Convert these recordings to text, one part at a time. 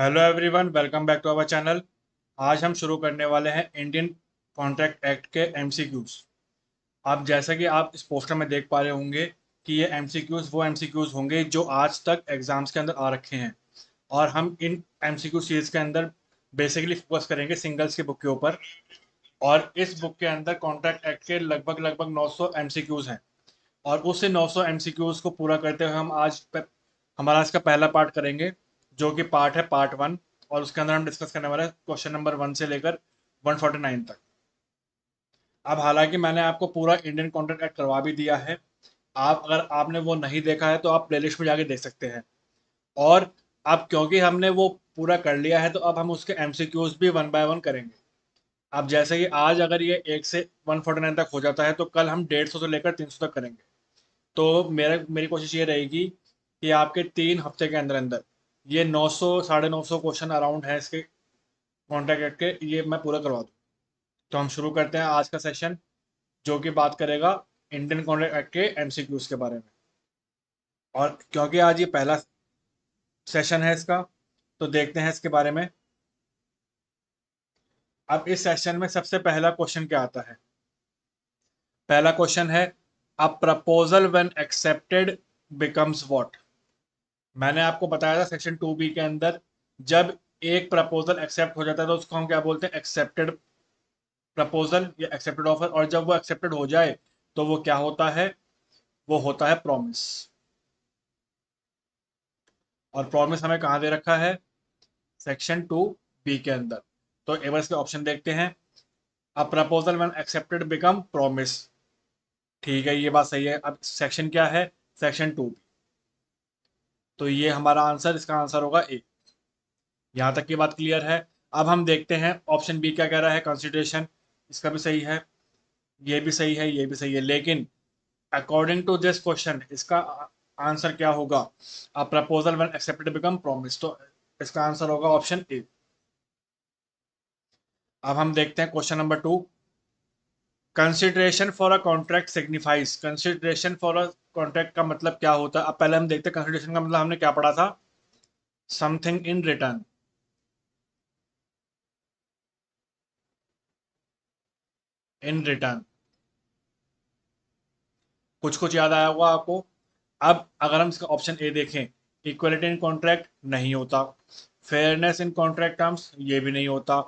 Hello everyone welcome back to our channel आज हम शुरू करने वाले हैं इंडियन कॉन्ट्रैक्ट एक्ट के एमसीक्यूज आप जैसा कि आप इस पोस्टर में देख पा रहे होंगे कि ये एमसीक्यूज वो एमसीक्यूज होंगे जो आज तक एग्जाम्स के अंदर आ रखे हैं और हम इन एमसीक्यू सीरीज के अंदर बेसिकली फोकस करेंगे सिंगल्स के बुक के ऊपर और इस बुक के अंदर कॉन्ट्रैक्ट एक्ट के लगभग लगभग नौ सौ हैं और उस नौ सौ को पूरा करते हुए हम आज हमारा इसका पहला पार्ट करेंगे जो कि पार्ट है पार्ट वन और उसके अंदर हम डिस्कस करने वाले क्वेश्चन नंबर वन से लेकर वन फोर्टी नाइन तक अब हालांकि मैंने आपको पूरा इंडियन कॉन्टेंट एड करवा भी दिया है आप अगर आपने वो नहीं देखा है तो आप प्लेलिस्ट में जाके देख सकते हैं और अब क्योंकि हमने वो पूरा कर लिया है तो अब हम उसके एम भी वन बाय वन करेंगे अब जैसे कि आज अगर ये एक से वन फोर्टी नाइन तक हो जाता है तो कल हम डेढ़ सौ से लेकर तीन सौ तक करेंगे तो मेरा मेरी कोशिश ये रहेगी कि आपके तीन हफ्ते के अंदर अंदर ये 900 साढ़े नौ सौ क्वेश्चन अराउंड है इसके एक्ट के ये मैं पूरा करवा दूँ तो हम शुरू करते हैं आज का सेशन जो कि बात करेगा इंडियन कॉन्ट्रैक्ट एक्ट के क्यूज के बारे में और क्योंकि आज ये पहला सेशन है इसका तो देखते हैं इसके बारे में अब इस सेशन में सबसे पहला क्वेश्चन क्या आता है पहला क्वेश्चन है a proposal when accepted becomes what मैंने आपको बताया था सेक्शन टू बी के अंदर जब एक प्रपोजल एक्सेप्ट हो जाता है तो उसको हम क्या बोलते हैं एक्सेप्टेड प्रपोजल या एक्सेप्टेड ऑफर और जब वो एक्सेप्टेड हो जाए तो वो क्या होता है वो होता है प्रॉमिस और प्रॉमिस हमें कहाँ दे रखा है सेक्शन टू बी के अंदर तो एवर्स के ऑप्शन देखते हैं a proposal when accepted become promise ठीक है ये बात सही है अब सेक्शन क्या है सेक्शन टू बी तो ये हमारा आंसर इसका आंसर होगा ए यहाँ तक की बात क्लियर है अब हम देखते हैं ऑप्शन बी क्या कह रहा है कंसिडरेशन इसका भी सही है ये भी सही है ये भी सही है लेकिन अकॉर्डिंग टू दिस क्वेश्चन इसका आंसर क्या होगा a proposal when accepted become promise तो इसका आंसर होगा ऑप्शन ए अब हम देखते हैं question number two consideration for a contract signifies consideration for a contract का मतलब क्या होता है अब पहले हम देखते हैं कंसिडरेशन का मतलब हमने क्या पढ़ा था something in return in return कुछ कुछ याद आया होगा आपको अब अगर हम इसका ऑप्शन ए देखें इक्वलिटी इन कॉन्ट्रैक्ट नहीं होता फेयरनेस इन कॉन्ट्रैक्ट टर्म्स ये भी नहीं होता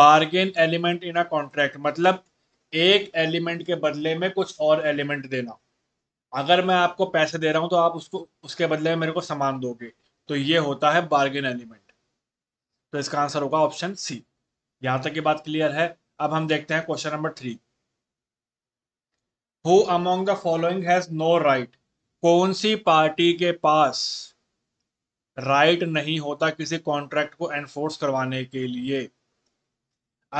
bargain element in a contract मतलब एक एलिमेंट के बदले में कुछ और एलिमेंट देना अगर मैं आपको पैसे दे रहा हूं तो आप उसको उसके बदले में मेरे को सामान दोगे तो ये होता है बार्गेन एलिमेंट तो इसका आंसर होगा ऑप्शन सी यहां तक की बात क्लियर है अब हम देखते हैं question number three who among the following has no right कौन सी पार्टी के पास राइट right नहीं होता किसी कॉन्ट्रैक्ट को एनफोर्स करवाने के लिए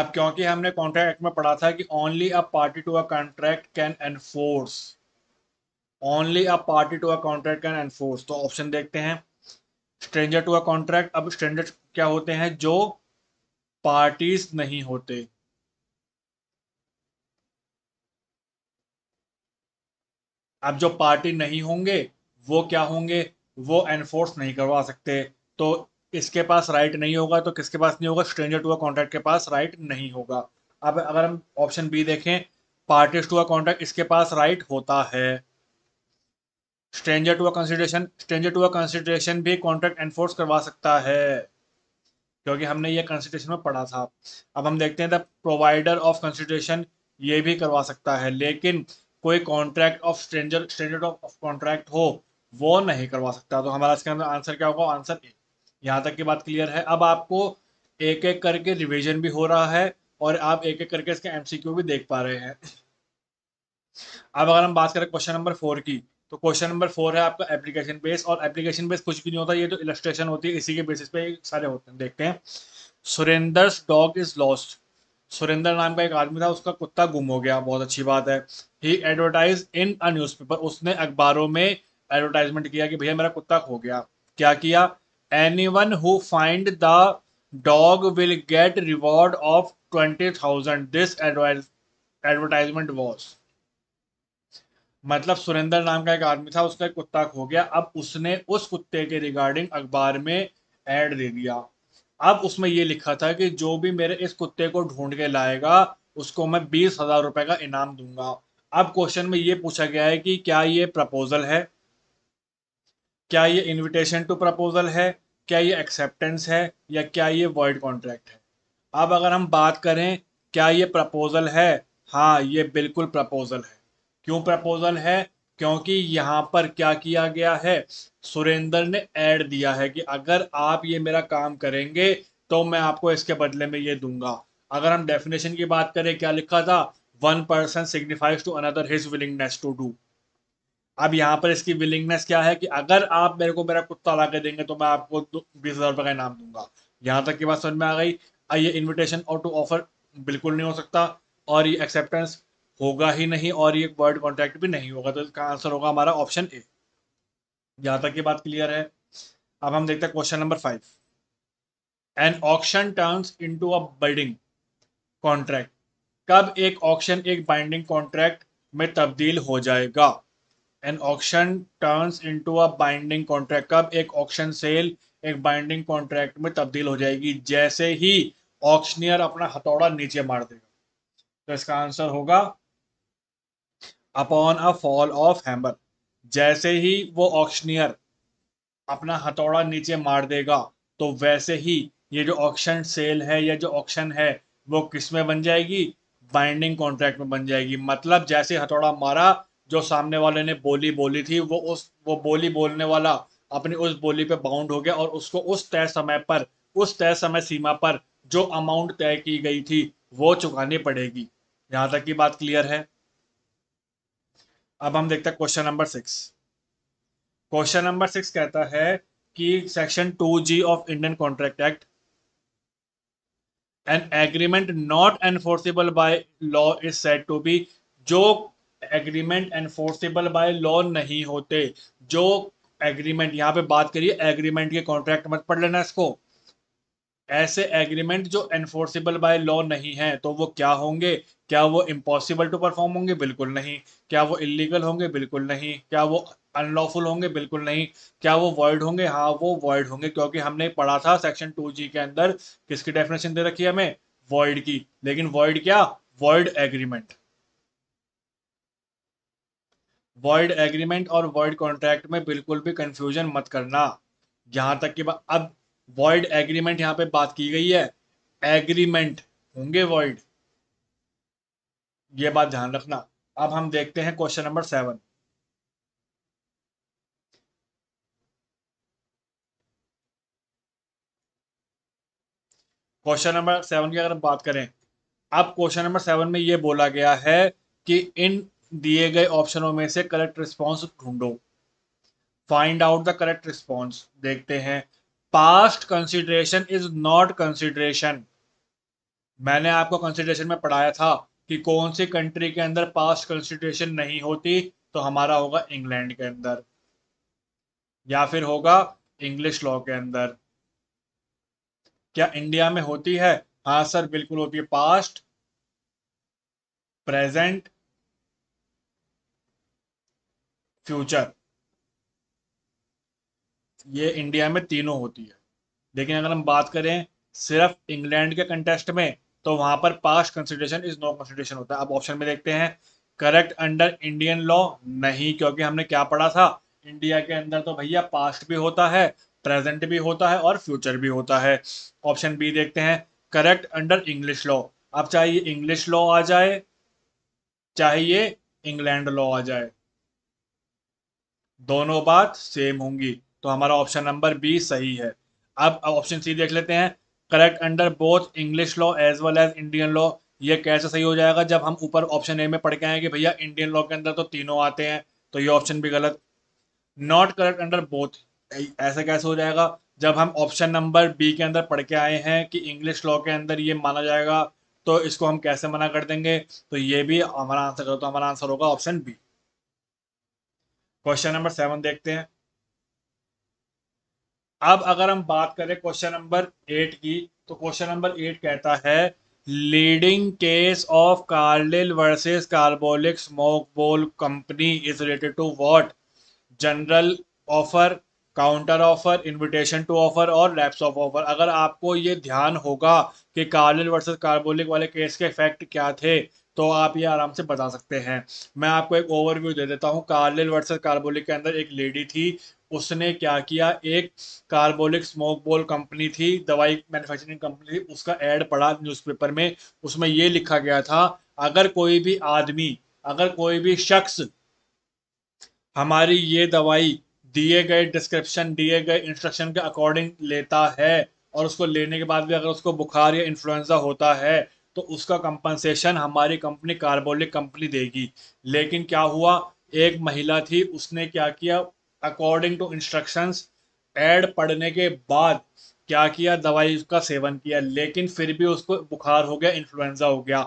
अब क्योंकि हमने कॉन्ट्रैक्ट एक्ट में पढ़ा था कि only a party to a contract can enforce only a party to a contract can enforce तो ऑप्शन देखते हैं स्ट्रेंजर टू अ कॉन्ट्रैक्ट अब स्ट्रेंजर क्या होते हैं जो पार्टीज नहीं होते अब जो पार्टी नहीं होंगे वो क्या होंगे वो एनफोर्स नहीं करवा सकते तो इसके पास राइट नहीं होगा तो किसके पास नहीं होगा स्ट्रेंजर टू अ कॉन्ट्रैक्ट के पास राइट नहीं होगा अब अगर हम ऑप्शन बी देखें पार्टीज टू अ कॉन्ट्रैक्ट इसके पास राइट होता है stranger to a consideration stranger to a consideration भी कॉन्ट्रैक्ट एनफोर्स करवा सकता है क्योंकि हमने ये कंसिडरेशन में पढ़ा था अब हम देखते हैं द प्रोवाइडर ऑफ कंसिडरेशन ये भी करवा सकता है लेकिन कोई contract of stranger standard of contract हो वो नहीं करवा सकता तो हमारा इसके अंदर आंसर क्या होगा आंसर ए यहाँ तक की बात क्लियर है अब आपको एक एक करके रिवीजन भी हो रहा है और आप एक एक करके इसके एमसीक्यू भी देख पा रहे हैं अब अगर हम बात करें क्वेश्चन नंबर फोर की तो क्वेश्चन नंबर फोर है आपका एप्लीकेशन बेस और एप्लीकेशन बेस कुछ भी नहीं होता ये तो इलस्ट्रेशन होती है इसी के बेसिस पे सारे होते हैं देखते हैं Surender dog is lost Surender नाम का एक आदमी था उसका कुत्ता गुम हो गया बहुत अच्छी बात है ही एडवर्टाइज इन अ न्यूज़पेपर उसने अखबारों में एडवर्टाइजमेंट किया कि भैया मेरा कुत्ता खो गया क्या किया any one who find the dog will get reward of twenty thousand this advertisement was मतलब सुरेंद्र नाम का एक आदमी था उसका एक कुत्ता खो गया अब उसने उस कुत्ते के रिगार्डिंग अखबार में एड दे दिया अब उसमें ये लिखा था कि जो भी मेरे इस कुत्ते को ढूंढ के लाएगा उसको मैं बीस हजार रुपए का इनाम दूंगा अब क्वेश्चन में ये पूछा गया है कि क्या ये प्रपोजल है क्या ये इनविटेशन टू प्रपोजल है क्या ये एक्सेप्टेंस है या क्या ये वर्ड कॉन्ट्रैक्ट है अब अगर हम बात करें क्या ये प्रपोजल है हाँ ये बिल्कुल प्रपोजल है क्यों प्रपोजल है क्योंकि यहाँ पर क्या किया गया है सुरेंद्र ने ऐड दिया है कि अगर आप ये मेरा काम करेंगे तो मैं आपको इसके बदले में ये दूंगा अगर हम डेफिनेशन की बात करें क्या लिखा था one person signifies to another his willingness to do अब यहाँ पर इसकी विलिंगनेस क्या है कि अगर आप मेरे को मेरा कुत्ता ला देंगे तो मैं आपको बीस हजार रुपये का इनाम दूंगा यहाँ तक की बात समझ में आ गई ये इन्विटेशन और टू ऑफर बिल्कुल नहीं हो सकता और ये एक्सेप्टेंस होगा ही नहीं और ये वर्ड कॉन्ट्रैक्ट भी नहीं होगा तो इसका आंसर होगा हमारा ऑप्शन ए यहाँ तक ये बात क्लियर है अब हम देखते हैं question number five an auction turns into a binding contract कब एक ऑक्शन एक बाइंडिंग कॉन्ट्रैक्ट में तब्दील हो जाएगा an auction turns into a binding contract कब एक ऑक्शन सेल एक बाइंडिंग कॉन्ट्रैक्ट में तब्दील हो जाएगी जैसे ही ऑक्शनियर अपना हथौड़ा नीचे मार देगा तो इसका आंसर होगा upon a fall of hammer जैसे ही वो ऑक्शनियर अपना हथौड़ा नीचे मार देगा तो वैसे ही ये जो ऑक्शन सेल है या जो ऑक्शन है वो किस में बन जाएगी बाइंडिंग कॉन्ट्रैक्ट में बन जाएगी मतलब जैसे हथौड़ा मारा जो सामने वाले ने बोली बोली थी वो उस वो बोली बोलने वाला अपनी उस बोली पे बाउंड हो गया और उसको उस तय समय पर उस तय समय सीमा पर जो अमाउंट तय की गई थी वो चुकानी पड़ेगी यहाँ तक की बात क्लियर है अब हम देखते हैं question number six question number six कहता है कि section two G of Indian contract act an agreement not enforceable by law is set to be जो एग्रीमेंट एनफोर्सेबल बाय लॉ नहीं होते जो एग्रीमेंट यहां पे बात करिए एग्रीमेंट के कॉन्ट्रैक्ट मत पढ़ लेना इसको ऐसे एग्रीमेंट जो एनफोर्सेबल बाय लॉ नहीं है तो वो क्या होंगे क्या वो इम्पॉसिबल टू परफॉर्म होंगे बिल्कुल नहीं क्या वो इलीगल होंगे बिल्कुल नहीं क्या वो अनलॉफुल होंगे बिल्कुल नहीं क्या वो वॉइड होंगे हाँ वो वॉइड होंगे क्योंकि हमने पढ़ा था सेक्शन टू जी के अंदर किसकी डेफिनेशन दे रखी है हमें वॉइड की लेकिन वॉइड क्या वॉइड एग्रीमेंट वर्ल्ड एग्रीमेंट और वर्ल्ड कॉन्ट्रैक्ट में बिल्कुल भी कंफ्यूजन मत करना यहां तक कि अब वर्ल्ड एग्रीमेंट यहां पे बात की गई है एग्रीमेंट होंगे वर्ल्ड ये बात ध्यान रखना अब हम देखते हैं question number seven question number seven की अगर हम बात करें अब क्वेश्चन नंबर सेवन में ये बोला गया है कि इन दिए गए ऑप्शनों में से करेक्ट रिस्पॉन्स ढूंढो find out the correct response देखते हैं past consideration is not consideration मैंने आपको कंसिडरेशन में पढ़ाया था कि कौन सी कंट्री के अंदर पास्ट कंसिडरेशन नहीं होती तो हमारा होगा इंग्लैंड के अंदर या फिर होगा इंग्लिश लॉ के अंदर क्या इंडिया में होती है हाँ सर बिल्कुल होती है पास्ट प्रेजेंट फ्यूचर ये इंडिया में तीनों होती है लेकिन अगर हम बात करें सिर्फ इंग्लैंड के कंटेस्ट में तो वहां पर past consideration is no consideration होता है अब ऑप्शन में देखते हैं करेक्ट अंडर इंडियन लॉ नहीं क्योंकि हमने क्या पढ़ा था इंडिया के अंदर तो भैया पास्ट भी होता है प्रेजेंट भी होता है और फ्यूचर भी होता है ऑप्शन बी देखते हैं करेक्ट अंडर इंग्लिश लॉ अब चाहे ये इंग्लिश लॉ आ जाए चाहे ये इंग्लैंड लॉ आ जाए दोनों बात सेम होंगी तो हमारा ऑप्शन नंबर बी सही है अब ऑप्शन सी देख लेते हैं correct under both English law as well as Indian law ये कैसे सही हो जाएगा जब हम ऊपर ऑप्शन ए में पढ़ के आएंगे भैया इंडियन लॉ के अंदर तो तीनों आते हैं तो ये ऑप्शन भी गलत नॉट करेक्ट अंडर बोथ ऐसा कैसे हो जाएगा जब हम ऑप्शन नंबर बी के अंदर पढ़ के आए हैं कि इंग्लिश लॉ के अंदर ये माना जाएगा तो इसको हम कैसे मना कर देंगे तो ये भी हमारा आंसर करो तो हमारा आंसर होगा option B question number seven देखते हैं अब अगर हम बात करें क्वेश्चन नंबर एट की तो क्वेश्चन नंबर एट कहता है leading case of Carlill versus carbolic smoke ball company is related to what general offer counter offer invitation to offer और लैप्स ऑफ ऑफर अगर आपको ये ध्यान होगा कि कार्लिल वर्सेस कार्बोलिक वाले केस के इफेक्ट क्या थे तो आप ये आराम से बता सकते हैं मैं आपको एक ओवरव्यू दे देता हूँ कार्लिल वर्सेस कार्बोलिक के अंदर एक लेडी थी उसने क्या किया एक कार्बोलिक स्मोक बॉल कंपनी थी दवाई मैन्युफैक्चरिंग कंपनी थी उसका एड पड़ा न्यूज़पेपर में उसमें ये लिखा गया था अगर कोई भी आदमी अगर कोई भी शख्स हमारी ये दवाई दिए गए डिस्क्रिप्शन दिए गए इंस्ट्रक्शन के अकॉर्डिंग लेता है और उसको लेने के बाद भी अगर उसको बुखार या इन्फ्लुएंजा होता है तो उसका कंपनसेशन हमारी कंपनी कार्बोलिक कंपनी देगी लेकिन क्या हुआ एक महिला थी उसने क्या किया अकॉर्डिंग टू इंस्ट्रक्शंस एड पढ़ने के बाद क्या किया दवाई उसका सेवन किया लेकिन फिर भी उसको बुखार हो गया इन्फ्लुएंजा हो गया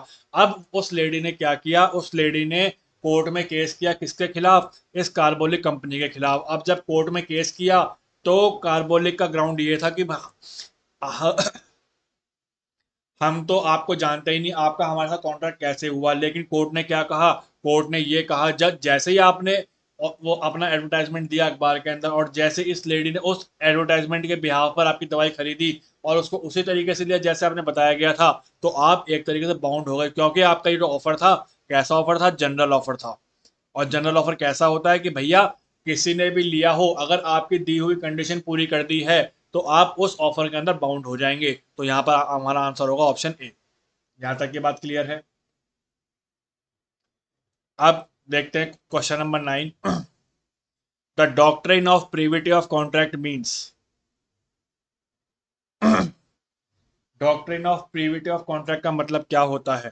अब उस लेडी ने क्या किया उस लेडी ने कोर्ट में केस किया किसके खिलाफ इस कार्बोलिक कंपनी के खिलाफ अब जब कोर्ट में केस किया तो कार्बोलिक का ग्राउंड ये था कि हम तो आपको जानते ही नहीं आपका हमारे साथ कॉन्ट्रैक्ट कैसे हुआ लेकिन कोर्ट ने क्या कहा कोर्ट ने ये कहा जज जैसे ही आपने और वो अपना एडवर्टाइजमेंट दिया अखबार के अंदर और जैसे इस लेडी ने उस एडवर्टाइजमेंट के बिहाव पर आपकी दवाई खरीदी और उसको उसी तरीके से लिया जैसे आपने बताया गया था तो आप एक तरीके से बाउंड हो गए क्योंकि आपका ये जो ऑफर था कैसा ऑफर था जनरल ऑफर था और जनरल ऑफर कैसा होता है कि भैया किसी ने भी लिया हो अगर आपकी दी हुई कंडीशन पूरी कर दी है तो आप उस ऑफर के अंदर बाउंड हो जाएंगे तो यहाँ पर हमारा आंसर होगा ऑप्शन ए यहाँ तक ये बात क्लियर है अब देखते हैं question number nine the doctrine of privity of contract means doctrine of privity of contract का मतलब क्या होता है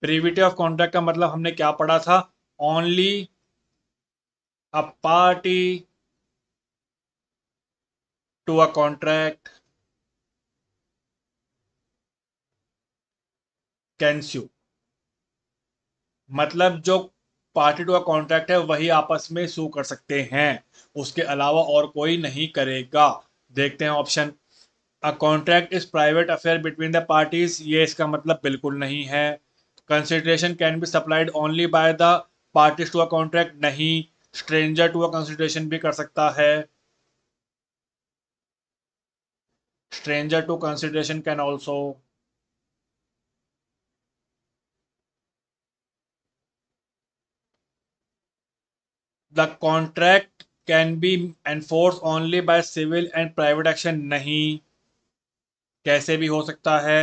प्रीविटी ऑफ कॉन्ट्रैक्ट का मतलब हमने क्या पढ़ा था only a party to a contract can sue मतलब जो पार्टी टू का कॉन्ट्रैक्ट है वही आपस में सू कर सकते हैं उसके अलावा और कोई नहीं करेगा देखते हैं option a contract is private affair between the parties ये इसका मतलब बिल्कुल नहीं है consideration can be supplied only by the parties to a contract नहीं स्ट्रेंजर टू अ कंसिडरेशन भी कर सकता है stranger to consideration can also the contract can be enforce only by civil and private action नहीं कैसे भी हो सकता है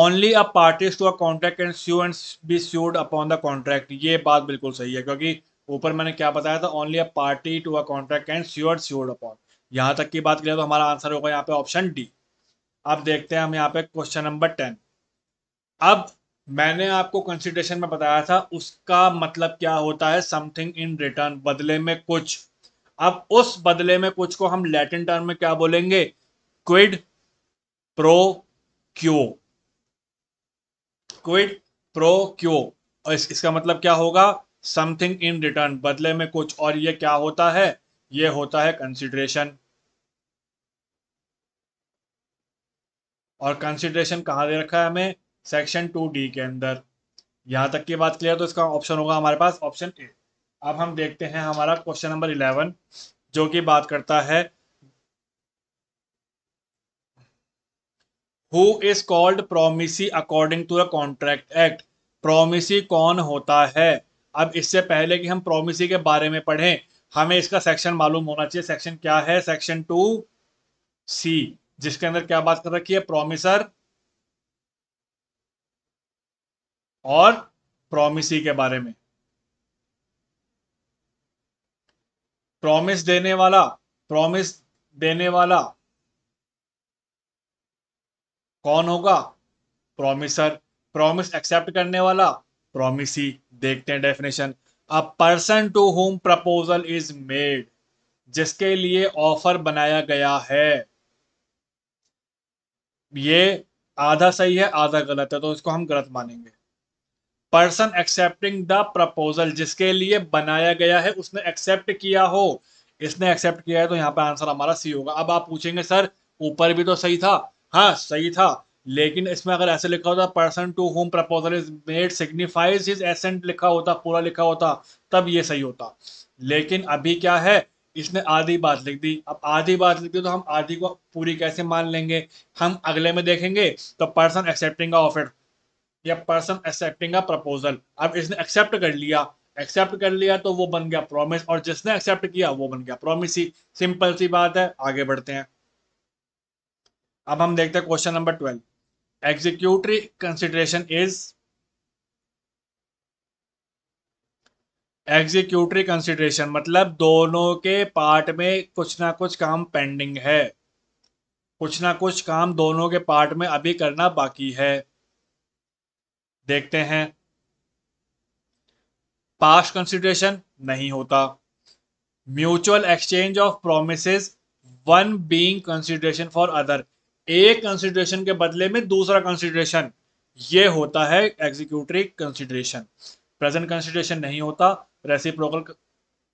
only a parties to a contract and sue and B sued upon the contract ये बात बिल्कुल सही है क्योंकि ऊपर मैंने क्या बताया था only a party to a contract and sued sued upon यहाँ तक की बात करें तो हमारा आंसर होगा यहाँ पे ऑप्शन डी अब देखते हैं हम यहाँ पे क्वेश्चन नंबर टेन अब मैंने आपको कंसिडरेशन में बताया था उसका मतलब क्या होता है समथिंग इन रिटर्न बदले में कुछ अब उस बदले में कुछ को हम लैटिन टर्म में क्या बोलेंगे quid pro quo quid pro quo और इस, इसका मतलब क्या होगा समथिंग इन रिटर्न बदले में कुछ और ये क्या होता है ये होता है कंसिडरेशन और कंसिडरेशन कहाँ दे रखा है हमें सेक्शन टू डी के अंदर यहां तक की बात क्लियर तो इसका ऑप्शन होगा हमारे पास ऑप्शन ए अब हम देखते हैं हमारा क्वेश्चन नंबर इलेवन जो कि बात करता है who is called promisee according to the contract act promisee कौन होता है अब इससे पहले कि हम प्रोमिसी के बारे में पढ़ें हमें इसका सेक्शन मालूम होना चाहिए सेक्शन क्या है सेक्शन टू सी जिसके अंदर क्या बात कर रखी है प्रोमिसर और प्रोमिसी के बारे में प्रॉमिस देने वाला प्रॉमिस देने वाला कौन होगा प्रोमिसर प्रॉमिस एक्सेप्ट करने वाला प्रोमिसी देखते हैं definition a person to whom proposal is made जिसके लिए ऑफर बनाया गया है ये आधा सही है आधा गलत है तो इसको हम गलत मानेंगे पर्सन एक्सेप्टिंग द प्रपोजल जिसके लिए बनाया गया है उसने एक्सेप्ट किया हो इसने एक्सेप्ट किया है तो यहाँ पे आंसर हमारा सी होगा अब आप पूछेंगे सर ऊपर भी तो सही था हाँ सही था लेकिन इसमें अगर ऐसे लिखा होता person to whom proposal is made signifies is assent लिखा होता पूरा लिखा होता तब ये सही होता लेकिन अभी क्या है इसने आधी बात लिख दी अब आधी बात लिख दी तो हम आधी को पूरी कैसे मान लेंगे हम अगले में देखेंगे तो पर्सन एक्सेप्टिंग ऑफर या पर्सन एक्सेप्टिंग अ प्रपोजल अब इसने एक्सेप्ट कर लिया एक्सेप्ट कर लिया तो वो बन गया प्रॉमिस और जिसने एक्सेप्ट किया वो बन गया प्रॉमिस ही सिंपल सी बात है आगे बढ़ते हैं अब हम देखते हैं question number twelve executory consideration is executory consideration मतलब दोनों के पार्ट में कुछ ना कुछ काम पेंडिंग है कुछ ना कुछ काम दोनों के पार्ट में अभी करना बाकी है देखते हैं पास्ट कंसिडरेशन नहीं होता mutual exchange of promise one being consideration for other एक कंसिडरेशन के बदले में दूसरा कंसिडरेशन ये होता है एग्जीक्यूटरी कंसिडरेशन प्रेजेंट कंसिडरेशन नहीं होता रेसिप्रोकल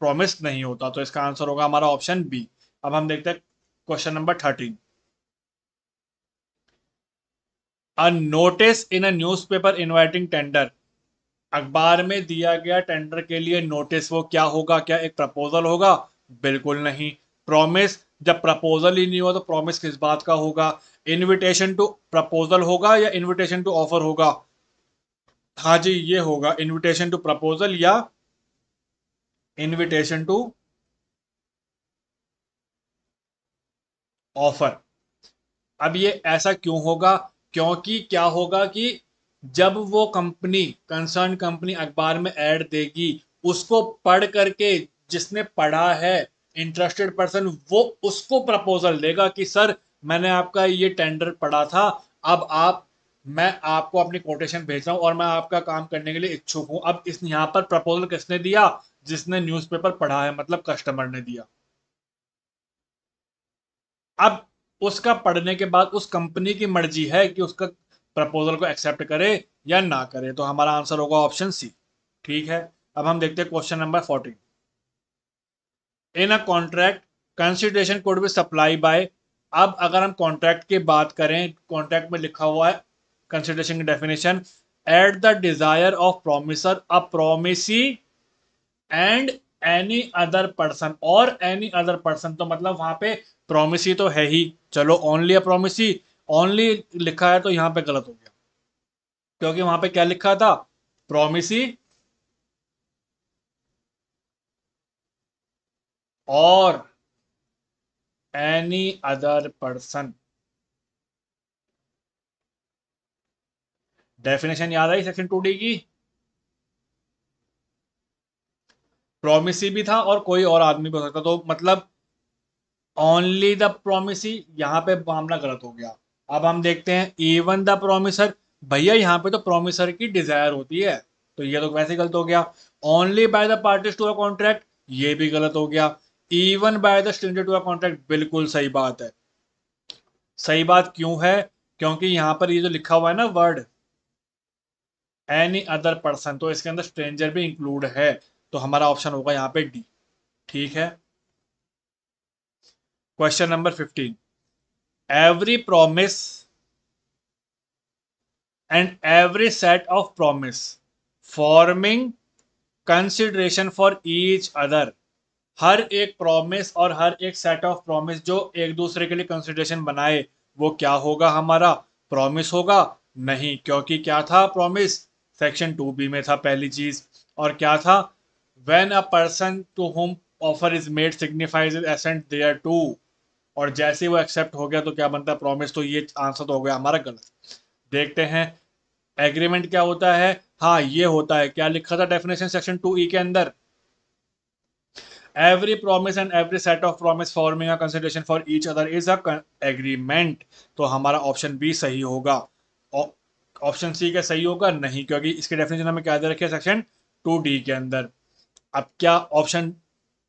प्रोमिस नहीं होता तो इसका आंसर होगा हमारा ऑप्शन बी अब हम देखते हैं question number thirteen a notice in a newspaper inviting tender अखबार में दिया गया टेंडर के लिए नोटिस वो क्या होगा क्या एक प्रपोजल होगा बिल्कुल नहीं प्रॉमिस जब प्रपोजल ही नहीं हुआ तो प्रॉमिस किस बात का होगा इनविटेशन टू प्रपोजल होगा या इनविटेशन टू ऑफर होगा हाँ जी ये होगा इनविटेशन टू प्रपोजल या इनविटेशन टू ऑफर अब ये ऐसा क्यों होगा क्योंकि क्या होगा कि जब वो कंपनी कंसर्न कंपनी अखबार में ऐड देगी उसको पढ़ करके जिसने पढ़ा है इंटरेस्टेड पर्सन वो उसको प्रपोजल देगा कि सर मैंने आपका ये टेंडर पढ़ा था अब आप मैं आपको अपनी कोटेशन भेज रहा हूँ और मैं आपका काम करने के लिए इच्छुक हूँ अब इस यहाँ पर प्रपोजल किसने दिया जिसने न्यूज़पेपर पढ़ा है मतलब कस्टमर ने दिया अब उसका पढ़ने के बाद उस कंपनी की मर्जी है कि उसका प्रपोजल को एक्सेप्ट करे या ना करे तो हमारा आंसर होगा ऑप्शन सी ठीक है अब हम देखते हैं question number fourteen in a contract consideration could be supply by अब अगर हम कॉन्ट्रैक्ट की बात करें कॉन्ट्रैक्ट में लिखा हुआ है कंसिडरेशन की definition at the desire of promisor a promisee and any other person और एनी अदर पर्सन तो मतलब वहां पे प्रोमिसी तो है ही चलो ओनली अ प्रोमिसी ओनली लिखा है तो यहां पे गलत हो गया क्योंकि वहां पे क्या लिखा था प्रोमिसी और एनी अदर पर्सन डेफिनेशन याद आई सेक्शन टू डी की प्रोमिसी भी था और कोई और आदमी भी हो सकता तो मतलब ओनली द प्रोमिस यहाँ पे मामला गलत हो गया अब हम देखते हैं इवन द प्रोमिसर भैया यहाँ पे तो प्रोमिसर की डिजायर होती है तो ये तो वैसे गलत हो गया only by the party to a contract ये भी गलत हो गया even by the stranger to a contract बिल्कुल सही बात है सही बात क्यों है क्योंकि यहाँ पर ये जो लिखा हुआ है ना वर्ड एनी अदर पर्सन तो इसके अंदर स्ट्रेंजर भी इंक्लूड है तो हमारा ऑप्शन होगा यहाँ पे डी ठीक है question number fifteen every promise and every set of promise forming consideration for each other हर एक प्रॉमिस और हर एक सेट ऑफ प्रॉमिस जो एक दूसरे के लिए कंसिडरेशन बनाए वो क्या होगा हमारा प्रॉमिस होगा नहीं क्योंकि क्या था प्रॉमिस सेक्शन टू बी में था पहली चीज और क्या था when a person to whom offer is made signifies assent thereto और जैसे वो एक्सेप्ट हो गया तो क्या बनता है प्रॉमिस तो ये आंसर तो हो गया हमारा गलत देखते हैं एग्रीमेंट क्या होता है हाँ ये होता है क्या लिखा था डेफिनेशन सेक्शन टू ई के अंदर every promise and every set of promise forming consideration for for other is is तो हमारा ऑप्शन बी सही होगा ऑप्शन सी का सही होगा नहीं क्योंकि इसके डेफिनेशन हमें क्या दे रखे सेक्शन टू डी के अंदर अब क्या ऑप्शन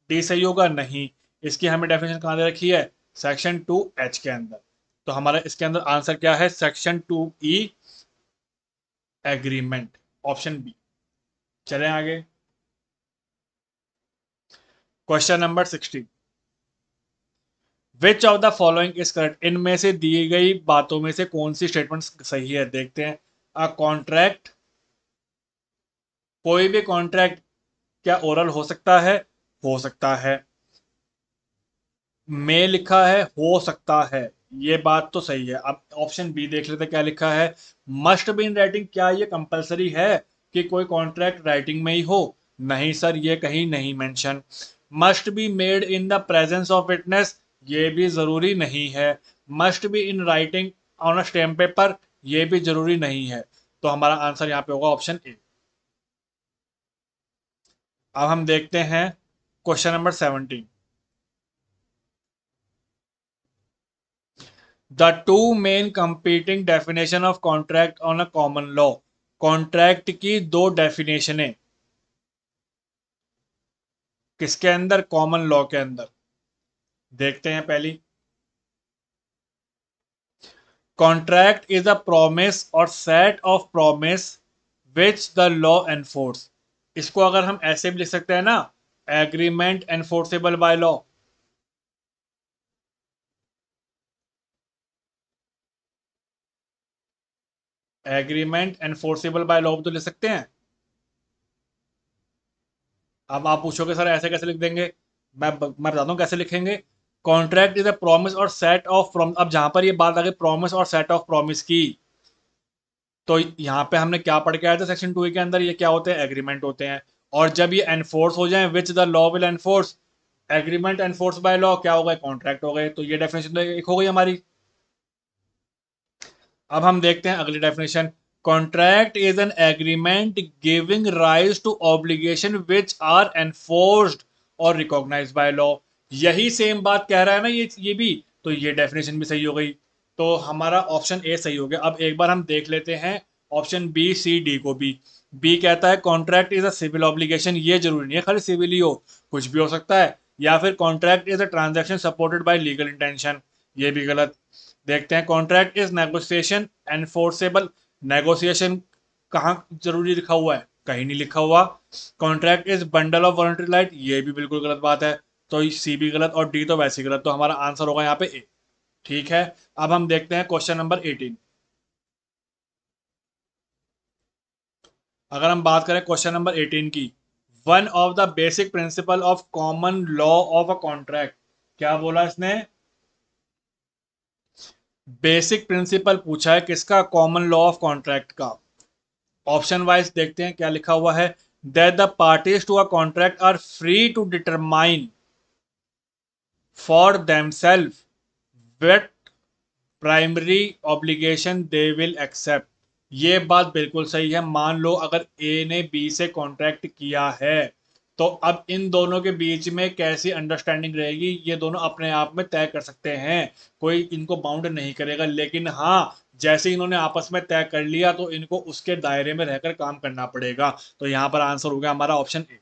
डी सही होगा नहीं इसकी हमें डेफिनेशन कहाँ दे रखी है सेक्शन टू एच के अंदर तो हमारा इसके अंदर आंसर क्या है section two E agreement option B चलें आगे question number sixteen which of the following is correct इनमें से दी गई बातों में से कौन सी स्टेटमेंट सही है देखते हैं अ कॉन्ट्रैक्ट कोई भी कॉन्ट्रैक्ट क्या ओरल हो सकता है हो सकता है में लिखा है हो सकता है ये बात तो सही है अब ऑप्शन बी देख लेते क्या लिखा है मस्ट बी इन राइटिंग क्या ये कंपलसरी है कि कोई कॉन्ट्रैक्ट राइटिंग में ही हो नहीं सर ये कहीं नहीं mention must be made in the presence of witness ये भी जरूरी नहीं है must be in writing on a stamp paper ये भी जरूरी नहीं है तो हमारा आंसर यहाँ पे होगा ऑप्शन ए अब हम देखते हैं question number seventeen the two main competing definition of contract on a common law contract की दो डेफिनेशन है किसके अंदर कॉमन लॉ के अंदर देखते हैं पहली कॉन्ट्रैक्ट इज अ प्रोमिस और set of promise which the law enforce इसको अगर हम ऐसे भी लिख सकते हैं ना agreement enforceable by law agreement enforceable by law तो लिख सकते हैं अब आप पूछोगे सर ऐसे कैसे लिख देंगे मैं मैं बताता हूँ कैसे लिखेंगे कॉन्ट्रैक्ट इज अ प्रॉमिस और सेट ऑफ प्रॉम अब जहां पर ये बात आ गई प्रॉमिस और सेट ऑफ प्रॉमिस की तो यहाँ पे हमने क्या पढ़ के आया था सेक्शन टू के अंदर ये क्या होते हैं एग्रीमेंट होते हैं और जब ये एनफोर्स हो जाए which the law will enforce agreement enforce by law क्या हो गए कॉन्ट्रैक्ट हो गए तो ये डेफिनेशन तो एक हो गई हमारी अब हम देखते हैं अगली definition contract is an agreement giving rise to obligation which are enforce और रिकॉग्नाइज बाय लॉ यही सेम बात कह रहा है ना ये ये भी तो ये डेफिनेशन भी सही हो गई तो हमारा ऑप्शन ए सही हो गया अब एक बार हम देख लेते हैं ऑप्शन बी सी डी को भी बी कहता है contract is a civil obligation ये जरूरी नहीं है खाली सिविल ही हो कुछ भी हो सकता है या फिर contract is a transaction supported by legal intention ये भी गलत देखते हैं contract is negotiation enforceable negotiation कहा जरूरी लिखा हुआ है कहीं नहीं लिखा हुआ contract is bundle of voluntary light ये भी बिल्कुल गलत बात है तो सी भी गलत और डी तो वैसे गलत तो हमारा आंसर होगा यहाँ पे ए ठीक है अब हम देखते हैं क्वेश्चन नंबर एटीन अगर हम बात करें क्वेश्चन नंबर एटीन की one of the basic principle of common law of a contract क्या बोला इसने बेसिक प्रिंसिपल पूछा है किसका कॉमन लॉ ऑफ कॉन्ट्रैक्ट का ऑप्शन वाइज देखते हैं क्या लिखा हुआ है that the parties to a contract are free to determine for themselves what primary obligation they will accept ये बात बिल्कुल सही है मान लो अगर ए ने बी से कॉन्ट्रैक्ट किया है तो अब इन दोनों के बीच में कैसी अंडरस्टैंडिंग रहेगी ये दोनों अपने आप में तय कर सकते हैं कोई इनको बाउंड नहीं करेगा लेकिन हाँ जैसे इन्होंने आपस में तय कर लिया तो इनको उसके दायरे में रहकर काम करना पड़ेगा तो यहाँ पर आंसर हो गया हमारा ऑप्शन ए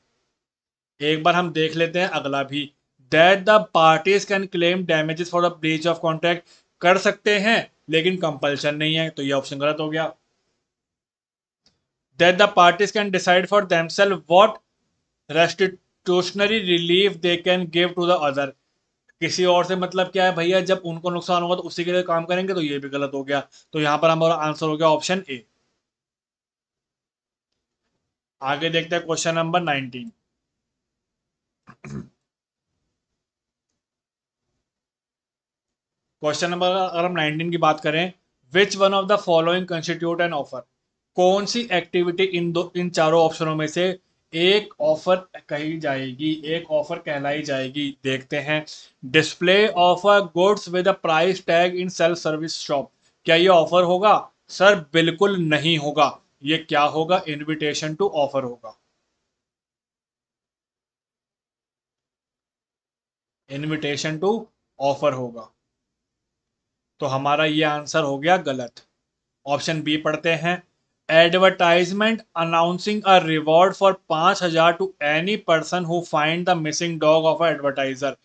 एक बार हम देख लेते हैं अगला भी that the parties can claim damages for the breach of contract कर सकते हैं लेकिन कंपल्शन नहीं है तो ये ऑप्शन गलत हो गया that the parties can decide for themselves what restitutionary relief they can give to the other किसी और से मतलब क्या है भैया जब उनको नुकसान होगा तो उसी के लिए काम करेंगे तो ये भी गलत हो गया तो यहां पर हमारा आंसर हो गया ऑप्शन ए आगे देखते हैं question number nineteen question number अगर हम नाइनटीन की बात करें which one of the following constitute an offer कौन सी एक्टिविटी इन दो इन चारों ऑप्शनों में से एक ऑफर कही जाएगी एक ऑफर कहलाई जाएगी देखते हैं display of a goods with a price tag in self service shop क्या ये ऑफर होगा सर बिल्कुल नहीं होगा ये क्या होगा इनविटेशन टू ऑफर होगा इनविटेशन टू ऑफर होगा तो हमारा ये आंसर हो गया गलत ऑप्शन बी पढ़ते हैं advertisement announcing a reward for पांच हजार to any person who find the missing dog of advertiser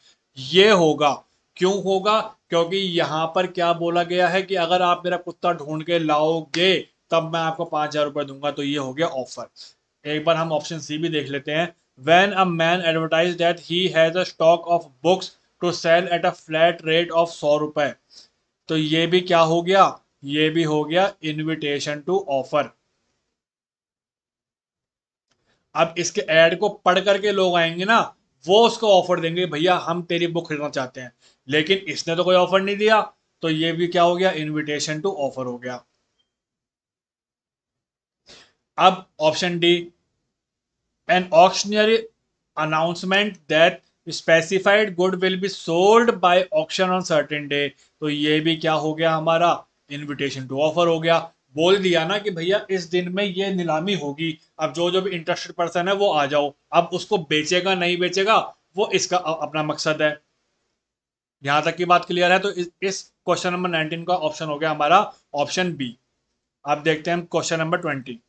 ये होगा क्यों होगा क्योंकि यहां पर क्या बोला गया है कि अगर आप मेरा कुत्ता ढूंढ के लाओगे तब मैं आपको पांच हजार रुपए दूंगा तो ये हो गया ऑफर एक बार हम ऑप्शन सी भी देख लेते हैं when a man advertise that he has a stock of books to sell at a flat rate of सौ रुपए तो ये भी क्या हो गया ये भी हो गया इनविटेशन टू ऑफर अब इसके एड को पढ़ करके लोग आएंगे ना वो उसको ऑफर देंगे भैया हम तेरी बुक खरीदना चाहते हैं लेकिन इसने तो कोई ऑफर नहीं दिया तो ये भी क्या हो गया इनविटेशन टू ऑफर हो गया अब option D an auctionary announcement that specified good will be sold by auction on certain day तो ये भी क्या हो गया हमारा इनविटेशन टू ऑफर हो गया बोल दिया ना कि भैया इस दिन में ये नीलामी होगी अब जो जो भी इंटरेस्टेड पर्सन है वो आ जाओ अब उसको बेचेगा नहीं बेचेगा वो इसका अपना मकसद है यहां तक की बात क्लियर है तो इस क्वेश्चन नंबर नाइनटीन का ऑप्शन हो गया हमारा ऑप्शन बी आप देखते हैं question number twenty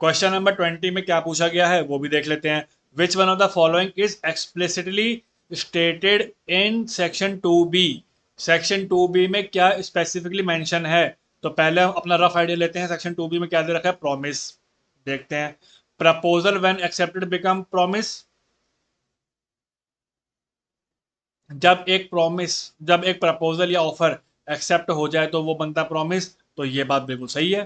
question number twenty में क्या पूछा गया है वो भी देख लेते हैं which one of the following is explicitly stated in section two B section two B में क्या स्पेसिफिकली मेंशन है तो पहले अपना रफ आइडिया लेते हैं सेक्शन टू बी में क्या दे रखा है प्रॉमिस देखते हैं proposal when accepted become promise जब एक प्रॉमिस जब एक प्रपोजल या ऑफर एक्सेप्ट हो जाए तो वो बनता प्रॉमिस तो ये बात बिल्कुल सही है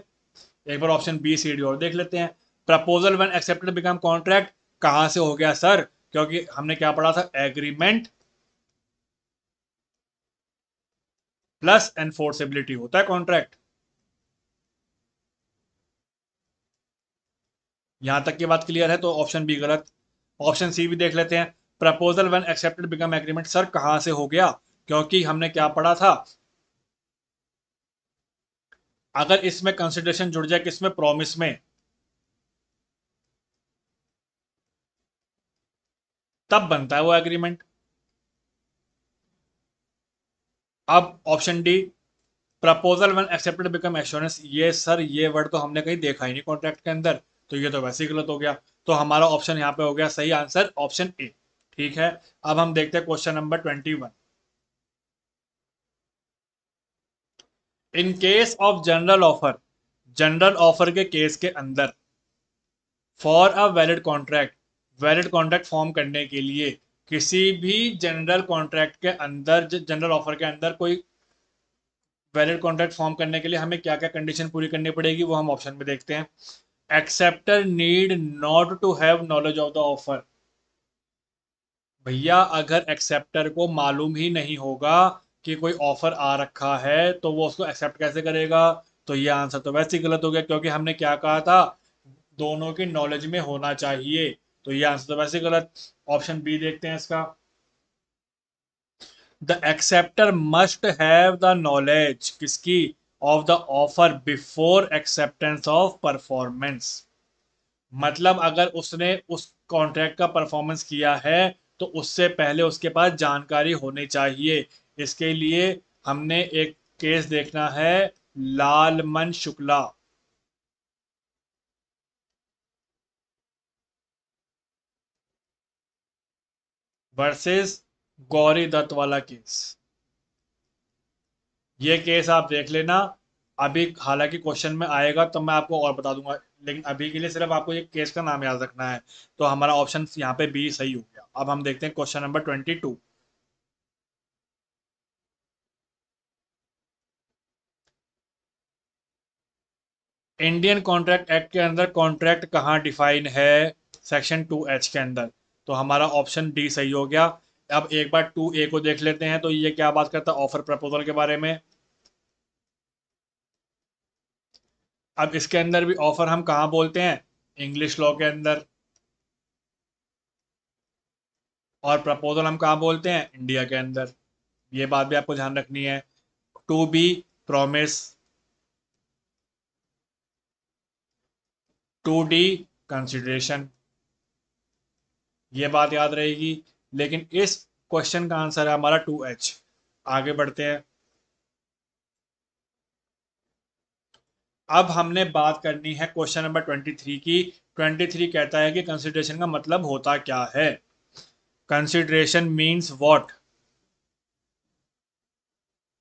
एक बार ऑप्शन बी सी डी और देख लेते हैं proposal when accepted become contract कहां से हो गया सर क्योंकि हमने क्या पढ़ा था एग्रीमेंट प्लस एनफोर्सेबिलिटी होता है कॉन्ट्रैक्ट यहां तक की बात क्लियर है तो ऑप्शन बी गलत ऑप्शन सी भी देख लेते हैं proposal when accepted become agreement sir कहां से हो गया क्योंकि हमने क्या पढ़ा था अगर इसमें कंसिडरेशन जुड़ जाए किसमें प्रॉमिस में तब बनता है वो एग्रीमेंट अब option D proposal when accepted become assurance ये सर ये वर्ड तो हमने कहीं देखा ही नहीं कॉन्ट्रैक्ट के अंदर तो ये तो वैसे ही गलत हो गया तो हमारा ऑप्शन यहाँ पे हो गया सही आंसर ऑप्शन ए ठीक है अब हम देखते हैं question number twenty one in case of general offer general offer के केस के अंदर for a valid contract valid contract form करने के लिए किसी भी जनरल कॉन्ट्रैक्ट के अंदर जनरल ऑफर के अंदर कोई वैलिड कॉन्ट्रैक्ट फॉर्म करने के लिए हमें क्या क्या कंडीशन पूरी करनी पड़ेगी वो हम ऑप्शन में देखते हैं acceptor need not to have knowledge of the offer भैया अगर एक्सेप्टर को मालूम ही नहीं होगा कि कोई ऑफर आ रखा है तो वो उसको एक्सेप्ट कैसे करेगा तो ये आंसर तो वैसे ही गलत हो गया क्योंकि हमने क्या कहा था दोनों के नॉलेज में होना चाहिए तो ये आंसर तो वैसे गलत ऑप्शन बी देखते हैं इसका the acceptor must have the knowledge किसकी of the offer before acceptance of performance मतलब अगर उसने उस कॉन्ट्रैक्ट का परफॉर्मेंस किया है तो उससे पहले उसके पास जानकारी होनी चाहिए इसके लिए हमने एक केस देखना है लालमन शुक्ला वर्सेस गौरी दत्त वाला केस ये केस आप देख लेना अभी हालांकि क्वेश्चन में आएगा तो मैं आपको और बता दूंगा लेकिन अभी के लिए सिर्फ आपको ये केस का नाम याद रखना है तो हमारा ऑप्शन यहाँ पे बी सही हो गया अब हम देखते हैं question number twenty two Indian contract act के अंदर कॉन्ट्रैक्ट कहाँ डिफाइन है सेक्शन टू एच के अंदर तो हमारा ऑप्शन डी सही हो गया अब एक बार टू ए को देख लेते हैं तो ये क्या बात करता है ऑफर प्रपोजल के बारे में अब इसके अंदर भी ऑफर हम कहा बोलते हैं इंग्लिश लॉ के अंदर और प्रपोजल हम कहा बोलते हैं इंडिया के अंदर ये बात भी आपको ध्यान रखनी है two B promise two D consideration ये बात याद रहेगी लेकिन इस क्वेश्चन का आंसर है हमारा टू एच आगे बढ़ते हैं अब हमने बात करनी है क्वेश्चन नंबर ट्वेंटी थ्री की ट्वेंटी थ्री कहता है कि कंसिडरेशन का मतलब होता क्या है कंसिडरेशन मीन्स वॉट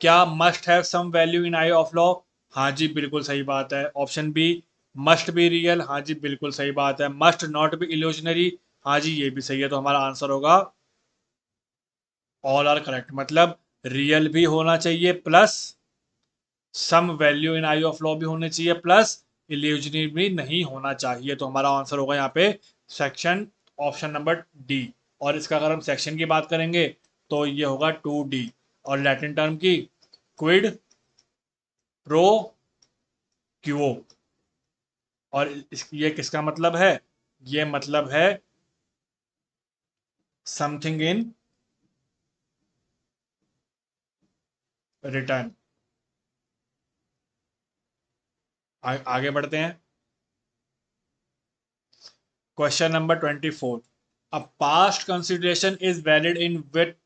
क्या must have some value in eye of law हाँ जी बिल्कुल सही बात है option B must be real हाँ जी बिल्कुल सही बात है मस्ट नॉट बी इल्यूजनरी हाँ जी ये भी सही है तो हमारा आंसर होगा ऑल आर करेक्ट मतलब रियल भी होना चाहिए plus some value in eye of law भी होने चाहिए प्लस इल्यूजनी भी नहीं होना चाहिए तो हमारा आंसर होगा यहाँ पे सेक्शन ऑप्शन नंबर डी और इसका अगर हम सेक्शन की बात करेंगे तो ये होगा टू डी और लैटिन टर्म की क्विड प्रो क्यूओ और ये किसका मतलब है ये मतलब है something in रिटर्न आगे बढ़ते हैं question number twenty four a past consideration is valid in विट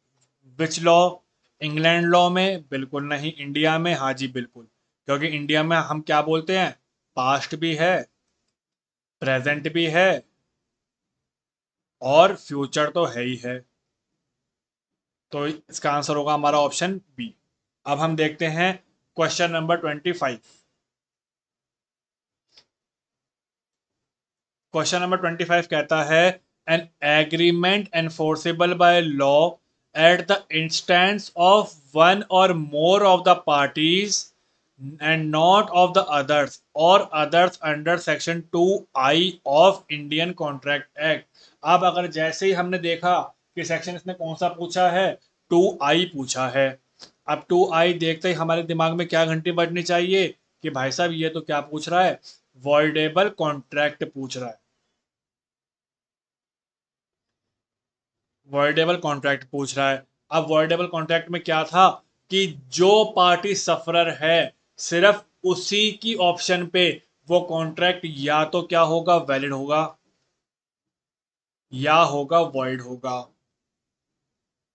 विच लॉ इंग्लैंड लॉ में बिल्कुल नहीं इंडिया में हाँ जी बिल्कुल क्योंकि इंडिया में हम क्या बोलते हैं पास्ट भी है प्रेजेंट भी है और फ्यूचर तो है ही है तो इसका आंसर होगा हमारा ऑप्शन बी अब हम देखते हैं question number twenty five question number twenty five कहता है an agreement enforceable by law at the instance of one और more of the parties not of the others और others under section two I of Indian contract act अब अगर जैसे ही हमने देखा कि सेक्शन इसने कौन सा पूछा है टू आई पूछा है अब टू आई देखते ही हमारे दिमाग में क्या घंटी बढ़नी चाहिए कि भाई साहब ये तो क्या पूछ रहा है वर्डेबल कॉन्ट्रैक्ट पूछ रहा है वर्डेबल कॉन्ट्रैक्ट पूछ रहा है अब वर्डेबल कॉन्ट्रैक्ट में क्या था कि जो पार्टी सफरर है सिर्फ उसी की ऑप्शन पे वो कॉन्ट्रैक्ट या तो क्या होगा वैलिड होगा या होगा वर्ल्ड होगा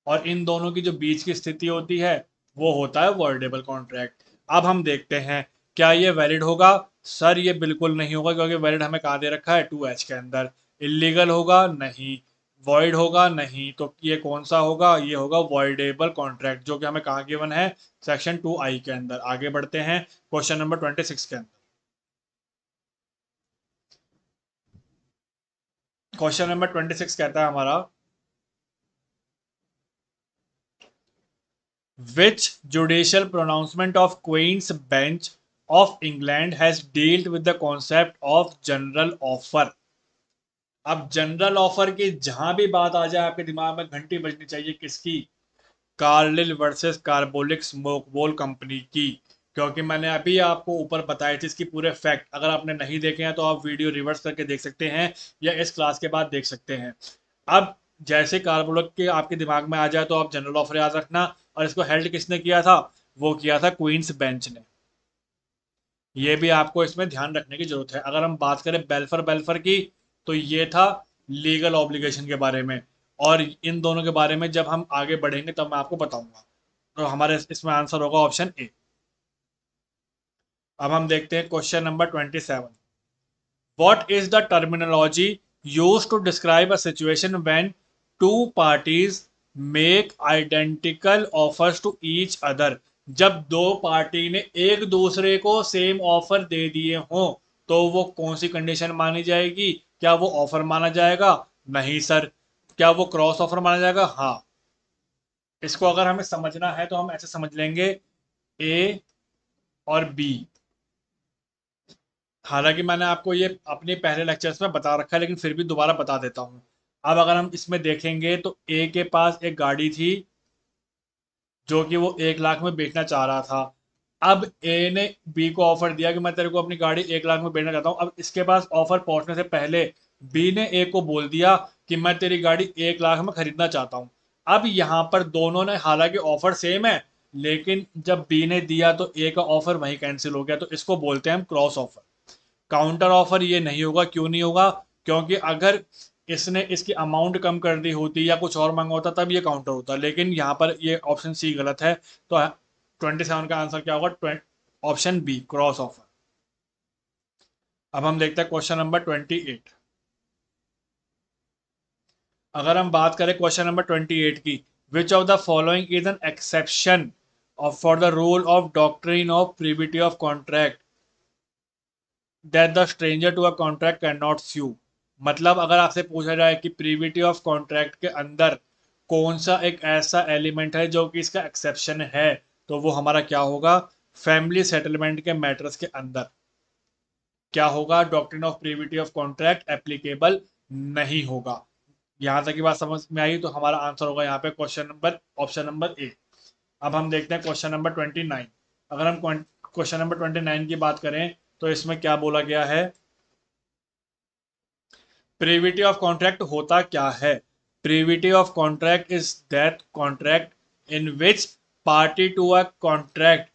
और इन दोनों की जो बीच की स्थिति होती है वो होता है वर्डेबल कॉन्ट्रैक्ट अब हम देखते हैं क्या ये वैलिड होगा सर ये बिल्कुल नहीं होगा क्योंकि वैलिड हमें कहा दे रखा है टू एच के अंदर इलीगल होगा नहीं वॉइड होगा नहीं तो ये कौन सा होगा ये होगा वॉइडेबल कॉन्ट्रैक्ट जो कि हमें कहा गिवन है सेक्शन टू आई के अंदर आगे बढ़ते हैं क्वेश्चन नंबर ट्वेंटी सिक्स के अंदर क्वेश्चन नंबर ट्वेंटी सिक्स कहता है हमारा which judicial pronouncement of Queen's Bench of England has dealt with the concept of general offer अब जनरल ऑफर की जहां भी बात आ जाए आपके दिमाग में घंटी बजनी चाहिए किसकी Carlill versus Carbolic smoke ball company की क्योंकि मैंने अभी आपको ऊपर बताई थे इसकी पूरे फैक्ट अगर आपने नहीं देखे हैं तो आप वीडियो रिवर्स करके देख सकते हैं या इस क्लास के बाद देख सकते हैं अब जैसे कार्बोलक के आपके दिमाग में आ जाए तो आप जनरल ऑफर याद रखना और इसको हेल्ड किसने किया था वो किया था क्वींस बेंच ने ये भी आपको इसमें ध्यान रखने की जरूरत है अगर हम बात करें बेल्फर बेल्फर की तो ये था लीगल ऑब्लिगेशन के बारे में और इन दोनों के बारे में जब हम आगे बढ़ेंगे तब तो मैं आपको बताऊंगा तो हमारे इसमें आंसर होगा ऑप्शन ए अब हम देखते हैं question number twenty seven what is the terminology use to describe a situation when two parties make identical offers to each other जब दो पार्टी ने एक दूसरे को सेम ऑफर दे दिए हों तो वो कौन सी कंडीशन मानी जाएगी क्या वो ऑफर माना जाएगा नहीं सर क्या वो क्रॉस ऑफर माना जाएगा हाँ इसको अगर हमें समझना है तो हम ऐसे समझ लेंगे ए और बी हालांकि मैंने आपको ये अपने पहले लेक्चर्स में बता रखा है लेकिन फिर भी दोबारा बता देता हूँ अब अगर हम इसमें देखेंगे तो ए के पास एक गाड़ी थी जो कि वो एक लाख में बेचना चाह रहा था अब ए ने बी को ऑफर दिया कि मैं तेरे को अपनी गाड़ी एक लाख में बेचना चाहता हूँ अब इसके पास ऑफर पहुँचने से पहले बी ने ए को बोल दिया कि मैं तेरी गाड़ी एक लाख में खरीदना चाहता हूँ अब यहाँ पर दोनों ने हालांकि ऑफर सेम है लेकिन जब बी ने दिया तो ए का ऑफर वहीं कैंसिल हो गया तो इसको बोलते हैं हम क्रॉस ऑफर काउंटर ऑफर ये नहीं होगा क्यों नहीं होगा क्योंकि अगर इसने इसकी अमाउंट कम कर दी होती या कुछ और मांगा होता तब ये काउंटर होता लेकिन यहाँ पर ये ऑप्शन सी गलत है तो ट्वेंटी हाँ, सेवन का आंसर क्या होगा ऑप्शन बी क्रॉस ऑफर अब हम देखते हैं क्वेश्चन नंबर ट्वेंटी एट अगर हम बात करें क्वेश्चन नंबर ट्वेंटी एट की which of the following is an exception for the rule of doctrine of privity of contract that the stranger to a contract can not sue मतलब अगर आपसे पूछा जाए कि प्रीविटी ऑफ कॉन्ट्रैक्ट के अंदर कौन सा एक ऐसा एलिमेंट है जो कि इसका एक्सेप्शन है तो वो हमारा क्या होगा फैमिली सेटलमेंट के मैटर्स के अंदर क्या होगा doctrine of privity of contract applicable नहीं होगा यहाँ तक की बात समझ में आई तो हमारा आंसर होगा यहाँ पे question number option number A अब हम देखते हैं क्वेश्चन नंबर ट्वेंटी नाइन अगर हम क्वेश्चन नंबर ट्वेंटी नाइन की बात करें तो इसमें क्या बोला गया है प्रीविटी ऑफ कॉन्ट्रैक्ट होता क्या है privity of contract is that contract in which party to a contract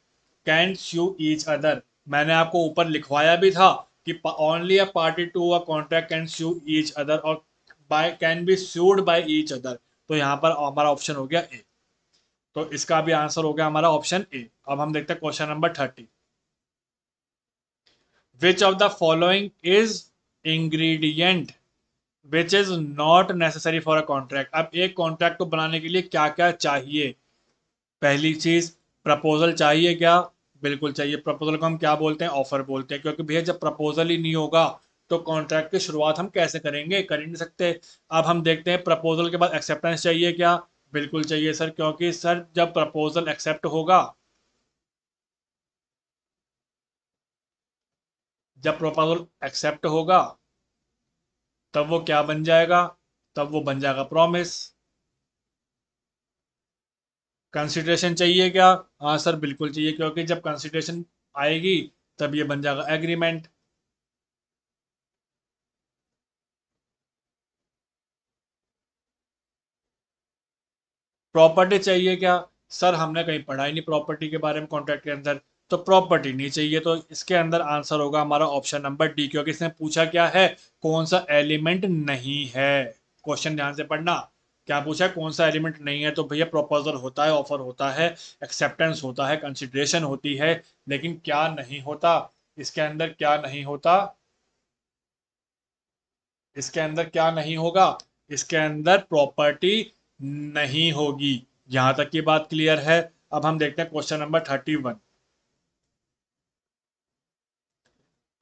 can sue each other मैंने आपको ऊपर लिखवाया भी था कि only a party to a contract can sue each other और by can be sued by each other तो यहाँ पर हमारा ऑप्शन हो गया ए तो इसका भी आंसर हो गया हमारा ऑप्शन ए अब हम देखते हैं question number thirty which of the following is ingredient which is not necessary for a contract अब एक कॉन्ट्रैक्ट को बनाने के लिए क्या क्या चाहिए पहली चीज प्रपोजल चाहिए क्या बिल्कुल चाहिए प्रपोजल को हम क्या बोलते हैं ऑफर बोलते हैं क्योंकि भैया जब प्रपोजल ही नहीं होगा तो कॉन्ट्रैक्ट की शुरुआत हम कैसे करेंगे कर ही नहीं सकते अब हम देखते हैं प्रपोजल के बाद एक्सेप्टेंस चाहिए क्या बिल्कुल चाहिए सर क्योंकि सर जब प्रपोजल एक्सेप्ट होगा जब प्रपोजल एक्सेप्ट होगा तब वो क्या बन जाएगा तब वो बन जाएगा प्रॉमिस कंसिडरेशन चाहिए क्या हाँ सर बिल्कुल चाहिए क्योंकि जब कंसिडरेशन आएगी तब ये बन जाएगा एग्रीमेंट प्रॉपर्टी चाहिए क्या सर हमने कहीं पढ़ा ही नहीं प्रॉपर्टी के बारे में कॉन्ट्रैक्ट के अंदर तो प्रॉपर्टी नहीं चाहिए तो इसके अंदर आंसर होगा हमारा ऑप्शन नंबर डी क्योंकि इसने पूछा क्या है कौन सा एलिमेंट नहीं है क्वेश्चन ध्यान से पढ़ना क्या पूछा कौन सा एलिमेंट नहीं है तो भैया प्रपोजल होता है ऑफर होता है एक्सेप्टेंस होता है कंसिडरेशन होती है लेकिन क्या नहीं होता इसके अंदर क्या नहीं होता इसके अंदर क्या नहीं होगा इसके अंदर प्रॉपर्टी नहीं होगी यहां तक की बात क्लियर है अब हम देखते हैं क्वेश्चन नंबर थर्टी वन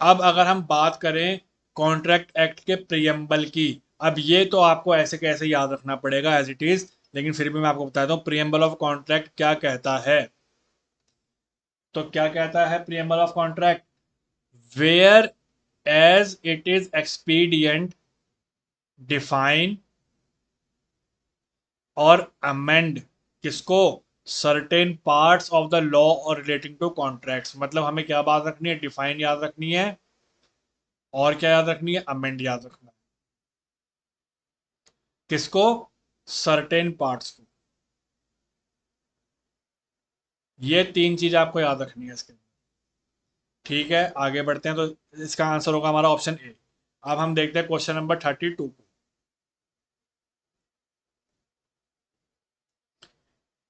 अब अगर हम बात करें कॉन्ट्रैक्ट एक्ट के प्रियम्बल की अब ये तो आपको ऐसे कैसे याद रखना पड़ेगा एज इट इज लेकिन फिर भी मैं आपको बताता हूँ प्रियम्बल ऑफ कॉन्ट्रैक्ट क्या कहता है तो क्या कहता है preamble of contract whereas it is expedient define और अमेंड किसको certain parts of the law और रिलेटिंग टू कॉन्ट्रैक्ट्स मतलब हमें क्या बात रखनी है डिफाइन याद रखनी है और क्या याद रखनी है अमेंड याद रखना है किसको सर्टेन पार्ट्स को ये तीन चीज आपको याद रखनी है इसके ठीक है आगे बढ़ते हैं तो इसका आंसर होगा हमारा ऑप्शन ए अब हम देखते हैं क्वेश्चन नंबर थर्टी टू को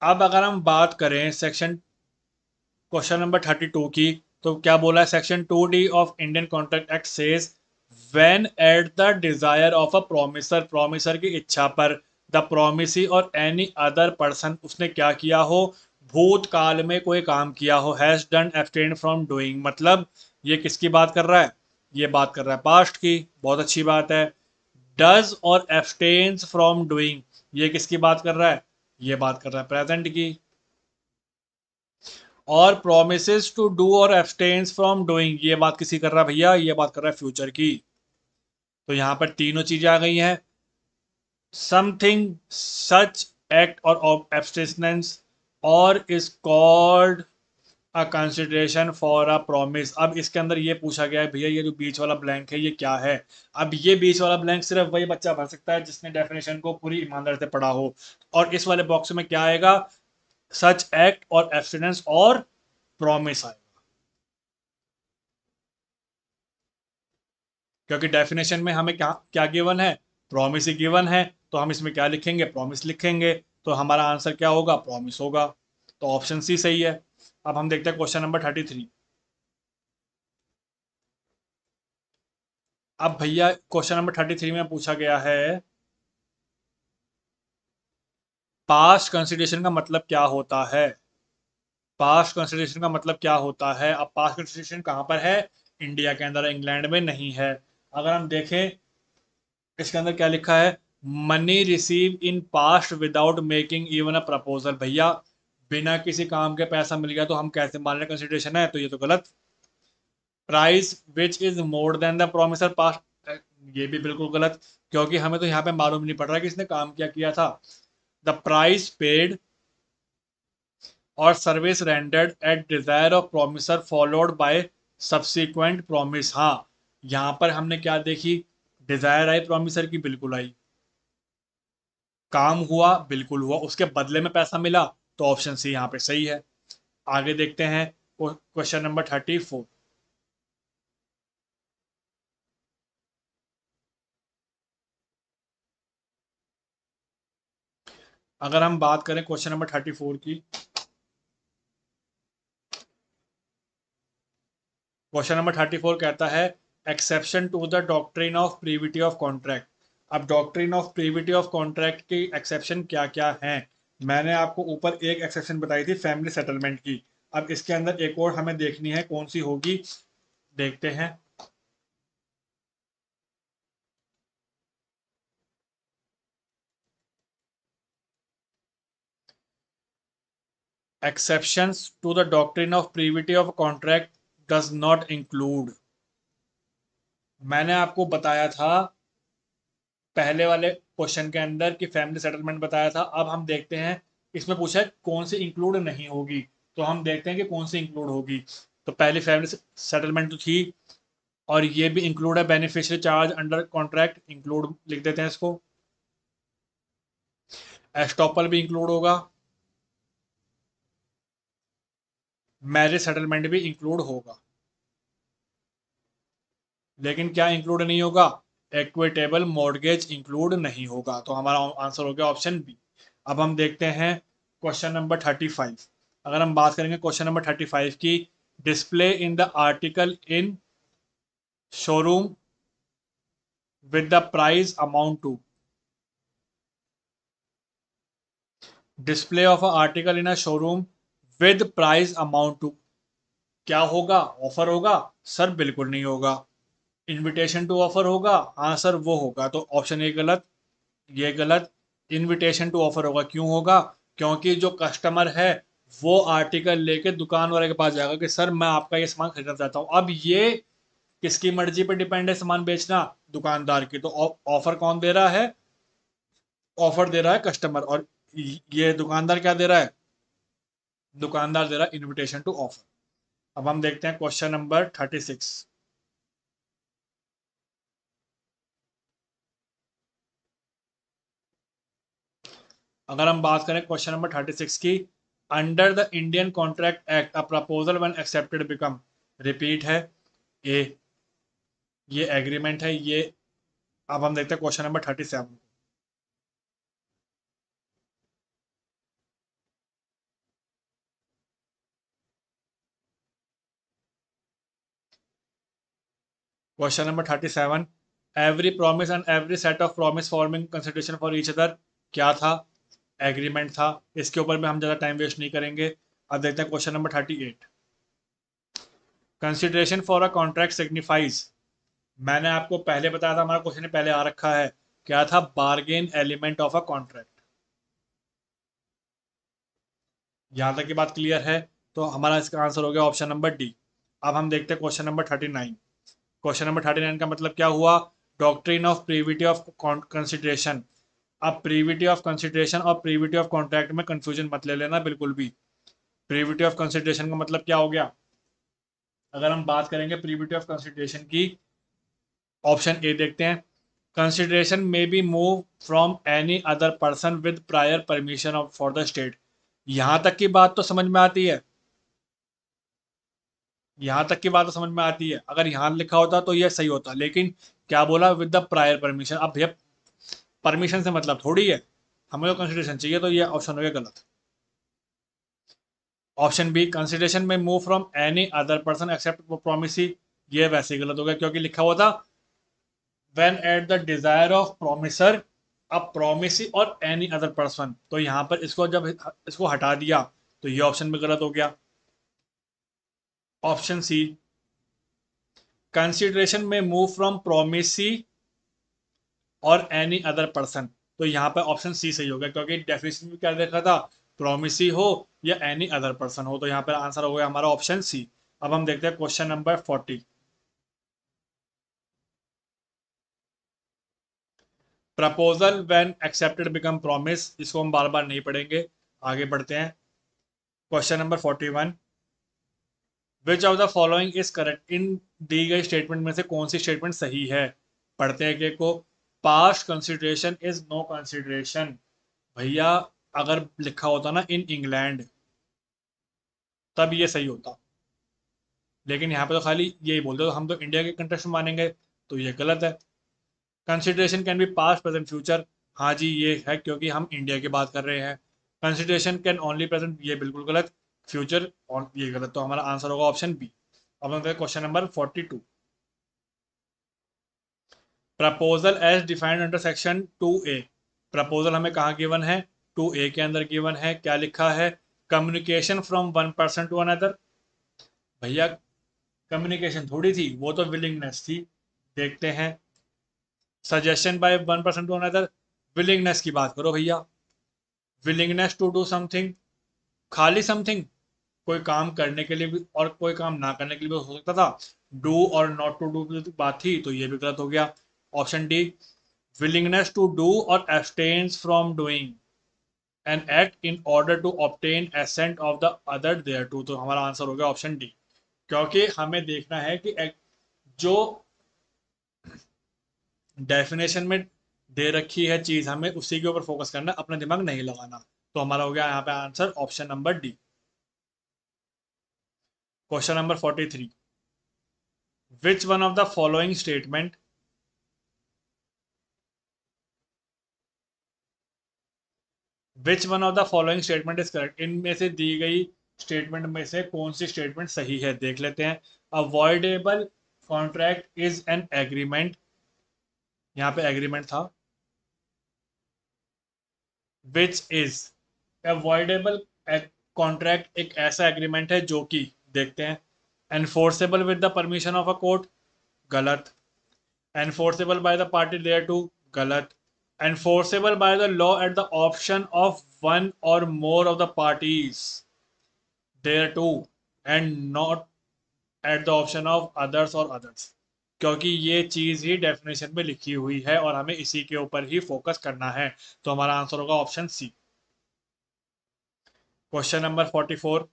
अब अगर हम बात करें section question number thirty two की तो क्या बोला है section two D of Indian contract act says when at the desire of a promisor promisor की इच्छा पर द प्रोमिसी और एनी अदर पर्सन उसने क्या किया हो भूतकाल में कोई काम किया हो has done abstained from doing मतलब ये किसकी बात कर रहा है ये बात कर रहा है पास्ट की बहुत अच्छी बात है डज और एफ्टेन्स फ्रॉम डूइंग ये किसकी बात कर रहा है ये बात कर रहा है प्रेजेंट की और प्रोमिस टू डू और एब्सटेंस फ्रॉम डूइंग ये बात किसी कर रहा है भैया ये बात कर रहा है फ्यूचर की तो यहां पर तीनों चीजें आ गई हैं समथिंग सच एक्ट और एब्सटेंस और is called a consideration for a promise अब इसके अंदर ये पूछा गया है भैया ये जो बीच वाला ब्लैंक है ये क्या है अब ये बीच वाला ब्लैंक सिर्फ वही बच्चा भर सकता है जिसने डेफिनेशन को पूरी ईमानदारी से पढ़ा हो और इस वाले बॉक्स में क्या आएगा सच एक्ट और एक्सीडेंस और प्रोमिस आएगा क्योंकि डेफिनेशन में हमें क्या क्या गिवन है प्रोमिस ही गिवन है तो हम इसमें क्या लिखेंगे प्रोमिस लिखेंगे तो हमारा आंसर क्या होगा प्रोमिस होगा तो ऑप्शन सी सही है अब हम देखते हैं क्वेश्चन नंबर थर्टी थ्री अब भैया क्वेश्चन नंबर थर्टी थ्री में पूछा गया है पास्ट कंसिडरेशन का मतलब क्या होता है पास्ट कंसिडरेशन का मतलब क्या होता है अब पास्ट कंसिडरेशन कहां पर है इंडिया के अंदर इंग्लैंड में नहीं है अगर हम देखें इसके अंदर क्या लिखा है money receive in past without making even a proposal भैया बिना किसी काम के पैसा मिल गया तो हम कैसे मान लें कंसिडरेशन है तो ये तो गलत price which is more than the promisor पास ये भी बिल्कुल गलत क्योंकि हमें तो यहाँ पे मालूम नहीं पड़ रहा कि इसने काम क्या किया था द प्राइस पेड और service rendered at desire of promisor followed by subsequent promise हाँ यहाँ पर हमने क्या देखी डिजायर आई प्रोमिसर की बिल्कुल आई काम हुआ बिल्कुल हुआ उसके बदले में पैसा मिला तो ऑप्शन सी यहाँ पे सही है आगे देखते हैं क्वेश्चन नंबर थर्टी फोर अगर हम बात करें क्वेश्चन नंबर थर्टी फोर की क्वेश्चन नंबर थर्टी फोर कहता है exception to the doctrine of privity of contract अब doctrine of privity of contract की एक्सेप्शन क्या क्या हैं मैंने आपको ऊपर एक एक्सेप्शन बताई थी फैमिली सेटलमेंट की अब इसके अंदर एक और हमें देखनी है कौन सी होगी देखते हैं exception to the doctrine of privity of contract does not include मैंने आपको बताया था पहले वाले क्वेश्चन के अंदर कि फैमिली सेटलमेंट बताया था अब हम देखते हैं इसमें पूछा है कौन सी इंक्लूड नहीं होगी तो हम देखते हैं कि कौन सी इंक्लूड होगी तो पहली फैमिली सेटलमेंट तो थी और ये भी इंक्लूड है beneficiary charge under contract include लिख देते हैं इसको एस्टॉपल भी इंक्लूड होगा मैरिज सेटलमेंट भी इंक्लूड होगा लेकिन क्या इंक्लूड नहीं होगा एक्विटेबल मॉडगेज इंक्लूड नहीं होगा तो हमारा आंसर हो गया ऑप्शन बी अब हम देखते हैं क्वेश्चन नंबर थर्टी फाइव अगर हम बात करेंगे क्वेश्चन नंबर थर्टी फाइव की display in the article in showroom with the price amount to display of an article in a showroom with price amount क्या होगा ऑफर होगा सर बिल्कुल नहीं होगा इनविटेशन टू ऑफर होगा हाँ सर वो होगा तो ऑप्शन ए गलत ये गलत इनविटेशन टू ऑफर होगा क्यों होगा क्योंकि जो कस्टमर है वो आर्टिकल लेके दुकान वाले के पास जाएगा कि सर मैं आपका ये सामान खरीदना चाहता हूँ अब ये किसकी मर्जी पे डिपेंड है सामान बेचना दुकानदार की तो ऑफर कौन दे रहा है ऑफर दे रहा है कस्टमर और ये दुकानदार क्या दे रहा है दुकानदार दे रहा है इन्विटेशन टू ऑफर अब हम देखते हैं क्वेश्चन नंबर थर्टी सिक्स अगर हम बात करें क्वेश्चन नंबर थर्टी सिक्स की under the Indian contract act a proposal when accepted become repeat है ए ये एग्रीमेंट है ये अब हम देखते हैं question number thirty seven question number thirty seven every promise and every set of promise forming constitution for each other क्या था एग्रीमेंट था इसके ऊपर में हम ज़्यादा टाइम वेस्ट नहीं करेंगे अब देखते हैं question number thirty eight consideration for a contract signifies मैंने आपको पहले बताया था हमारा क्वेश्चन पहले आ रखा है क्या था bargain element of a contract यहां तक की बात क्लियर है तो हमारा इसका आंसर हो गया ऑप्शन नंबर डी अब हम देखते हैं question number thirty nine question number thirty nine का मतलब क्या हुआ doctrine of privity of consideration अब प्रीविटी ऑफ कंसिडरेशन और प्रीविटी ऑफ कॉन्ट्रैक्ट में कंफ्यूजन मत ले लेना बिल्कुल भी प्रीविटी ऑफ कंसिडरेशन का मतलब क्या हो गया अगर हम बात करेंगे प्रीविटी ऑफ कंसिडरेशन की ऑप्शन ए देखते हैं consideration may be move from any other person with prior permission of for the state यहां तक की बात तो समझ में आती है यहां तक की बात तो समझ में आती है अगर यहां लिखा होता तो यह सही होता लेकिन क्या बोला विद द प्रायर परमिशन अब भैया परमिशन से मतलब थोड़ी है हमें तो कंसिडरेशन चाहिए तो ये ऑप्शन हो गया गलत option B consideration may move from any other person except promise ये वैसे ही गलत हो गया क्योंकि लिखा हुआ था when at the desire of promisor a promise और एनी अदर पर्सन तो यहां पर इसको जब इसको हटा दिया तो ये ऑप्शन भी गलत हो गया option C consideration may move from promisee और एनी अदर पर्सन तो यहाँ पर ऑप्शन सी सही होगा क्योंकि डेफिनेशन में क्या देखा था प्रोमिसी हो या एनी अदर पर्सन हो तो यहाँ पर आंसर हो गया हमारा ऑप्शन सी अब हम देखते हैं question number forty proposal when accepted become promise इसको हम बार बार नहीं पढ़ेंगे आगे बढ़ते हैं question number forty one which of the following is correct इन दी गई स्टेटमेंट में से कौन सी स्टेटमेंट सही है पढ़ते हैं के को past consideration is no consideration भैया अगर लिखा होता ना इन इंग्लैंड तब ये सही होता लेकिन यहाँ पे तो खाली यही बोलते हो हम तो इंडिया के कंटेक्स्ट मानेंगे तो ये गलत है consideration can be past present future हाँ जी ये है क्योंकि हम इंडिया की बात कर रहे हैं कंसिडरेशन कैन ओनली प्रेजेंट ये बिल्कुल गलत फ्यूचर और ये गलत तो हमारा आंसर होगा ऑप्शन बी अब हम question number forty two proposal as defined under section two A proposal हमें कहाँ गिवन है टू ए के अंदर गिवन है क्या लिखा है communication from one person to another भैया कम्युनिकेशन थोड़ी थी वो तो विलिंगनेस थी देखते हैं suggestion by one person to another willingness की बात करो भैया विलिंगनेस टू डू समथिंग खाली समथिंग कोई काम करने के लिए भी और कोई काम ना करने के लिए भी हो सकता था डू और नॉट टू डू बात थी तो ये भी गलत हो गया ऑप्शन डी टू डू और or from doing an act in order to obtain assent of the other thereto तो हमारा आंसर गया ऑप्शन डी क्योंकि हमें देखना है कि जो डेफिनेशन में दे रखी है चीज हमें उसी के ऊपर फोकस करना अपना दिमाग नहीं लगाना तो हमारा हो गया यहाँ पे answer option number D question number forty three which one of the following statement which one of the following statement is correct इनमें से दी गई स्टेटमेंट में से कौन सी स्टेटमेंट सही है देख लेते हैं avoidable contract is an agreement यहाँ पे एग्रीमेंट था विच इज अवॉइडेबल कॉन्ट्रैक्ट एक ऐसा एग्रीमेंट है जो कि देखते हैं enforceable with the permission of a court गलत enforceable by the party thereto गलत enforceable by the law at the option of one or more of the parties thereto and not at the option of others or others क्योंकि ये चीज ही definition में लिखी हुई है और हमें इसी के ऊपर ही फोकस करना है तो हमारा आंसर होगा option C question number forty four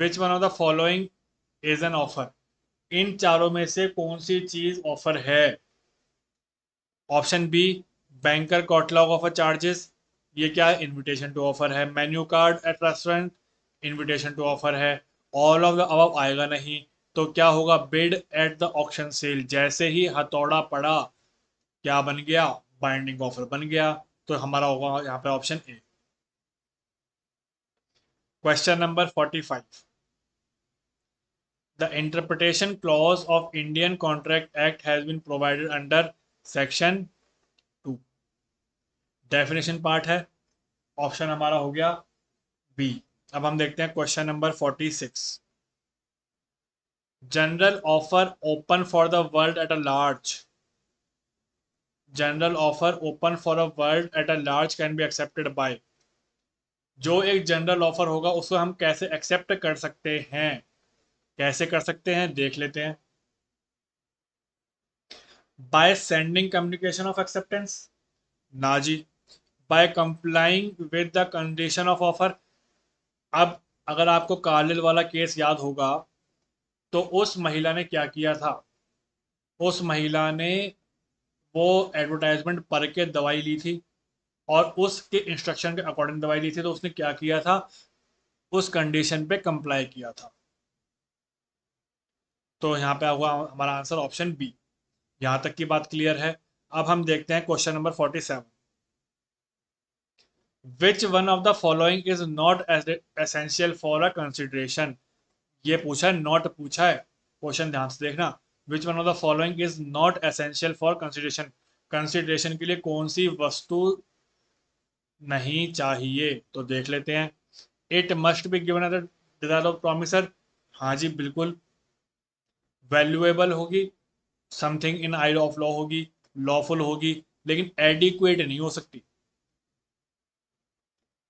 which one of the following is an offer इन चारों में से कौन सी चीज ऑफर है option B banker catalogue offer charges ये क्या है इन्विटेशन टू ऑफर है menu card at restaurant invitation to offer है ऑल ऑफ द अब आएगा नहीं तो क्या होगा bid at the auction sale जैसे ही हथौड़ा पड़ा क्या बन गया बाइंडिंग ऑफर बन गया तो हमारा होगा यहाँ पे option A question number forty five the interpretation clause of Indian contract act has been provided under section definition part है ऑप्शन हमारा हो गया बी अब हम देखते हैं question number forty six general offer open for the world at a large general offer open for a world at a large can be accepted by जो एक जनरल ऑफर होगा उसको हम कैसे एक्सेप्ट कर सकते हैं कैसे कर सकते हैं देख लेते हैं by sending communication of acceptance ना जी by complying with the condition of offer अब अगर आपको कालिल वाला केस याद होगा तो उस महिला ने क्या किया था उस महिला ने वो एडवर्टाइजमेंट पढ़ के दवाई ली थी और उसके इंस्ट्रक्शन के अकॉर्डिंग दवाई ली थी तो उसने क्या किया था उस कंडीशन पे कंप्लाई किया था तो यहाँ पे हुआ हमारा आंसर ऑप्शन बी यहाँ तक की बात क्लियर है अब हम देखते हैं question number forty seven which one of the following is not essential for a consideration ये पूछा है नॉट पूछा है क्वेश्चन ध्यान से देखना which one of the following is not essential for consideration consideration के लिए कौन सी वस्तु नहीं चाहिए तो देख लेते हैं it must be given at desire of promisor हाँ जी बिल्कुल वैल्यूएबल होगी something in eye of law होगी लॉफुल होगी लेकिन एडिक्वेट नहीं हो सकती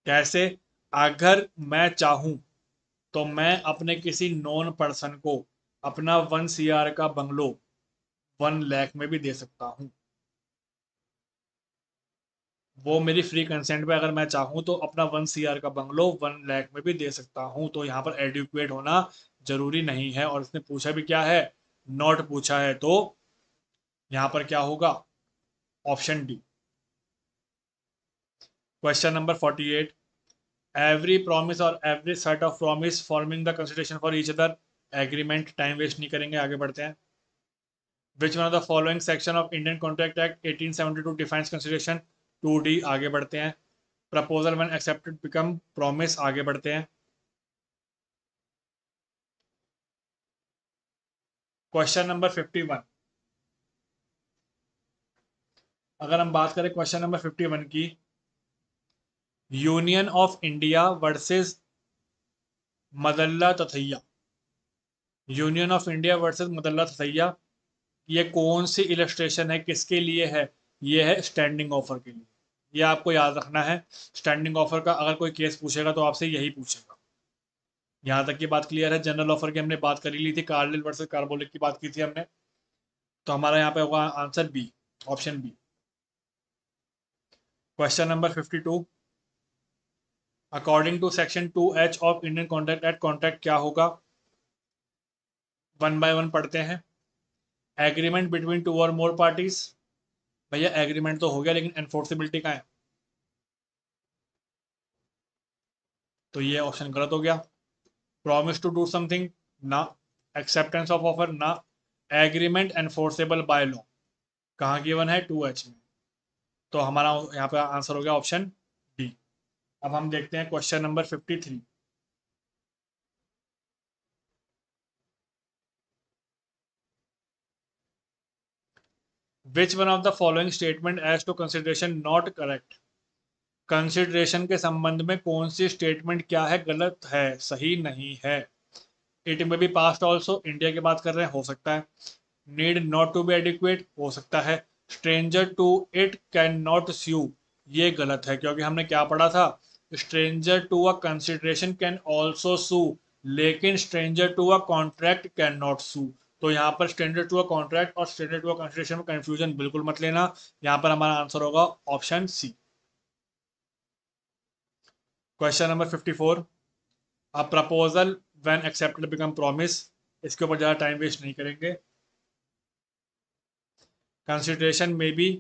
कैसे अगर मैं चाहूं तो मैं अपने किसी नॉन पर्सन को अपना वन सी का बंगलो वन लैख में भी दे सकता हूं वो मेरी फ्री कंसेंट पे अगर मैं चाहूं तो अपना वन सी का बंगलो वन लैख में भी दे सकता हूं तो यहाँ पर एडुकेट होना जरूरी नहीं है और इसने पूछा भी क्या है नॉट पूछा है तो यहां पर क्या होगा option D question number forty eight every promise और every set of promise forming the consideration for each other agreement time waste नहीं करेंगे आगे बढ़ते हैं which one of the following section of Indian contract act eighteen seventy two defines consideration two D आगे बढ़ते हैं proposal when accepted become promise आगे बढ़ते हैं क्वेश्चन नंबर फिफ्टी वन अगर हम बात करें क्वेश्चन नंबर फिफ्टी वन की Union of India versus Madalla Thathaiah Union of India versus Madalla Thathaiah ये कौन सी इलस्ट्रेशन है किसके लिए है ये है स्टैंडिंग ऑफर के लिए ये आपको याद रखना है स्टैंडिंग ऑफर का अगर कोई केस पूछेगा तो आपसे यही पूछेगा यहाँ तक की बात क्लियर है जनरल ऑफर की हमने बात करी ली थी कार्डिल वर्सेज कार्बोलिक की बात की थी हमने तो हमारा यहाँ पे होगा answer B option B question number fifty two according to section two H of Indian contract act contract क्या होगा वन बाय वन पढ़ते हैं एग्रीमेंट बिटवीन टू और मोर पार्टीज भैया एग्रीमेंट तो हो गया लेकिन एनफोर्सिबिलिटी का है तो ये ऑप्शन गलत हो गया प्रॉमिस टू डू समथिंग ना एक्सेप्टेंस ऑफ ऑफर ना एग्रीमेंट एनफोर्सेबल बाय लॉ कहाँ गिवन है टू एच में तो हमारा यहाँ पे आंसर हो गया ऑप्शन अब हम देखते हैं question number fifty three which one of the following statement as to consideration not correct consideration के संबंध में कौन सी स्टेटमेंट क्या है गलत है सही नहीं है इट में बी पास्ट ऑल्सो इंडिया की बात कर रहे हैं हो सकता है need not to be adequate हो सकता है stranger to it can not sue ये गलत है क्योंकि हमने क्या पढ़ा था stranger to a consideration can also sue लेकिन stranger to a contract can not sue तो यहाँ पर स्टैंडर्ड टू अ कॉन्ट्रैक्ट और स्टैंडर्ड टू अ कंसिडरेशन में कंफ्यूजन बिल्कुल मत लेना यहाँ पर हमारा आंसर होगा option C question number 54 a proposal when accepted become promise इसके ऊपर ज़्यादा टाइम वेस्ट नहीं करेंगे कंसिडरेशन में भी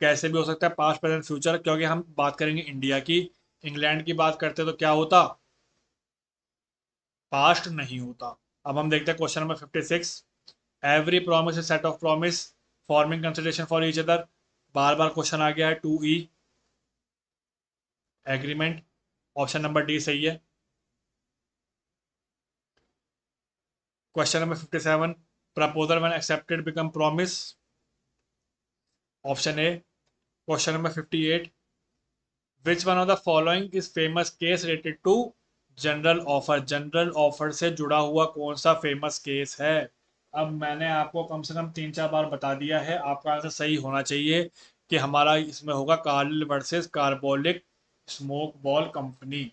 कैसे भी हो सकता है पास्ट प्रेजेंट फ्यूचर क्योंकि हम बात करेंगे इंडिया की इंग्लैंड की बात करते तो क्या होता पास्ट नहीं होता अब हम देखते हैं question number fifty six every promise set of promise forming consideration for each other बार बार क्वेश्चन आ गया है to E agreement option number D सही है question number fifty seven proposal when accepted become promise option A question number fifty eight which one of the following is famous case related to general offer general offer से जुड़ा हुआ कौन सा famous case है अब मैंने आपको कम से कम तीन चार बार बता दिया है आपका आंसर सही होना चाहिए कि हमारा इसमें होगा Carl versus carbolic smoke ball company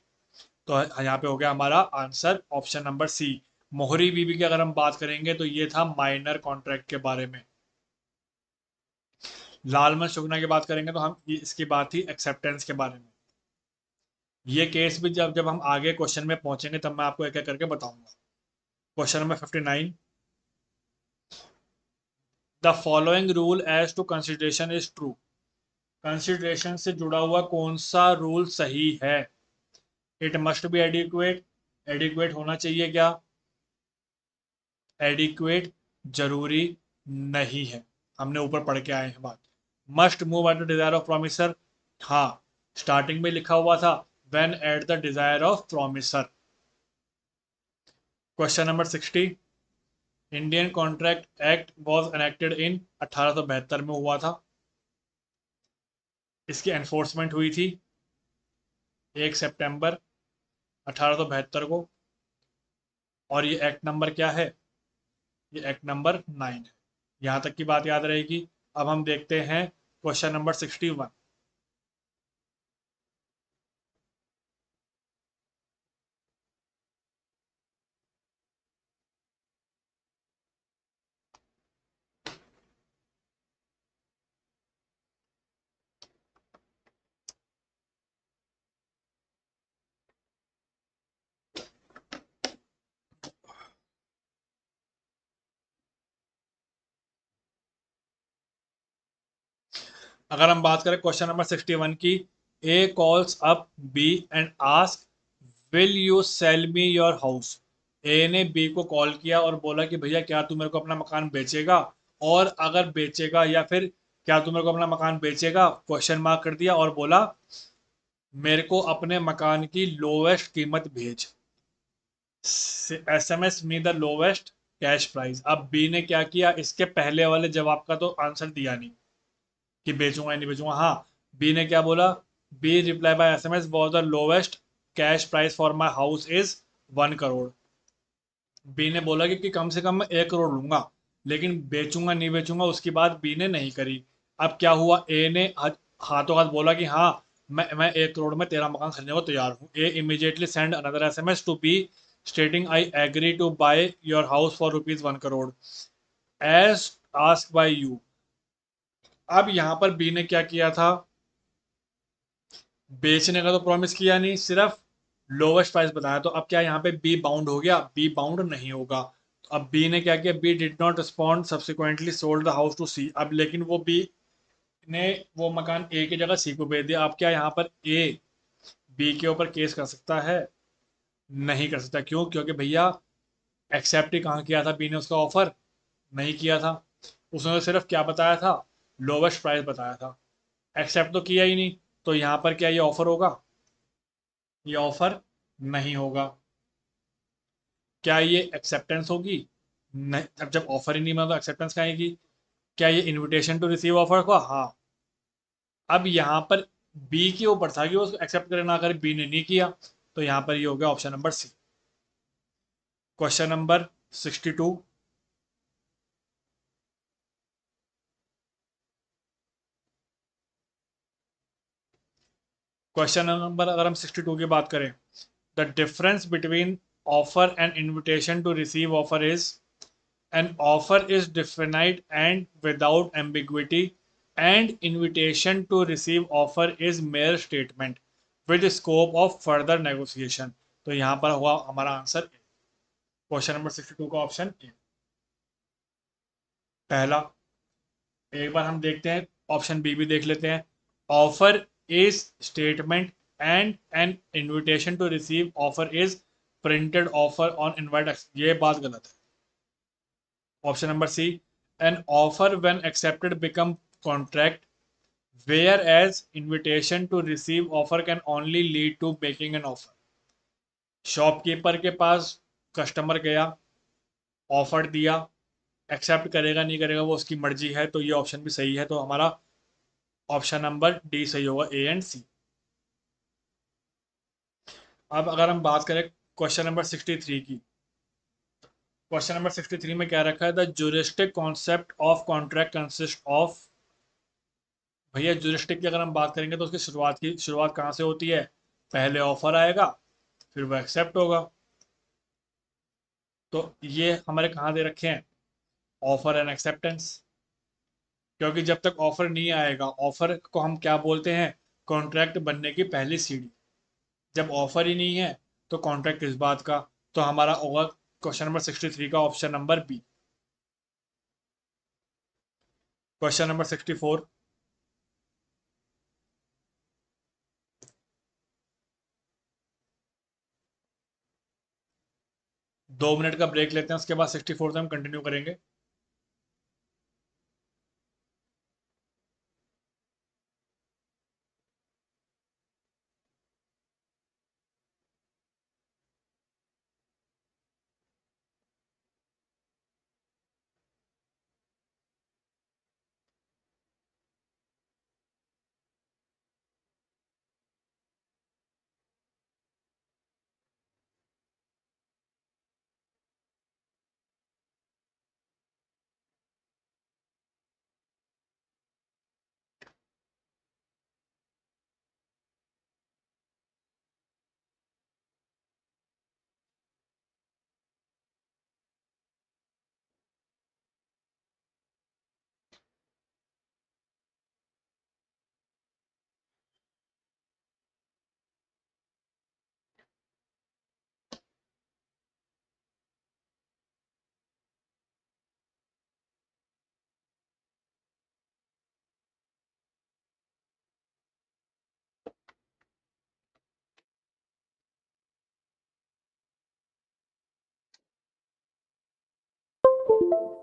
तो यहाँ पे हो गया हमारा आंसर ऑप्शन नंबर सी मोहरी बीबी की अगर हम बात करेंगे तो ये था माइनर कॉन्ट्रैक्ट के बारे में लाल मर्च शुगना की बात करेंगे तो हम इसकी बात थी एक्सेप्टेंस के बारे में ये केस भी जब जब हम आगे क्वेश्चन में पहुंचेंगे तब मैं आपको एक एक करके बताऊंगा question number fifty nine the following rule as to consideration is true consideration से जुड़ा हुआ कौन सा रूल सही है it must be adequate adequate होना चाहिए क्या एडिक्वेट जरूरी नहीं है हमने ऊपर पढ़ के आए हैं बात must move at the desire of promisor हाँ स्टार्टिंग में लिखा हुआ था when at the desire of promisor question number sixty Indian contract act was enacted in अठारह में हुआ था इसकी एनफोर्समेंट हुई थी एक सितंबर अठारह को और ये एक्ट नंबर क्या है ये एक्ट नंबर नाइन है यहाँ तक की बात याद रहेगी अब हम देखते हैं क्वेश्चन नंबर सिक्सटी वन अगर हम बात करें क्वेश्चन नंबर सिक्सटी वन की A calls up B and ask will you sell me your house A ने बी को कॉल किया और बोला कि भैया क्या तू मेरे को अपना मकान बेचेगा और अगर बेचेगा या फिर क्या तू मेरे को अपना मकान बेचेगा क्वेश्चन मार्क कर दिया और बोला मेरे को अपने मकान की लोवेस्ट कीमत भेज S M S me the lowest cash price अब बी ने क्या किया इसके पहले वाले जवाब का तो आंसर दिया नहीं कि बेचूंगा नहीं बेचूंगा हाँ बी ने क्या बोला B reply by S M S was the lowest cash price for my house is one crore B ने बोला कि, कि कम से कम मैं एक करोड़ लूंगा लेकिन बेचूंगा नहीं बेचूंगा उसकी बात बी ने नहीं करी अब क्या हुआ ए ने हाथों हाथ बोला कि हाँ मैं मैं एक करोड़ में तेरा मकान खरीदने को तैयार हूँ A immediately send another S M S to B stating I agree to buy your house for rupees one crore as ask by you अब यहाँ पर बी ने क्या किया था बेचने का तो प्रॉमिस किया नहीं सिर्फ लोवेस्ट प्राइस बताया तो अब क्या यहाँ पे बी बाउंड हो गया बी बाउंड नहीं होगा तो अब बी ने क्या किया B did not respond subsequently sold the house to C अब लेकिन वो बी ने वो मकान ए की जगह सी को बेच दिया अब क्या यहाँ पर ए बी के ऊपर केस कर सकता है नहीं कर सकता क्यों क्योंकि भैया एक्सेप्ट ही कहाँ किया था बी ने उसका ऑफर नहीं किया था उसने तो सिर्फ क्या बताया था लोवेस्ट प्राइस बताया था एक्सेप्ट तो किया ही नहीं तो यहाँ पर क्या ये ऑफर होगा ये ऑफर नहीं होगा क्या ये एक्सेप्टेंस होगी नहीं जब जब ऑफर ही नहीं मिला तो एक्सेप्टेंस कहेगी क्या ये इनविटेशन टू रिसीव ऑफर को हाँ अब यहाँ पर बी के ऊपर था कि वो एक्सेप्ट करे ना करे बी ने नहीं किया तो यहाँ पर ये हो गया option number C question number sixty two question number अगर हम 62 की बात करें the difference between offer and invitation to receive offer is an offer is definite and without ambiguity and invitation to receive offer is mere statement with scope of further negotiation तो यहाँ पर हुआ हमारा आंसर ए क्वेश्चन नंबर 62 का option A पहला एक बार हम देखते हैं ऑप्शन बी भी देख लेते हैं offer is statement and an invitation to receive offer is printed offer on invite ye baat galat hai option number c an offer when accepted become contract whereas invitation to receive offer can only lead to making an offer shopkeeper ke paas customer gaya offer diya accept karega nahi karega wo uski marzi hai to ye option bhi sahi hai to hamara option number D सही होगा ए and सी अब अगर हम बात करें question number sixty three की question number sixty three में क्या रखा है the juristic concept of contract consist of भैया जुरिस्टिक की अगर हम बात करेंगे तो उसकी शुरुआत की शुरुआत कहाँ से होती है पहले ऑफर आएगा फिर वो एक्सेप्ट होगा तो ये हमारे कहाँ दे रखे हैं ऑफर एंड एक्सेप्टेंस क्योंकि जब तक ऑफर नहीं आएगा ऑफर को हम क्या बोलते हैं कॉन्ट्रैक्ट बनने की पहली सीढ़ी जब ऑफर ही नहीं है तो कॉन्ट्रैक्ट किस बात का तो हमारा होगा क्वेश्चन नंबर सिक्सटी थ्री का option number B question number sixty four दो मिनट का ब्रेक लेते हैं उसके बाद सिक्सटी फोर से तो हम कंटिन्यू करेंगे you.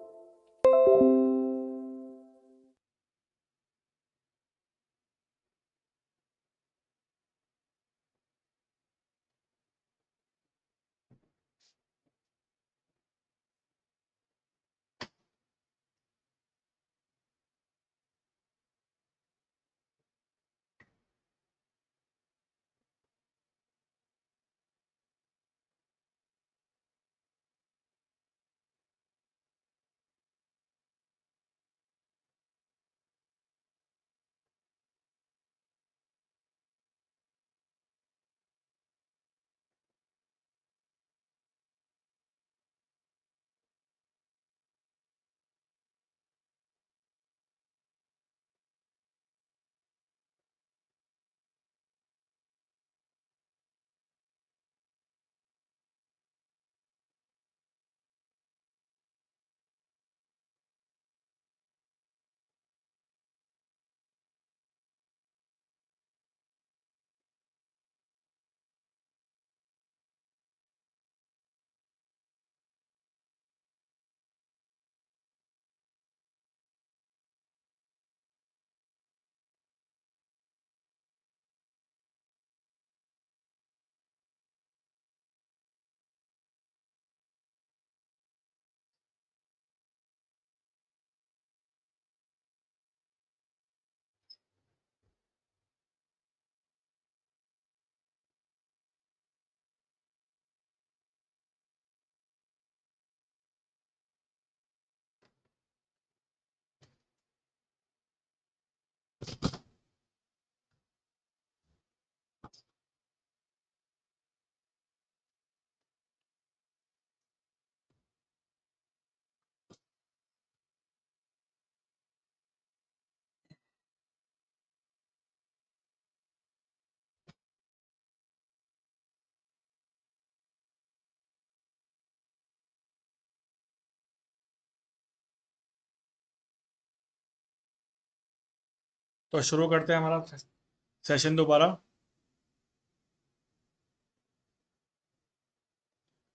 you तो शुरू करते हैं हमारा सेशन दोबारा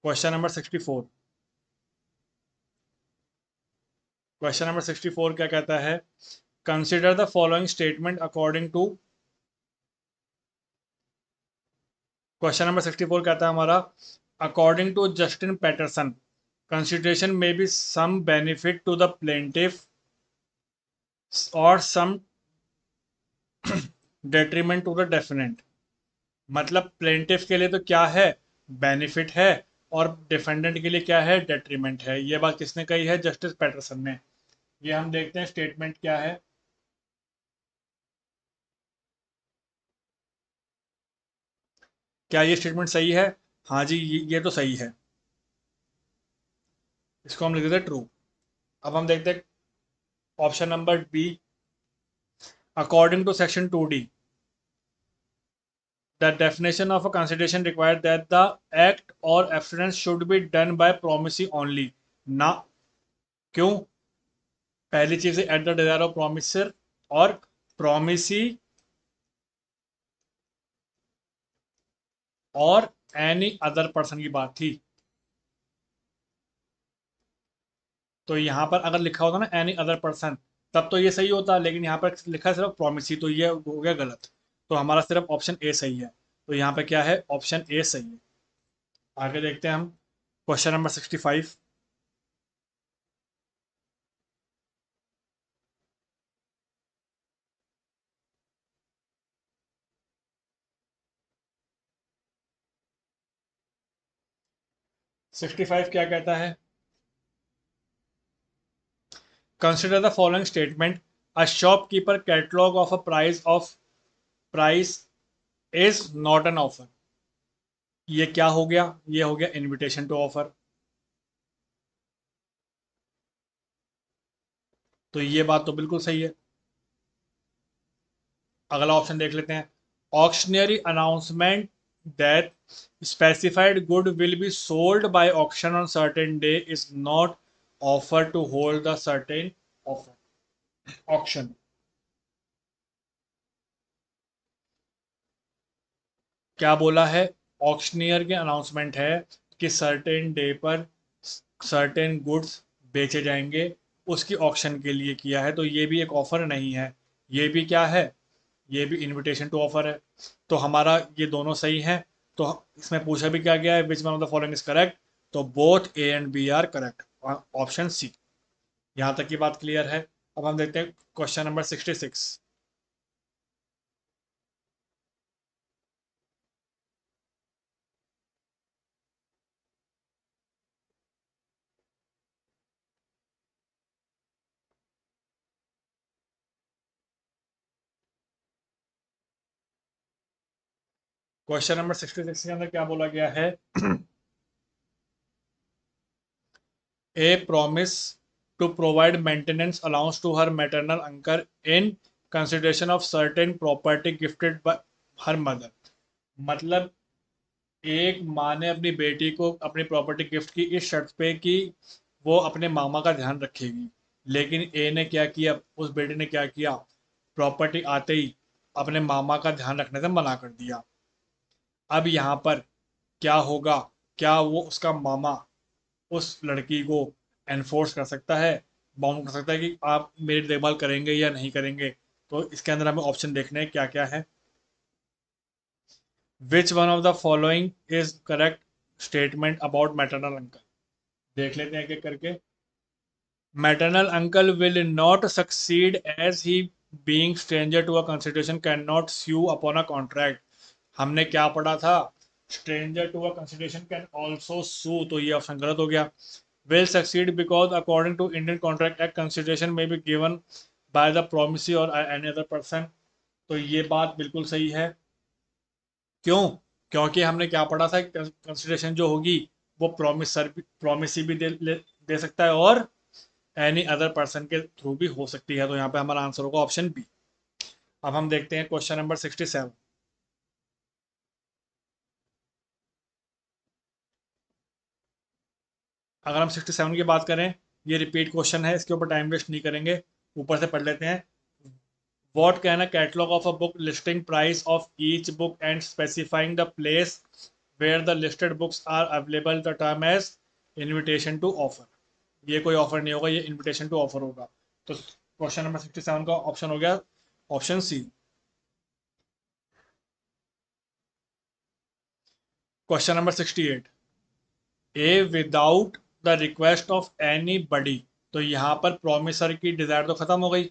question number sixty four question number sixty four क्या कहता है consider the following statement according to question number sixty four कहता है हमारा according to Justin Patterson consideration में be some benefit to the plaintiff और some detriment to the defendant मतलब plaintiff के लिए तो क्या है बेनिफिट है और डिफेंडेंट के लिए क्या है डेट्रीमेंट है ये बात किसने कही है जस्टिस पैटरसन ने ये हम देखते हैं स्टेटमेंट क्या है क्या ये स्टेटमेंट सही है हाँ जी ये, ये तो सही है इसको हम लिख देते ट्रू अब हम देखते हैं option number B according to section 2d the definition of a consideration required that the act or abstinence should be done by promisee only ना क्यों पहली चीज at the desire of promisor और प्रोमिसी और एनी अदर पर्सन की बात थी तो यहां पर अगर लिखा होता ना एनी अदर पर्सन तब तो ये सही होता लेकिन यहाँ पर लिखा सिर्फ प्रॉमिस ही तो ये हो गया गलत तो हमारा सिर्फ ऑप्शन ए सही है तो यहाँ पे क्या है ऑप्शन ए सही है आगे देखते हैं हम question number sixty five sixty five क्या कहता है consider the following statement a shopkeeper catalogue of a price of price is not an offer ये क्या हो गया ये हो गया इन्विटेशन टू ऑफर तो ये बात तो बिल्कुल सही है अगला ऑप्शन देख लेते हैं auctioneer's announcement that specified good will be sold by auction on certain day is not offer to hold the certain offer auction क्या बोला है ऑक्शनियर के अनाउंसमेंट है कि सर्टेन डे पर सर्टेन गुड्स बेचे जाएंगे उसकी ऑक्शन के लिए किया है तो ये भी एक ऑफर नहीं है ये भी क्या है ये भी इनविटेशन टू ऑफर है तो हमारा ये दोनों सही हैं तो इसमें पूछा भी क्या गया है which one of the following is correct तो both A and B are correct option C यहां तक की बात क्लियर है अब हम देखते हैं question number sixty six question number sixty six के अंदर क्या बोला गया है A promise to provide maintenance allowance to her maternal uncle in consideration of certain property gifted by her mother मतलब एक माँ ने अपनी बेटी को अपनी प्रॉपर्टी गिफ्ट की इस शर्त पे कि वो अपने मामा का ध्यान रखेगी लेकिन ए ने क्या किया उस बेटे ने क्या किया प्रॉपर्टी आते ही अपने मामा का ध्यान रखने से मना कर दिया अब यहाँ पर क्या होगा क्या वो उसका मामा उस लड़की को एनफोर्स कर सकता है बाउंड कर सकता है कि आप मेरी देखभाल करेंगे या नहीं करेंगे तो इसके अंदर हमें ऑप्शन देखने हैं क्या क्या है which one of the following is correct statement about maternal uncle देख लेते हैं एक करके maternal uncle will not succeed as he being stranger to a constitution can not sue upon a contract हमने क्या पढ़ा था stranger to a consideration can also sue तो ये ऑप्शन गलत हो गया will succeed because according to Indian contract act consideration may be given by the promisee और एनी अदर पर्सन तो ये बात बिल्कुल सही है क्यों क्योंकि हमने क्या पढ़ा था कंसिडरेशन जो होगी वो प्रोमिसर प्रोमिसी भी दे, दे सकता है और एनी अदर पर्सन के थ्रू भी हो सकती है तो यहाँ पे हमारा आंसर होगा ऑप्शन बी अब हम देखते हैं क्वेश्चन नंबर सिक्सटी सेवन अगर हम सिक्सटी सेवन की बात करें ये रिपीट क्वेश्चन है इसके ऊपर टाइम वेस्ट नहीं करेंगे ऊपर से पढ़ लेते हैं what can a catalogue of a book listing price of each book and specifying the place where the listed books are available the term as invitation to offer ये कोई ऑफर नहीं होगा ये इन्विटेशन टू ऑफर होगा तो question number sixty seven का option हो गया option C question number sixty eight A without the request of anybody तो यहां पर प्रोमिसर की डिजायर तो खत्म हो गई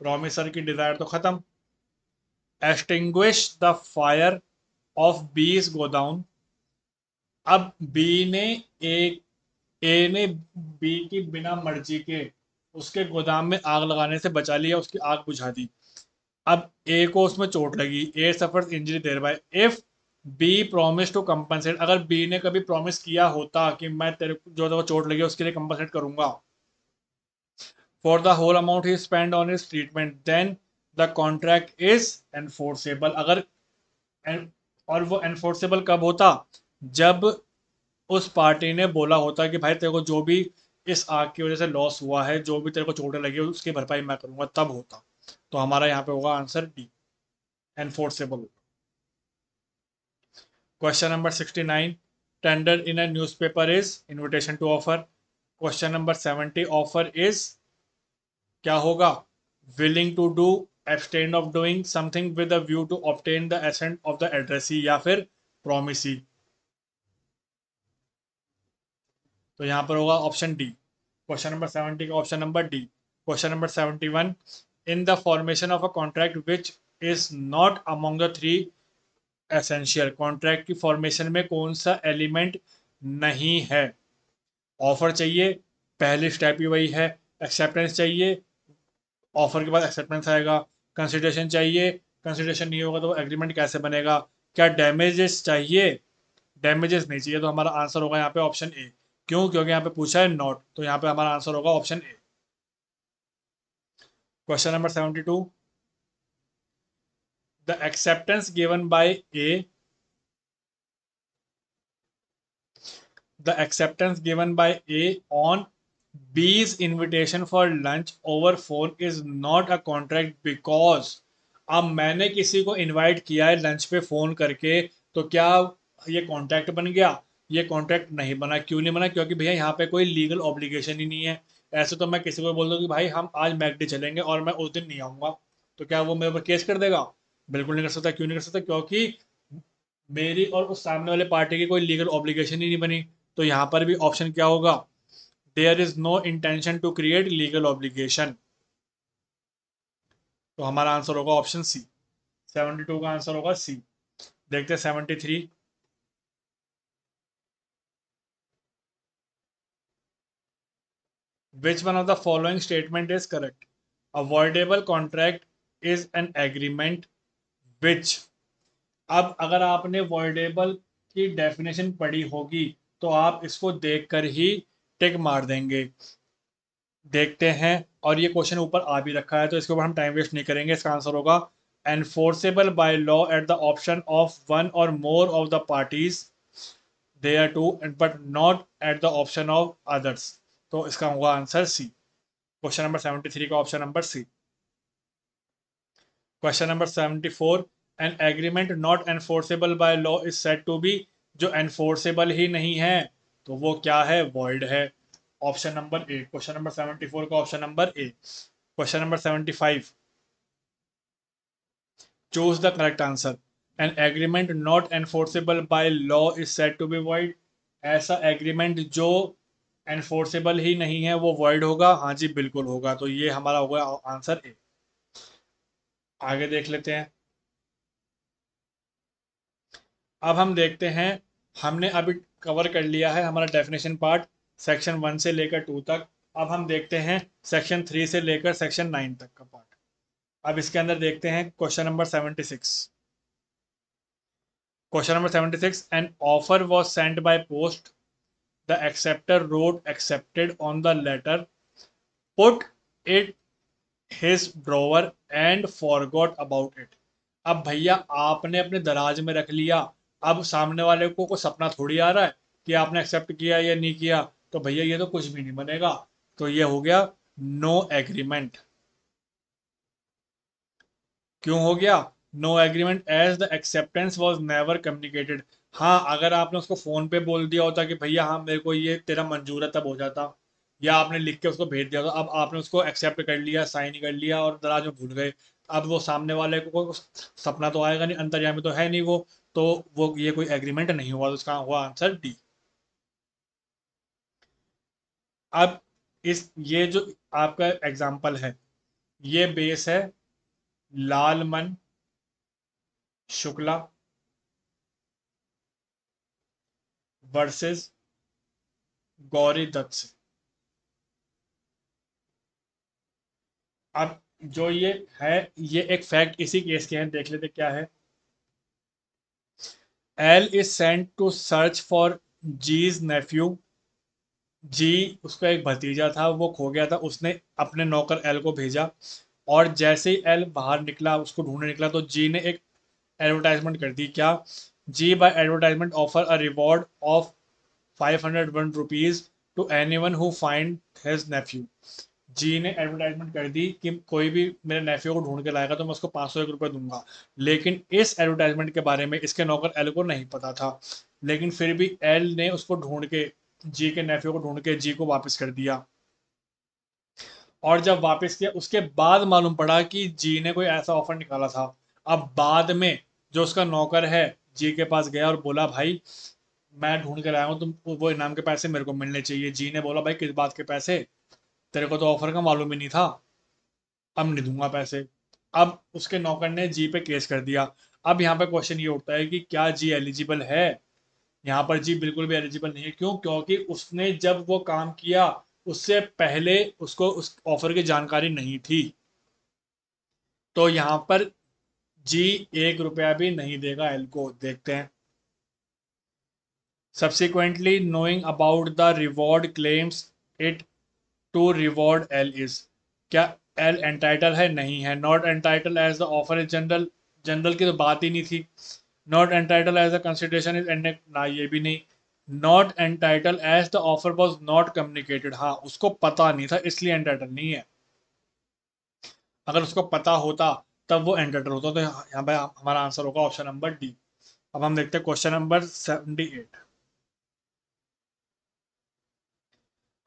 प्रोमिसर की डिजायर तो खत्म extinguish the fire of B's godown अब बी ने एक ए ने बी की बिना मर्जी के उसके गोदाम में आग लगाने से बचा लिया उसकी आग बुझा दी अब ए को उसमें चोट लगी A suffer injury there by if B promise to compensate अगर बी ने कभी प्रोमिस किया होता कि मैं तेरे जो तेरे चोट लगी उसके लिए कंपनसेट करूंगा for the whole amount he spend on his treatment then the contract is enforceable अगर और वो एनफोर्सेबल कब होता जब उस पार्टी ने बोला होता कि भाई तेरे को जो भी इस आग की वजह से लॉस हुआ है जो भी तेरे को चोटें लगी उसकी भरपाई मैं करूंगा तब होता तो हमारा यहाँ पे होगा आंसर डी एनफोर्सेबल होगा question number sixty nine tender in a newspaper is invitation to offer question number seventy offer is क्या होगा willing to do extend of doing something with a view to obtain the assent of the addressee या फिर promisee तो यहां पर होगा option D question number seventy option number D question number seventy one in the formation of a contract which is not among the three essential contract की formation में कौन सा एलिमेंट नहीं है ऑफर चाहिए पहली स्टेप ही वही है एक्सेप्टेंस चाहिए ऑफर के बाद एक्सेप्टेंस आएगा कंसिडरेशन चाहिए कंसिडरेशन नहीं होगा तो एग्रीमेंट कैसे बनेगा क्या डैमेजेस चाहिए डैमेजेस नहीं चाहिए तो हमारा आंसर होगा यहाँ पे ऑप्शन ए क्यों क्योंकि यहाँ पे पूछा है नॉट तो यहाँ पे हमारा आंसर होगा option A question number seventy two the acceptance given by a the acceptance given by a on b's invitation for lunch over phone is not a contract because अब मैंने किसी को इनवाइट किया है लंच पे phone करके तो क्या ये कॉन्ट्रैक्ट बन गया ये कॉन्ट्रैक्ट नहीं बना क्यों नहीं बना क्योंकि भैया यहाँ पे कोई लीगल ऑब्लिगेशन ही नहीं है ऐसे तो मैं किसी को बोल दूँ कि भाई हम आज मैकडे चलेंगे और मैं उस दिन नहीं आऊँगा तो क्या वो मेरे ऊपर केस कर देगा बिल्कुल नहीं कर सकता क्यों नहीं कर सकता क्योंकि मेरी और उस सामने वाले पार्टी की कोई लीगल ऑब्लिगेशन ही नहीं बनी तो यहाँ पर भी ऑप्शन क्या होगा there is no intention to create legal obligation तो हमारा आंसर होगा ऑप्शन सी सेवेंटी टू का आंसर होगा सी देखते हैं seventy three which one of the following statement is correct a voidable contract is an agreement which अब अगर आपने वर्डेबल की डेफिनेशन पढ़ी होगी तो आप इसको देखकर ही टिक मार देंगे देखते हैं और ये क्वेश्चन ऊपर आ भी रखा है तो इसके ऊपर हम टाइम वेस्ट नहीं करेंगे इसका आंसर होगा enforceable by law at the option of one और more of the parties are to but not at the option of others तो इसका होगा answer C question number seventy three का option number C question number seventy four an agreement not enforceable by law is set to be जो enforceable ही नहीं है तो वो क्या है वर्ल्ड है option number A question number seventy four का option number A question number seventy five choose the correct answer an agreement not enforceable by law is set to be word ऐसा एग्रीमेंट जो enforceable ही नहीं है वो world होगा हाँ जी बिल्कुल होगा तो ये हमारा होगा आंसर ए आगे देख लेते हैं अब हम देखते हैं हमने अभी कवर कर लिया है हमारा डेफिनेशन पार्ट सेक्शन वन से लेकर टू तक अब हम देखते हैं सेक्शन थ्री से लेकर सेक्शन नाइन तक का पार्ट अब इसके अंदर देखते हैं question number seventy six question number seventy six an offer was sent by post the acceptor wrote accepted on the letter put it his drawer and forgot about it अब भैया आपने अपने दराज में रख लिया अब सामने वाले को कोई सपना थोड़ी आ रहा है कि आपने एक्सेप्ट किया या नहीं किया तो भैया ये तो कुछ भी नहीं बनेगा तो ये हो गया नो एग्रीमेंट क्यों हो गया no agreement as the acceptance was never communicated हाँ अगर आपने उसको फोन पे बोल दिया होता कि भैया हाँ मेरे को ये तेरा मंजूर है तब हो जाता या आपने लिख के उसको भेज दिया तो अब आपने उसको एक्सेप्ट कर लिया साइन कर लिया और दराज में भूल गए अब वो सामने वाले को सपना तो आएगा नहीं अंतर्यामी तो है नहीं वो तो वो ये कोई एग्रीमेंट नहीं हुआ तो उसका हुआ आंसर डी अब इस ये जो आपका एग्जाम्पल है ये बेस है लालमन शुक्ला वर्सेस गौरी दत्त से अब जो ये है ये एक फैक्ट इसी केस के हैं देख लेते क्या है L is sent to search for G's nephew G उसका एक भतीजा था वो खो गया था उसने अपने नौकर एल को भेजा और जैसे ही एल बाहर निकला उसको ढूंढने निकला तो जी ने एक एडवर्टाइजमेंट कर दी क्या जी by advertisement offer a reward of five hundred one rupees to any one who find his nephew जी ने एडवर्टाइजमेंट कर दी कि कोई भी मेरे नेफ्यू को ढूंढ के लाएगा तो मैं उसको पाँच सौ एक रुपये दूंगा लेकिन इस एडवर्टाइजमेंट के बारे में इसके नौकर एल को नहीं पता था लेकिन फिर भी एल ने उसको ढूंढ के जी के नेफ्यू को ढूंढ के जी को वापस कर दिया और जब वापस किया उसके बाद मालूम पड़ा कि जी ने कोई ऐसा ऑफर निकाला था अब बाद में जो उसका नौकर है जी के पास गया और बोला भाई मैं ढूंढ कर आया हूँ तुम वो इनाम के पैसे मेरे को मिलने चाहिए जी ने बोला भाई किस बात के पैसे तेरे को तो ऑफर का मालूम ही नहीं था अब नहीं दूंगा पैसे अब उसके नौकर ने जी पे केस कर दिया अब यहाँ पे क्वेश्चन ये उठता है कि क्या जी एलिजिबल है यहाँ पर जी बिल्कुल भी एलिजिबल नहीं है क्यों क्योंकि उसने जब वो काम किया उससे पहले उसको उस ऑफर की जानकारी नहीं थी तो यहाँ पर जी एक रुपया भी नहीं देगा एल को देखते हैं subsequently knowing about the reward claims it to reward L is क्या एल एंटाइटल है नहीं है not entitle as the offer is general general की तो बात ही नहीं थी not entitle as the consideration is and ना ये भी नहीं not entitle as the offer was not communicated हाँ उसको पता नहीं था इसलिए एंटाइटल नहीं है अगर उसको पता होता तब वो एंटाइटल होता तो यहाँ पर हमारा आंसर होगा ऑप्शन नंबर डी अब हम देखते हैं क्वेश्चन नंबर सेवेंटी एट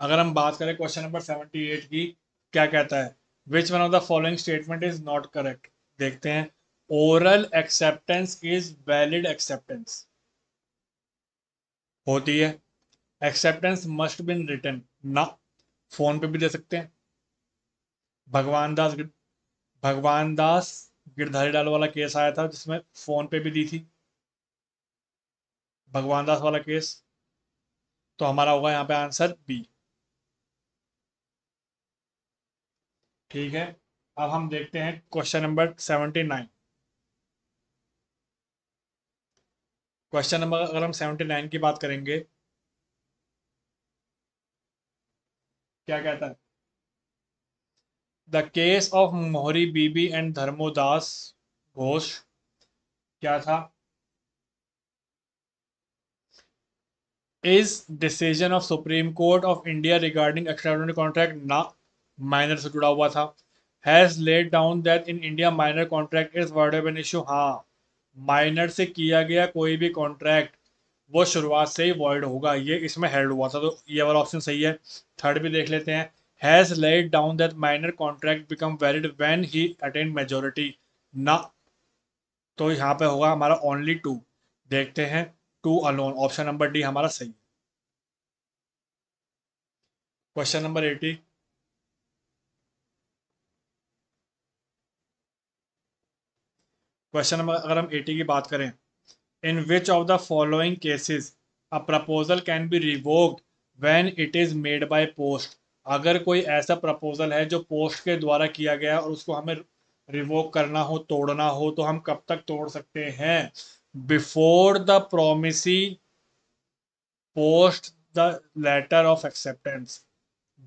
अगर हम बात करें क्वेश्चन नंबर सेवेंटी एट की क्या कहता है which one of the following statement is not correct देखते हैं oral acceptance is valid acceptance होती है एक्सेप्टेंस मस्ट बिन रिटर्न ना फोन पे भी दे सकते हैं भगवान दास भगवान दास गिरधारी डाल वाला केस आया था जिसमें फोन पे भी दी थी भगवान दास वाला केस तो हमारा होगा यहाँ पे आंसर बी ठीक है अब हम देखते हैं question number seventy nine question number अगर हम सेवेंटी नाइन की बात करेंगे क्या कहता है द केस ऑफ मोहरी बीबी एंड धर्मोदास घोष क्या था is decision of Supreme Court of India regarding extra contract ना माइनर से जुड़ा हुआ था has laid down that in India minor contract is word of an issue हाँ माइनर से किया गया कोई भी कॉन्ट्रैक्ट वो शुरुआत से ही वॉइड होगा ये इसमें हेल्ड हुआ था तो ये वाला ऑप्शन सही है थर्ड भी देख लेते हैं has laid down that minor contract become valid when he attend majority ना तो यहाँ पे होगा हमारा ओनली टू देखते हैं to alone option number D हमारा सही question number eighty question number अगर हम एटी की बात करें in which of the following cases a proposal can be revoked when it is made by post अगर कोई ऐसा प्रपोजल है जो पोस्ट के द्वारा किया गया और उसको हमें रिवोक करना हो तोड़ना हो तो हम कब तक तोड़ सकते हैं before the promisee post the letter of acceptance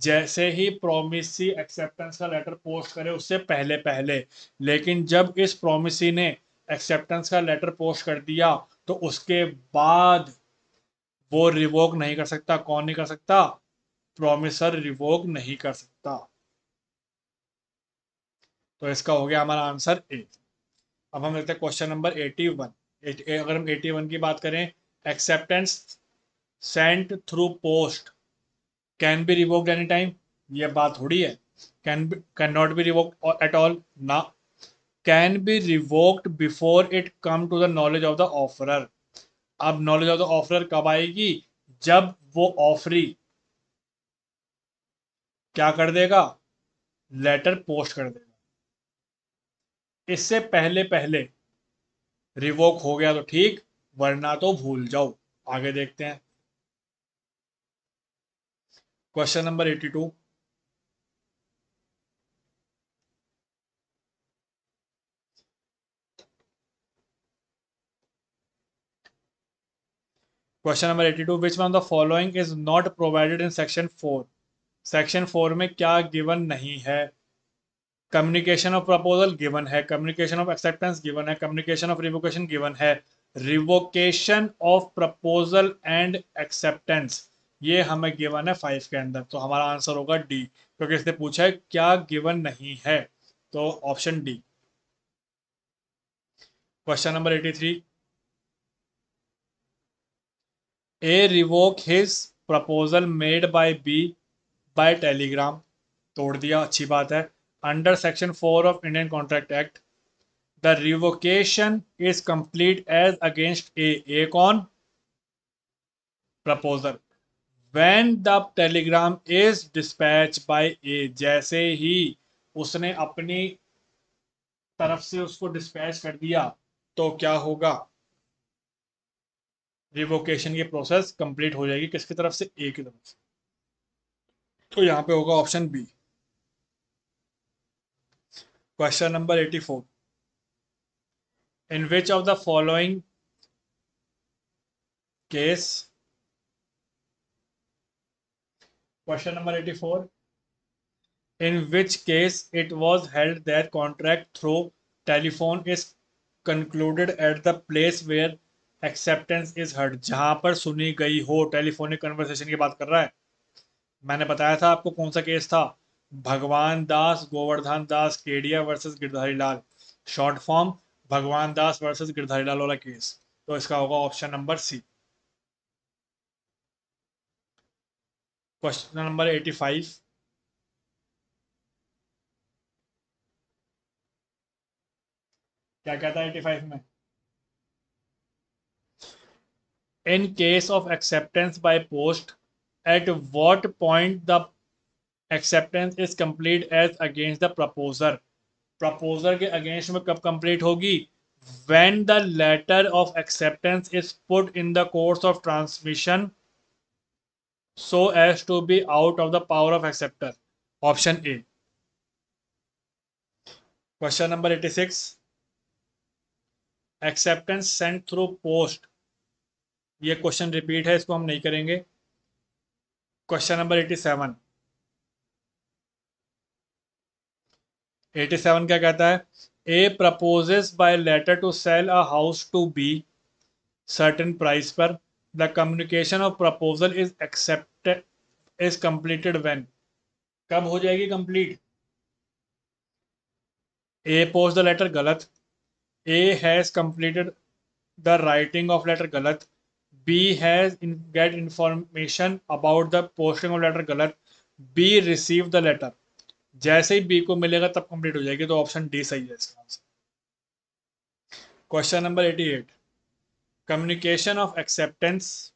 जैसे ही प्रोमिसी एक्सेप्टेंस का लेटर पोस्ट करे उससे पहले पहले लेकिन जब इस प्रोमिसी ने एक्सेप्टेंस का लेटर पोस्ट कर दिया तो उसके बाद वो रिवोक नहीं कर सकता कौन नहीं कर सकता प्रोमिसर रिवोक नहीं कर सकता तो इसका हो गया हमारा आंसर ए अब हम देखते हैं क्वेश्चन नंबर एटी वन अगर हम एटी वन की बात करें acceptance sent through post can be revoked any time ये बात थोड़ी है can can not be revoked at all ना can be revoked before it come to the knowledge of the offerer अब नॉलेज ऑफ द ऑफरर कब आएगी जब वो ऑफरी क्या कर देगा लेटर पोस्ट कर देगा इससे पहले पहले रिवोक हो गया तो ठीक वरना तो भूल जाओ आगे देखते हैं question number eighty two question number eighty two which one the following is not provided in section four section four में क्या गिवन नहीं है कम्युनिकेशन ऑफ प्रपोजल गिवन है कम्युनिकेशन ऑफ एक्सेप्टेंस गिवन है कम्युनिकेशन ऑफ रिवोकेशन गिवन है revocation of proposal and acceptance ये हमें given है फाइव के अंदर तो हमारा आंसर होगा डी क्योंकि इसने पूछा है क्या गिवन नहीं है तो option D question number eighty three A revoke his proposal made by B by telegram तोड़ दिया अच्छी बात है under section four of Indian contract Act the revocation is complete as against A A कौन proposal when the telegram is dispatch by A जैसे ही उसने अपनी तरफ से उसको डिस्पैच कर दिया तो क्या होगा रिवोकेशन की प्रोसेस कंप्लीट हो जाएगी किसकी तरफ से ए की तरफ से तो यहां पे होगा option B question number eighty four in which of the following case Question number 84. In which case it was held that contract through telephone is concluded at the place where acceptance is heard जहां पर सुनी गई हो telephonic conversation की बात कर रहा है मैंने बताया था आपको कौन सा केस था Bhagwan Das Govardhan Das Kedia versus Girdhari Lal short form Bhagwan Das versus Girdhari लाल वाला केस तो इसका होगा option number C question number eighty five क्या कहता है एटी फाइव में in case of acceptance by post at what point the acceptance is complete as against the proposer proposer के against में कब कंप्लीट होगी when the letter of acceptance is put in the course of transmission so as to be out of the power of acceptor option a question number 86 acceptance sent through post ये question repeat है इसको हम नहीं करेंगे question number eighty seven eighty seven क्या कहता है A proposes by letter to sell a house to be certain price पर the communication of proposal is accepted is completed when कब हो जाएगी complete A pose the letter गलत A has completed the writing of letter गलत B has get information about the posting of letter गलत B receive the letter जैसे ही B को मिलेगा तब कंप्लीट हो जाएगी तो ऑप्शन डी सही है इसका question number eighty eight communication of acceptance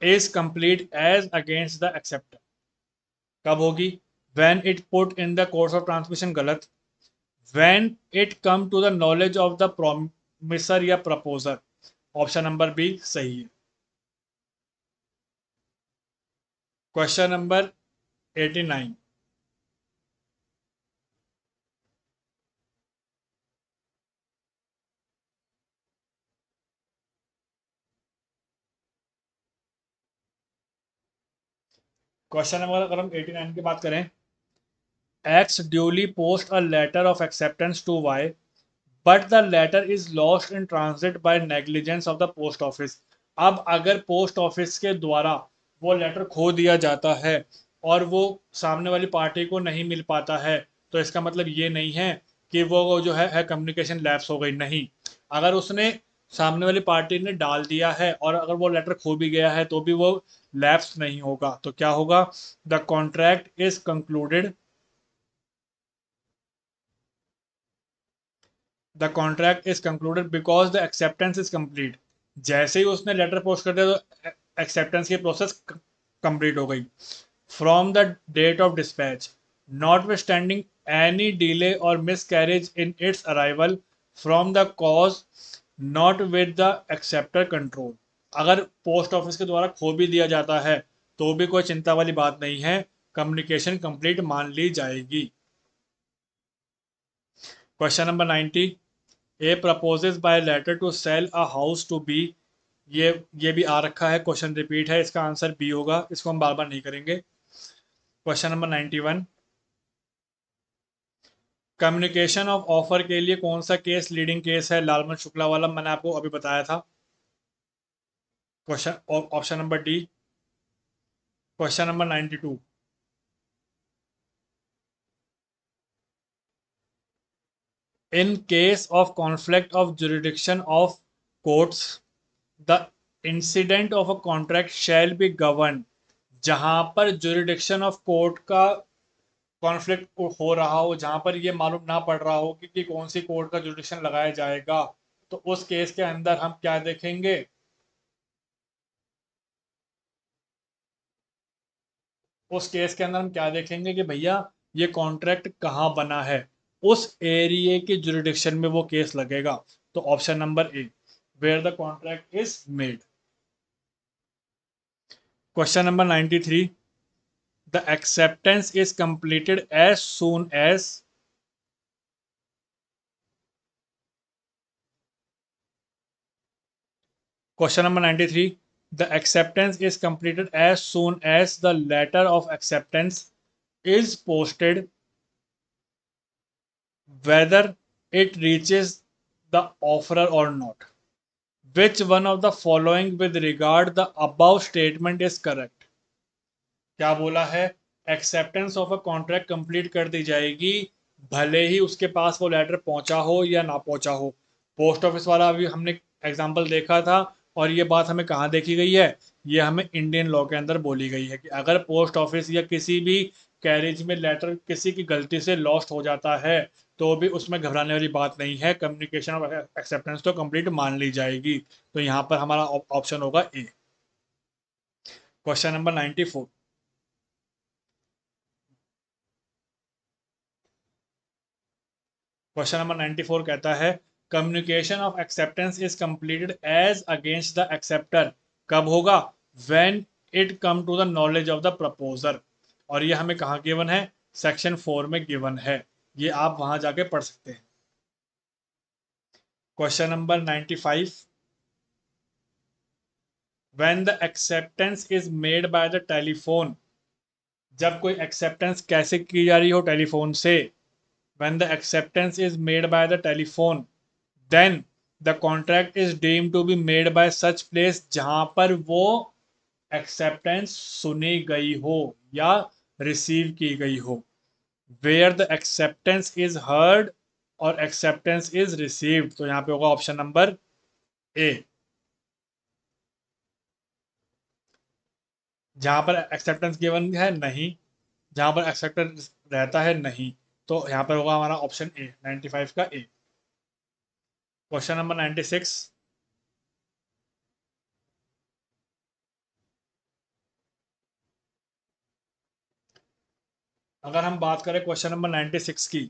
is complete as against the acceptor kab hogi when it put in the course of transmission galat when it come to the knowledge of the promiser ya proposer option number B सही है question number 89 question number अगर हम 89 की बात करें X duly post a letter of acceptance to Y but the letter is lost in transit by negligence of the post office अब अगर post office के द्वारा वो लेटर खो दिया जाता है और वो सामने वाली पार्टी को नहीं मिल पाता है तो इसका मतलब ये नहीं है कि वो जो है, है कम्युनिकेशन लैप्स हो गई नहीं अगर उसने सामने वाली पार्टी ने डाल दिया है और अगर वो लेटर खो भी गया है तो भी वो लैप्स नहीं होगा तो क्या होगा the contract is concluded the contract is concluded because the acceptance is complete जैसे ही उसने लेटर पोस्ट कर दिया तो एक्सेप्टेंस की प्रोसेस कंप्लीट हो गई from the date of dispatch notwithstanding any delay और miscarriage in its arrival from the cause not with the acceptor control अगर पोस्ट ऑफिस के द्वारा खो भी दिया जाता है तो भी कोई चिंता वाली बात नहीं है कम्युनिकेशन कंप्लीट मान ली जाएगी question number ninety A proposes by letter to sell a house to be ये ये भी आ रखा है क्वेश्चन रिपीट है इसका आंसर बी होगा इसको हम बार बार नहीं करेंगे question number ninety one communication of offer के लिए कौन सा केस लीडिंग केस है लालमन शुक्ला वाला मैंने आपको अभी बताया था question option number D question number ninety two in case of conflict of jurisdiction of courts the incident of a contract shall be govern जहां पर जुरिडिक्शन ऑफ कोर्ट का कॉन्फ्लिक्ट हो रहा हो जहां पर यह मालूम ना पड़ रहा हो कि, कि कौन सी कोर्ट का जुरिडिक्शन लगाया जाएगा तो उस केस के अंदर हम क्या देखेंगे उस केस के अंदर हम क्या देखेंगे कि भैया ये कॉन्ट्रैक्ट कहाँ बना है उस एरिए के जुरिडिक्शन में वो केस लगेगा तो option number A where the contract is made question number ninety three the acceptance is completed as soon as question number ninety three the acceptance is completed as soon as the letter of acceptance is posted whether it reaches the offerer or not which one of the following with regard the above statement is correct क्या बोला है acceptance of a contract complete कर दी जाएगी भले ही उसके पास वो letter पहुंचा हो या ना पहुंचा हो पोस्ट ऑफिस वाला अभी हमने एग्जांपल देखा था और ये बात हमें कहाँ देखी गई है ये हमें इंडियन लॉ के अंदर बोली गई है कि अगर पोस्ट ऑफिस या किसी भी कैरेज में लेटर किसी की गलती से लॉस्ट हो जाता है तो भी उसमें घबराने वाली बात नहीं है कम्युनिकेशन और एक्सेप्टेंस तो कंप्लीट मान ली जाएगी तो यहाँ पर हमारा ऑप्शन होगा A question number ninety four question number ninety four कहता है communication of acceptance is completed as against the acceptor कब होगा when it come to the knowledge of the proposer और ये हमें कहाँ गिवन है सेक्शन फोर में गिवन है ये आप वहां जाके पढ़ सकते हैं question number ninety five when the acceptance is made by the telephone जब कोई एक्सेप्टेंस कैसे की जा रही हो टेलीफोन से when the acceptance is made by the telephone then the contract is deem to be made by such place जहां पर वो एक्सेप्टेंस सुनी गई हो या रिसीव की गई हो where the acceptance is heard और एक्सेप्टेंस इज रिसीव्ड तो यहाँ पे होगा ऑप्शन नंबर ए जहां पर एक्सेप्टेंस गिवन है नहीं जहां पर एक्सेप्टेंस रहता है नहीं तो यहाँ पर होगा हमारा ऑप्शन ए 95 का A question number ninety six अगर हम बात करें क्वेश्चन नंबर नाइन्टी सिक्स की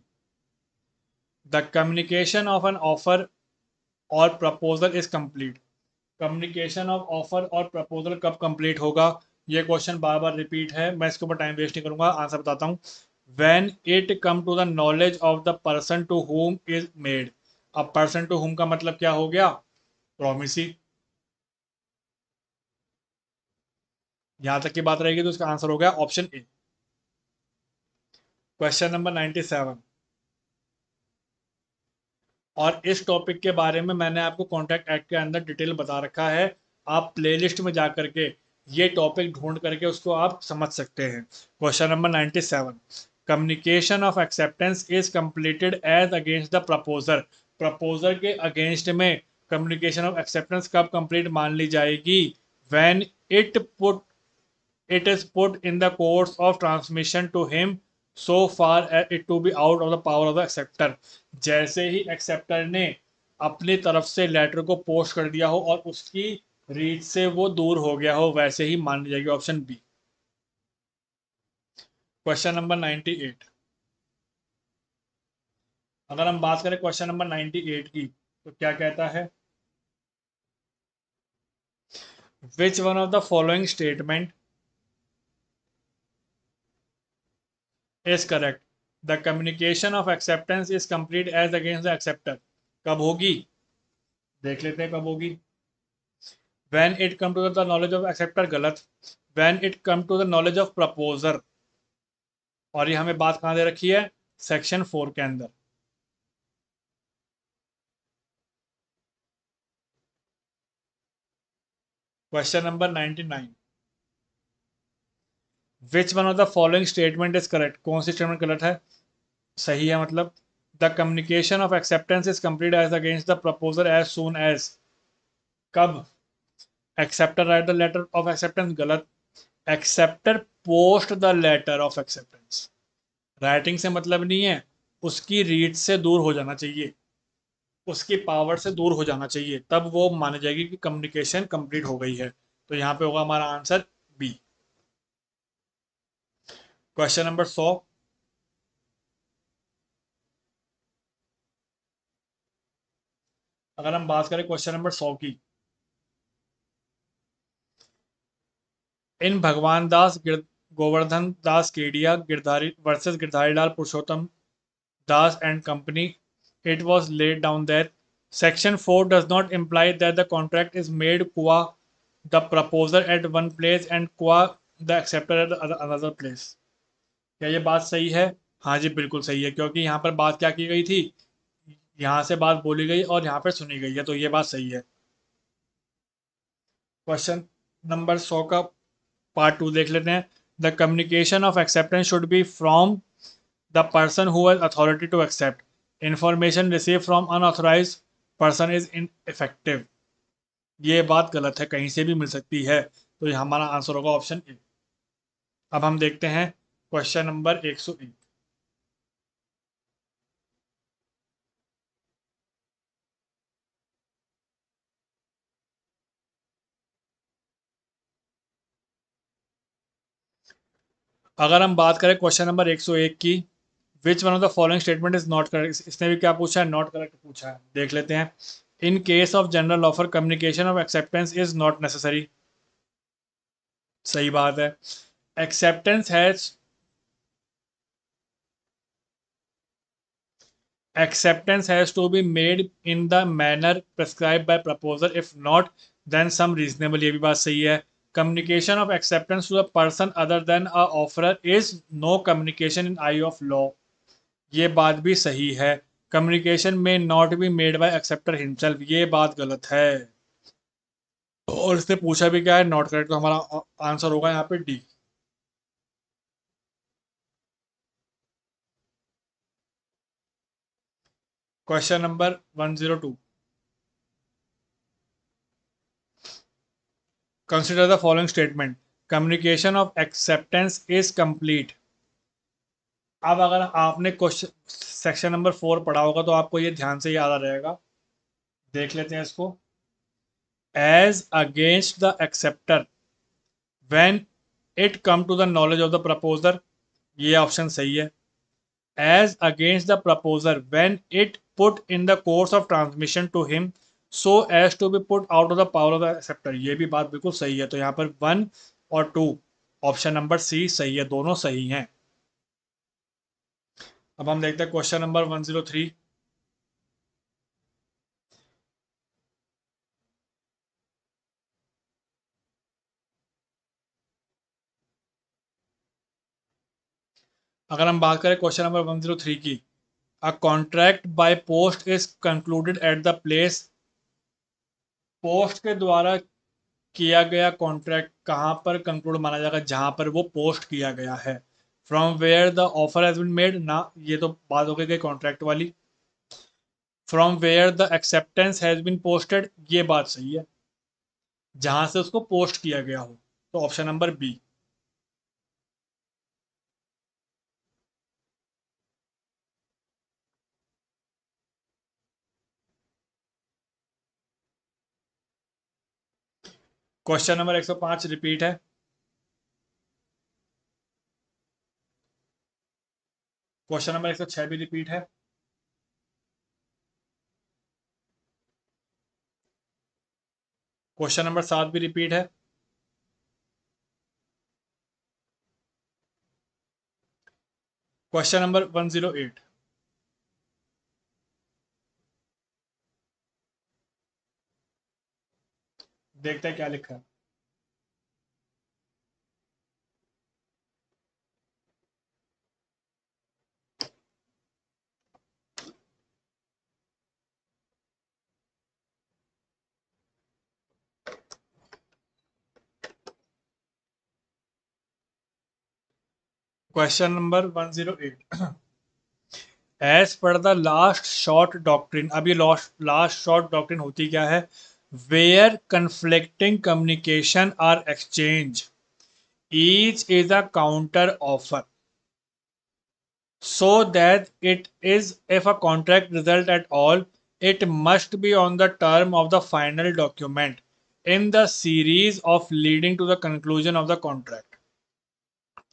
the communication of an offer और proposal is complete communication of offer और प्रपोजल कब कंप्लीट होगा ये क्वेश्चन बार बार रिपीट है मैं इसके ऊपर टाइम वेस्ट नहीं करूंगा आंसर बताता हूँ when it come to the knowledge of the person to whom is made अब पर्सन टू होम का मतलब क्या हो गया प्रोमिसी यहां तक की बात रहेगी तो इसका आंसर हो गया option A question number ninety seven और इस टॉपिक के बारे में मैंने आपको कॉन्टैक्ट एक्ट के अंदर डिटेल बता रखा है आप प्लेलिस्ट में जाकर के ये टॉपिक ढूंढ करके उसको आप समझ सकते हैं question number ninety seven communication of acceptance is completed as against the proposal proposal के अगेंस्ट में कम्युनिकेशन ऑफ एक्सेप्टेंस कब कंप्लीट मान ली जाएगी when it put it is put in the course of transmission to him so far it to be out of the power of the acceptor जैसे ही acceptor ने अपनी तरफ से लेटर को पोस्ट कर दिया हो और उसकी रीच से वो दूर हो गया हो वैसे ही मान ली जाएगी option B question number ninety eight अगर हम बात करें क्वेश्चन नंबर 98 की तो क्या कहता है which one of the following statement is correct the communication of acceptance is complete as against the acceptor कब होगी देख लेते हैं कब होगी when it come to the knowledge of acceptor गलत when it come to the knowledge of proposer और ये हमें बात कहाँ दे रखी है सेक्शन फोर के अंदर question number ninety nine which one of the following statement is correct कौन सी स्टेटमेंट गलत है सही है मतलब the communication of acceptance is complete as against the proposal as soon as कब acceptor write the letter of acceptance गलत acceptor post the letter of acceptance writing से मतलब नहीं है उसकी रीड से दूर हो जाना चाहिए उसकी पावर से दूर हो जाना चाहिए तब वो माने जाएगी कि कम्युनिकेशन कंप्लीट हो गई है तो यहाँ पे होगा हमारा आंसर बी क्वेश्चन नंबर सौ अगर हम बात करें क्वेश्चन नंबर सौ की इन Bhagwan Das Govardhan Das Kedia Girdhari versus Girdhari Lal Purushottam Das and company it was laid down there. Section 4 does not imply that the contract is made qua the proposer at one place and qua the acceptor at another place क्या ये बात सही है हाँ जी बिल्कुल सही है क्योंकि यहाँ पर बात क्या की गई थी यहाँ से बात बोली गई और यहाँ पर सुनी गई है तो ये बात सही है क्वेश्चन नंबर सौ का पार्ट टू देख लेते हैं the communication of acceptance should be from the person who authority to accept information receive from unauthorise person is in effective ये बात गलत है कहीं से भी मिल सकती है तो ये हमारा आंसर होगा ऑप्शन ए अब हम देखते हैं क्वेश्चन नंबर एक सौ एक अगर हम बात करें क्वेश्चन नंबर 101 की which one of the following statement is not correct इसने भी क्या पूछा है नॉट करेक्ट पूछा है देख लेते हैं in case of general offer communication of acceptance is not necessary सही बात है acceptance has acceptance has to be made in the manner prescribe by proposal if not then some reasonable ये भी बात सही है communication of acceptance to a person other than a offerer is no communication in eye of law ये बात भी सही है कम्युनिकेशन में not be made by acceptor himself ये बात गलत है तो और इससे पूछा भी क्या है नॉट करेक्ट तो हमारा आंसर होगा यहाँ पे D question number one zero two consider the following statement communication of acceptance is complete अब अगर आपने क्वेश्चन सेक्शन नंबर फोर पढ़ा होगा तो आपको ये ध्यान से याद आ रहेगा देख लेते हैं इसको as against the acceptor when it come to the knowledge of the proposer ये ऑप्शन सही है as against the proposer when it put in the course of transmission to him so as to be put out of the power of the acceptor ये भी बात बिल्कुल सही है तो यहाँ पर वन और टू ऑप्शन नंबर सी सही है दोनों सही हैं अब हम देखते हैं question number one zero three अगर हम बात करें question number one zero three की a contract by post is concluded at the place post के द्वारा किया गया कॉन्ट्रैक्ट कहां पर कंक्लूड माना जाएगा जहां पर वो पोस्ट किया गया है from where the offer has been made ना ये तो बात हो गई कॉन्ट्रैक्ट वाली from where the acceptance has been posted ये बात सही है जहां से उसको पोस्ट किया गया हो तो option number B question number 105 repeat है क्वेश्चन नंबर एक सौ छह भी रिपीट है क्वेश्चन नंबर सात भी रिपीट है question number one zero eight देखते हैं क्या लिखा है question number 108 as per the last short doctrine अब ये last last short doctrine होती क्या है where conflicting communication are exchanged each is a counter offer so that it is if a contract result at all it must be on the term of the final document in the series of leading to the conclusion of the contract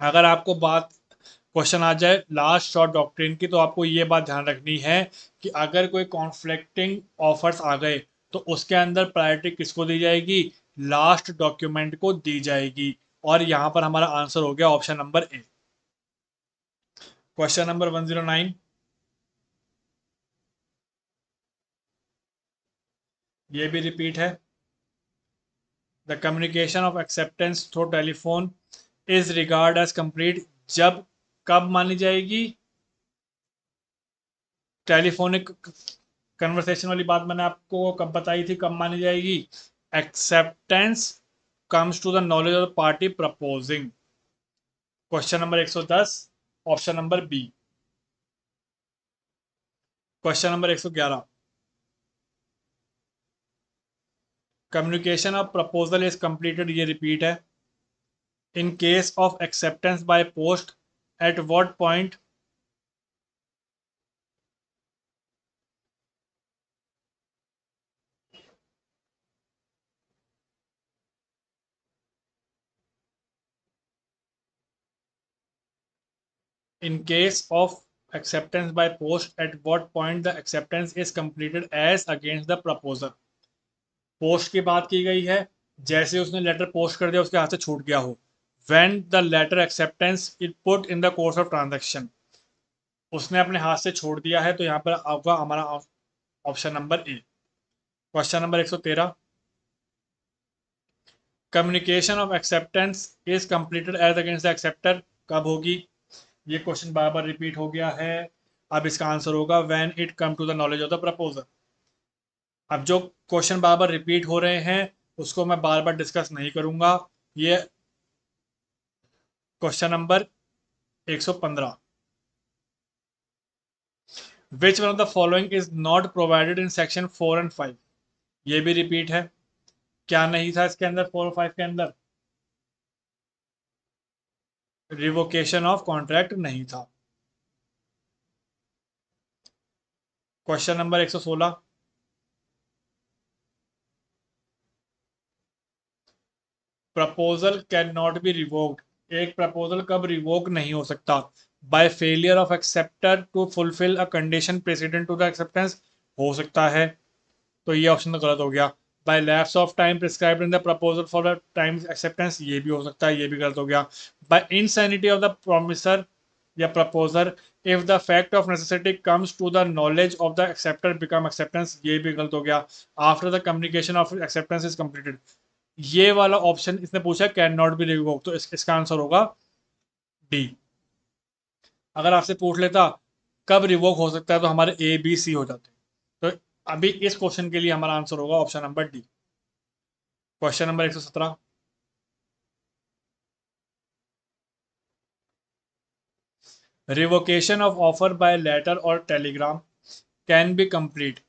अगर आपको बात question आ जाए last short doctrine की तो आपको ये बात ध्यान रखनी है कि अगर कोई कॉन्फ्लिक्टिंग ऑफर्स आ गए तो उसके अंदर प्रायोरिटी किसको दी जाएगी लास्ट डॉक्यूमेंट को दी जाएगी और यहां पर हमारा आंसर हो गया option number A question number one zero nine ये भी रिपीट है the communication of acceptance through telephone is regard as complete जब कब मानी जाएगी टेलीफोनिक कन्वर्सेशन वाली बात मैंने आपको कब बताई थी कब मानी जाएगी acceptance comes to the knowledge of the party proposing question number 110 option number B question number 111 communication of proposal is completed ये रिपीट है in case of acceptance by post at what point in case of acceptance by post at what point the acceptance is completed as against the proposal post की बात की गई है जैसे उसने letter post कर दिया उसके हाथ से छूट गया हो when the letter acceptance it put in the course of transaction उसने अपने हाथ से छोड़ दिया है तो यहाँ पर आपका हमारा option number A question number 113 communication of acceptance is completed as against the acceptor कब होगी ये क्वेश्चन बार बार रिपीट हो गया है अब इसका आंसर होगा when it come to the knowledge of the proposal अब जो क्वेश्चन बार बार रिपीट हो रहे हैं उसको मैं बार बार डिस्कस नहीं करूंगा ये question number 115 which one of the following is not provided in section four and five ये भी रिपीट है क्या नहीं था इसके अंदर फोर और फाइव के अंदर रिवोकेशन ऑफ कॉन्ट्रैक्ट नहीं था question number 116 proposal can not be revoked एक प्रपोजल कब रिवोक नहीं हो सकता by failure of acceptor to fulfil a condition precedent to the acceptance हो सकता है तो ये ऑप्शन तो गलत हो गया by lapse of time prescribe in the proposal for the time acceptance ये भी हो सकता है ये भी गलत हो गया by insanity of the promisor या proposer if the fact of necessity comes to the knowledge of the acceptor become acceptance ये भी गलत हो गया after the communication of acceptance is completed ये वाला ऑप्शन इसने पूछा कैन नॉट बी रिवोक तो इस, इसका आंसर होगा डी अगर आपसे पूछ लेता कब रिवोक हो सकता है तो हमारे ए बी सी हो जाते तो अभी इस क्वेश्चन के लिए हमारा आंसर होगा option number D question number एक सौ सत्रह revocation of offer by letter और टेलीग्राम कैन बी कंप्लीट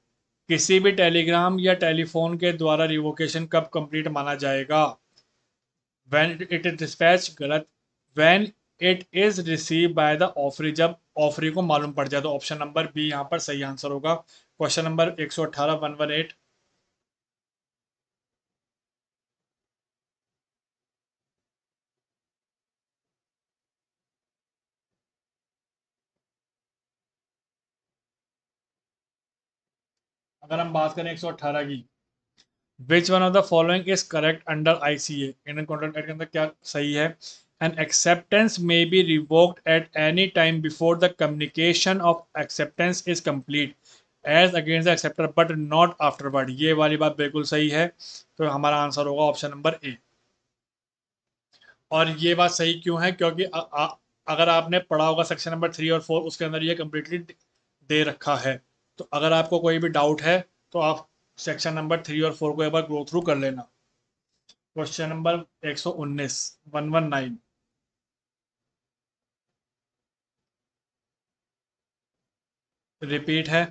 किसी भी टेलीग्राम या टेलीफोन के द्वारा रिवोकेशन कब कंप्लीट माना जाएगा वैन इट इज डिस्पैच गलत when it is receive by the offeree जब ऑफरी को मालूम पड़ जाए तो ऑप्शन नंबर बी यहाँ पर सही आंसर होगा क्वेश्चन नंबर एक सौ अट्ठारह वन वन एट अगर हम बात करें 118 की which one of the following is correct under I C A Indian contract act के अंदर क्या सही है an acceptance may be revoked at any time before the communication of acceptance is complete as against the acceptor but not afterward ये वाली बात बिल्कुल सही है तो हमारा आंसर होगा ऑप्शन नंबर ए और ये बात सही क्यों है क्योंकि अगर आपने पढ़ा होगा सेक्शन नंबर थ्री और फोर उसके अंदर ये कम्प्लीटली दे रखा है तो अगर आपको कोई भी डाउट है तो आप सेक्शन नंबर थ्री और फोर को एक बार ग्रो थ्रू कर लेना क्वेश्चन नंबर एक सौ उन्नीस वन वन नाइन रिपीट है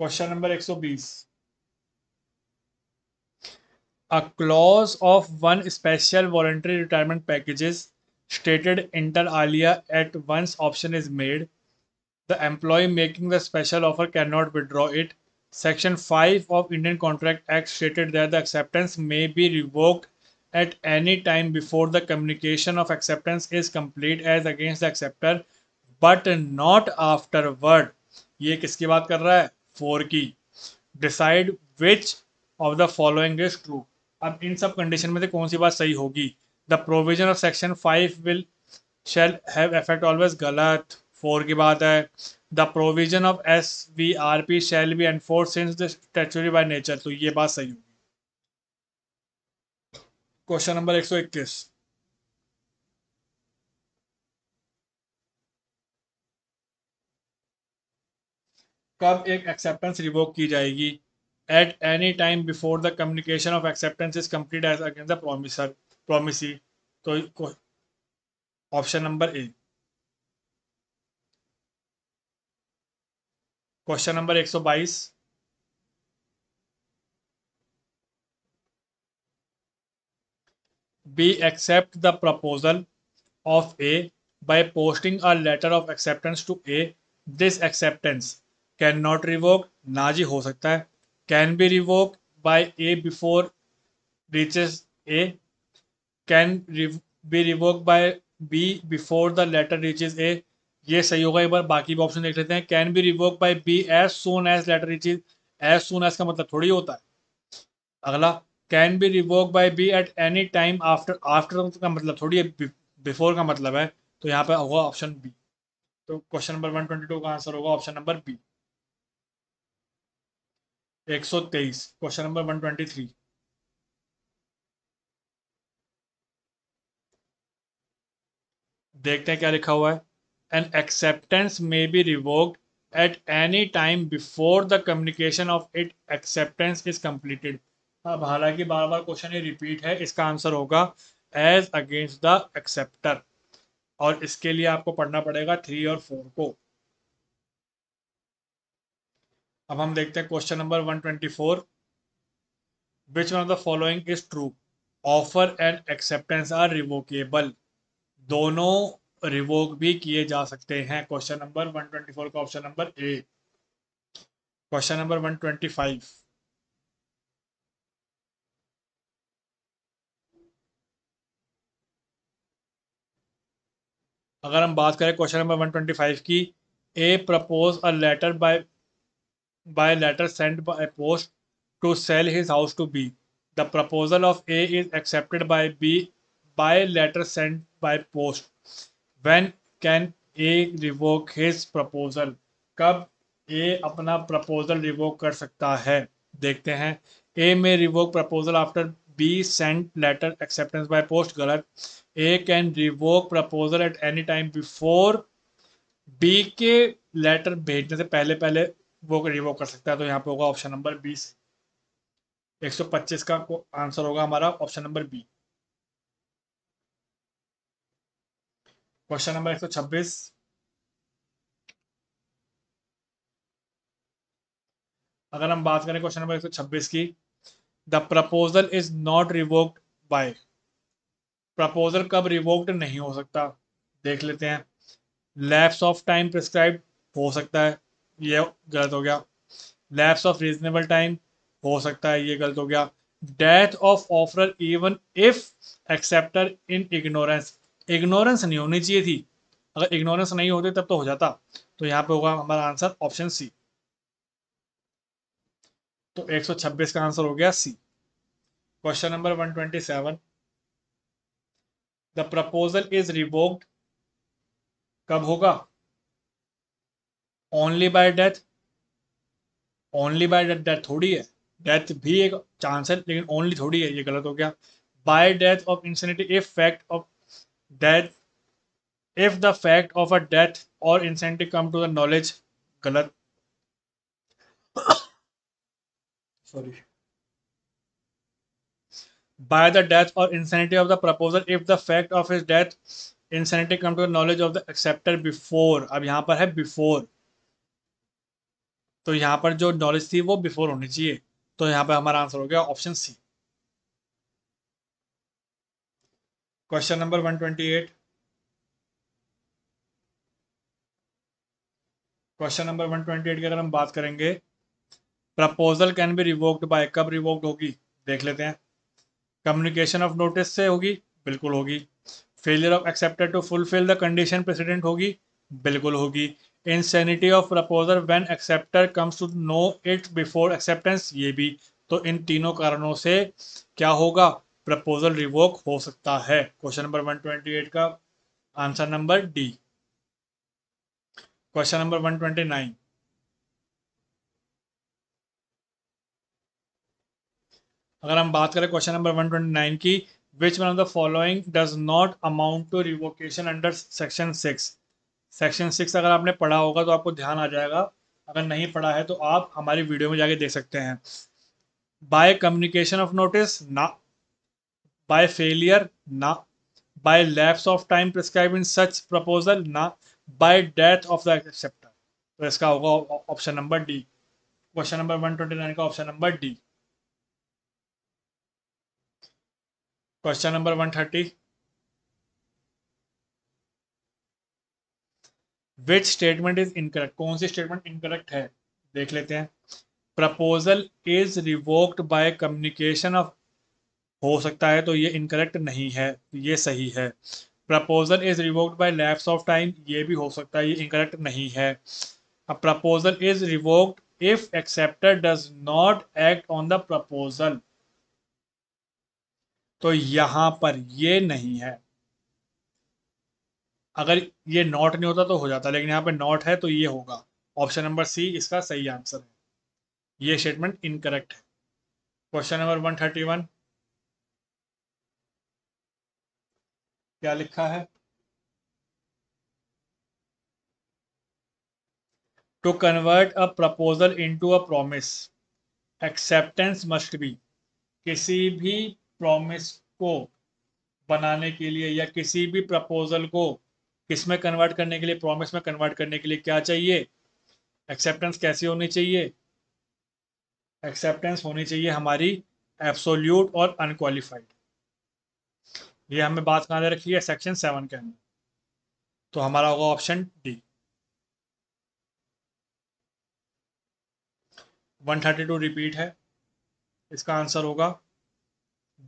क्वेश्चन नंबर एक सौ बीस a clause of one special voluntary retirement packages stated inter alia at once option is made. The employee making the special offer cannot withdraw it. Section 5 of Indian Contract Act stated that the acceptance may be revoked at any time before the communication of acceptance is complete as against the acceptor but not afterward ये किसकी बात कर रहा है four की decide which of the following is true अब इन सब कंडीशन में से कौन सी बात सही होगी the provision of section five will shall have effect always galat four की बात है the provision of svrp shall be enforced since the statutory by nature to ye baat sahi ये question number 121 कब एक एक्सेप्टेंस रिवोक की जाएगी at any time before the communication of acceptance is complete as against the promisor promisee तो option number A question number 122 B accept the proposal of A by posting a letter of acceptance to A this acceptance can not revoke ना जी हो सकता है can be revoke by A before reaches A can be revoke by B before the letter reaches A ये सही होगा एक बार बाकी भी ऑप्शन देख लेते हैं can be revoke by B as soon as letter reaches as soon as का मतलब थोड़ी होता है अगला can be revoke by B at any time after after का मतलब थोड़ी है बिफोर का मतलब है तो यहाँ पे होगा ऑप्शन बी तो question number one twenty two का आंसर होगा ऑप्शन नंबर बी एक सौ तेईस question number one twenty three देखते हैं क्या लिखा हुआ है an acceptance may be revoke at any time before the communication of it acceptance is completed अब हालांकि बार बार क्वेश्चन ये रिपीट है इसका आंसर होगा एज अगेंस्ट द एक्सेप्टर और इसके लिए आपको पढ़ना पड़ेगा थ्री और फोर को अब हम देखते हैं question number one twenty four which one of the following is true offer and acceptance are revocable दोनों रिवोक भी किए जा सकते हैं क्वेश्चन नंबर 124 का option number A question number 125 अगर हम बात करें क्वेश्चन नंबर 125 की A propose a letter by by letter send by post to sell his house to B the proposal of A is accepted by B bye letter send by post when can a revoke his proposal कब ए अपना proposal revoke कर सकता है देखते हैं A may revoke proposal after B sent letter acceptance by post गलत A can revoke proposal at any time before B के letter भेजने से पहले पहले वो रिवोक कर सकता है तो यहाँ पे होगा ऑप्शन नंबर बीस पच्चीस का आंसर होगा हमारा option number B question number छब्बीस अगर हम बात करें क्वेश्चन नंबर छब्बीस की the proposal is not revoked by proposal कब रिवोक्ड नहीं हो सकता देख लेते हैं लैप्स ऑफ टाइम प्रिस्क्राइब हो सकता है ये गलत हो गया लैप्स ऑफ रीजनेबल टाइम हो सकता है ये गलत हो गया death of offer even if acceptor in ignorance ignorance नहीं होनी चाहिए थी अगर इग्नोरेंस नहीं होती तब तो हो जाता तो यहाँ पे होगा हमारा आंसर ऑप्शन सी तो 126 का आंसर हो गया C question number 127 the proposal is revoked कब होगा only by death only by death death थोड़ी है डेथ भी एक चांस है लेकिन ओनली थोड़ी है ये गलत हो गया by death of insanity if fact of death if the fact of a death और incentive come to the knowledge गलत सॉरी बाय द डेथ और incentive of the proposal if the fact of his death incentive come to the knowledge of the acceptor before अब यहां पर है before तो यहां पर जो नॉलेज थी वो बिफोर होनी चाहिए तो यहां पर हमारा आंसर हो गया option C question number 128 question number 128 की अगर हम बात करेंगे proposal can be revoked by कब रिवोक्ड होगी देख लेते हैं कम्युनिकेशन ऑफ नोटिस से होगी बिल्कुल होगी failure of accepted to fulfil the condition precedent होगी बिल्कुल होगी insanity of proposal when acceptor comes to know it before acceptance ये भी तो इन तीनों कारणों से क्या होगा प्रपोजल रिवोक हो सकता है क्वेश्चन नंबर 128 का answer number D question number 129 अगर हम बात करें क्वेश्चन नंबर 129 की which one of the following does not amount to revocation under section six section six अगर आपने पढ़ा होगा तो आपको ध्यान आ जाएगा अगर नहीं पढ़ा है तो आप हमारी वीडियो में जाके देख सकते हैं बाय कम्युनिकेशन ऑफ नोटिस ना by failure na by lapse of time prescribed in such proposal na by death of the acceptor तो इसका होगा option number D question number 129 का option number D question number 130 which statement is incorrect कौन सी statement incorrect है देख लेते हैं proposal is revoked by communication of हो सकता है तो ये इनकरेक्ट नहीं है ये सही है proposal is revoked by lapse of time ये भी हो सकता है ये इनकरेक्ट नहीं है अब proposal is revoked if acceptor does not act on the proposal तो यहां पर ये नहीं है अगर ये नॉट नहीं होता तो हो जाता लेकिन यहाँ पे नॉट है तो ये होगा ऑप्शन नंबर सी इसका सही आंसर है ये स्टेटमेंट इनकरेक्ट है question number one thirty one क्या लिखा है convert a proposal into a promise acceptance must be किसी भी प्रोमिस को बनाने के लिए या किसी भी प्रपोजल को किसमें कन्वर्ट करने के लिए प्रोमिस में कन्वर्ट करने के लिए क्या चाहिए एक्सेप्टेंस कैसी होनी चाहिए एक्सेप्टेंस होनी चाहिए हमारी एब्सोल्यूट और अनक्वालिफाइड ये हमें बात कहाँ रखी है सेक्शन सेवन के अंदर तो हमारा होगा ऑप्शन डी 132 रिपीट है इसका आंसर होगा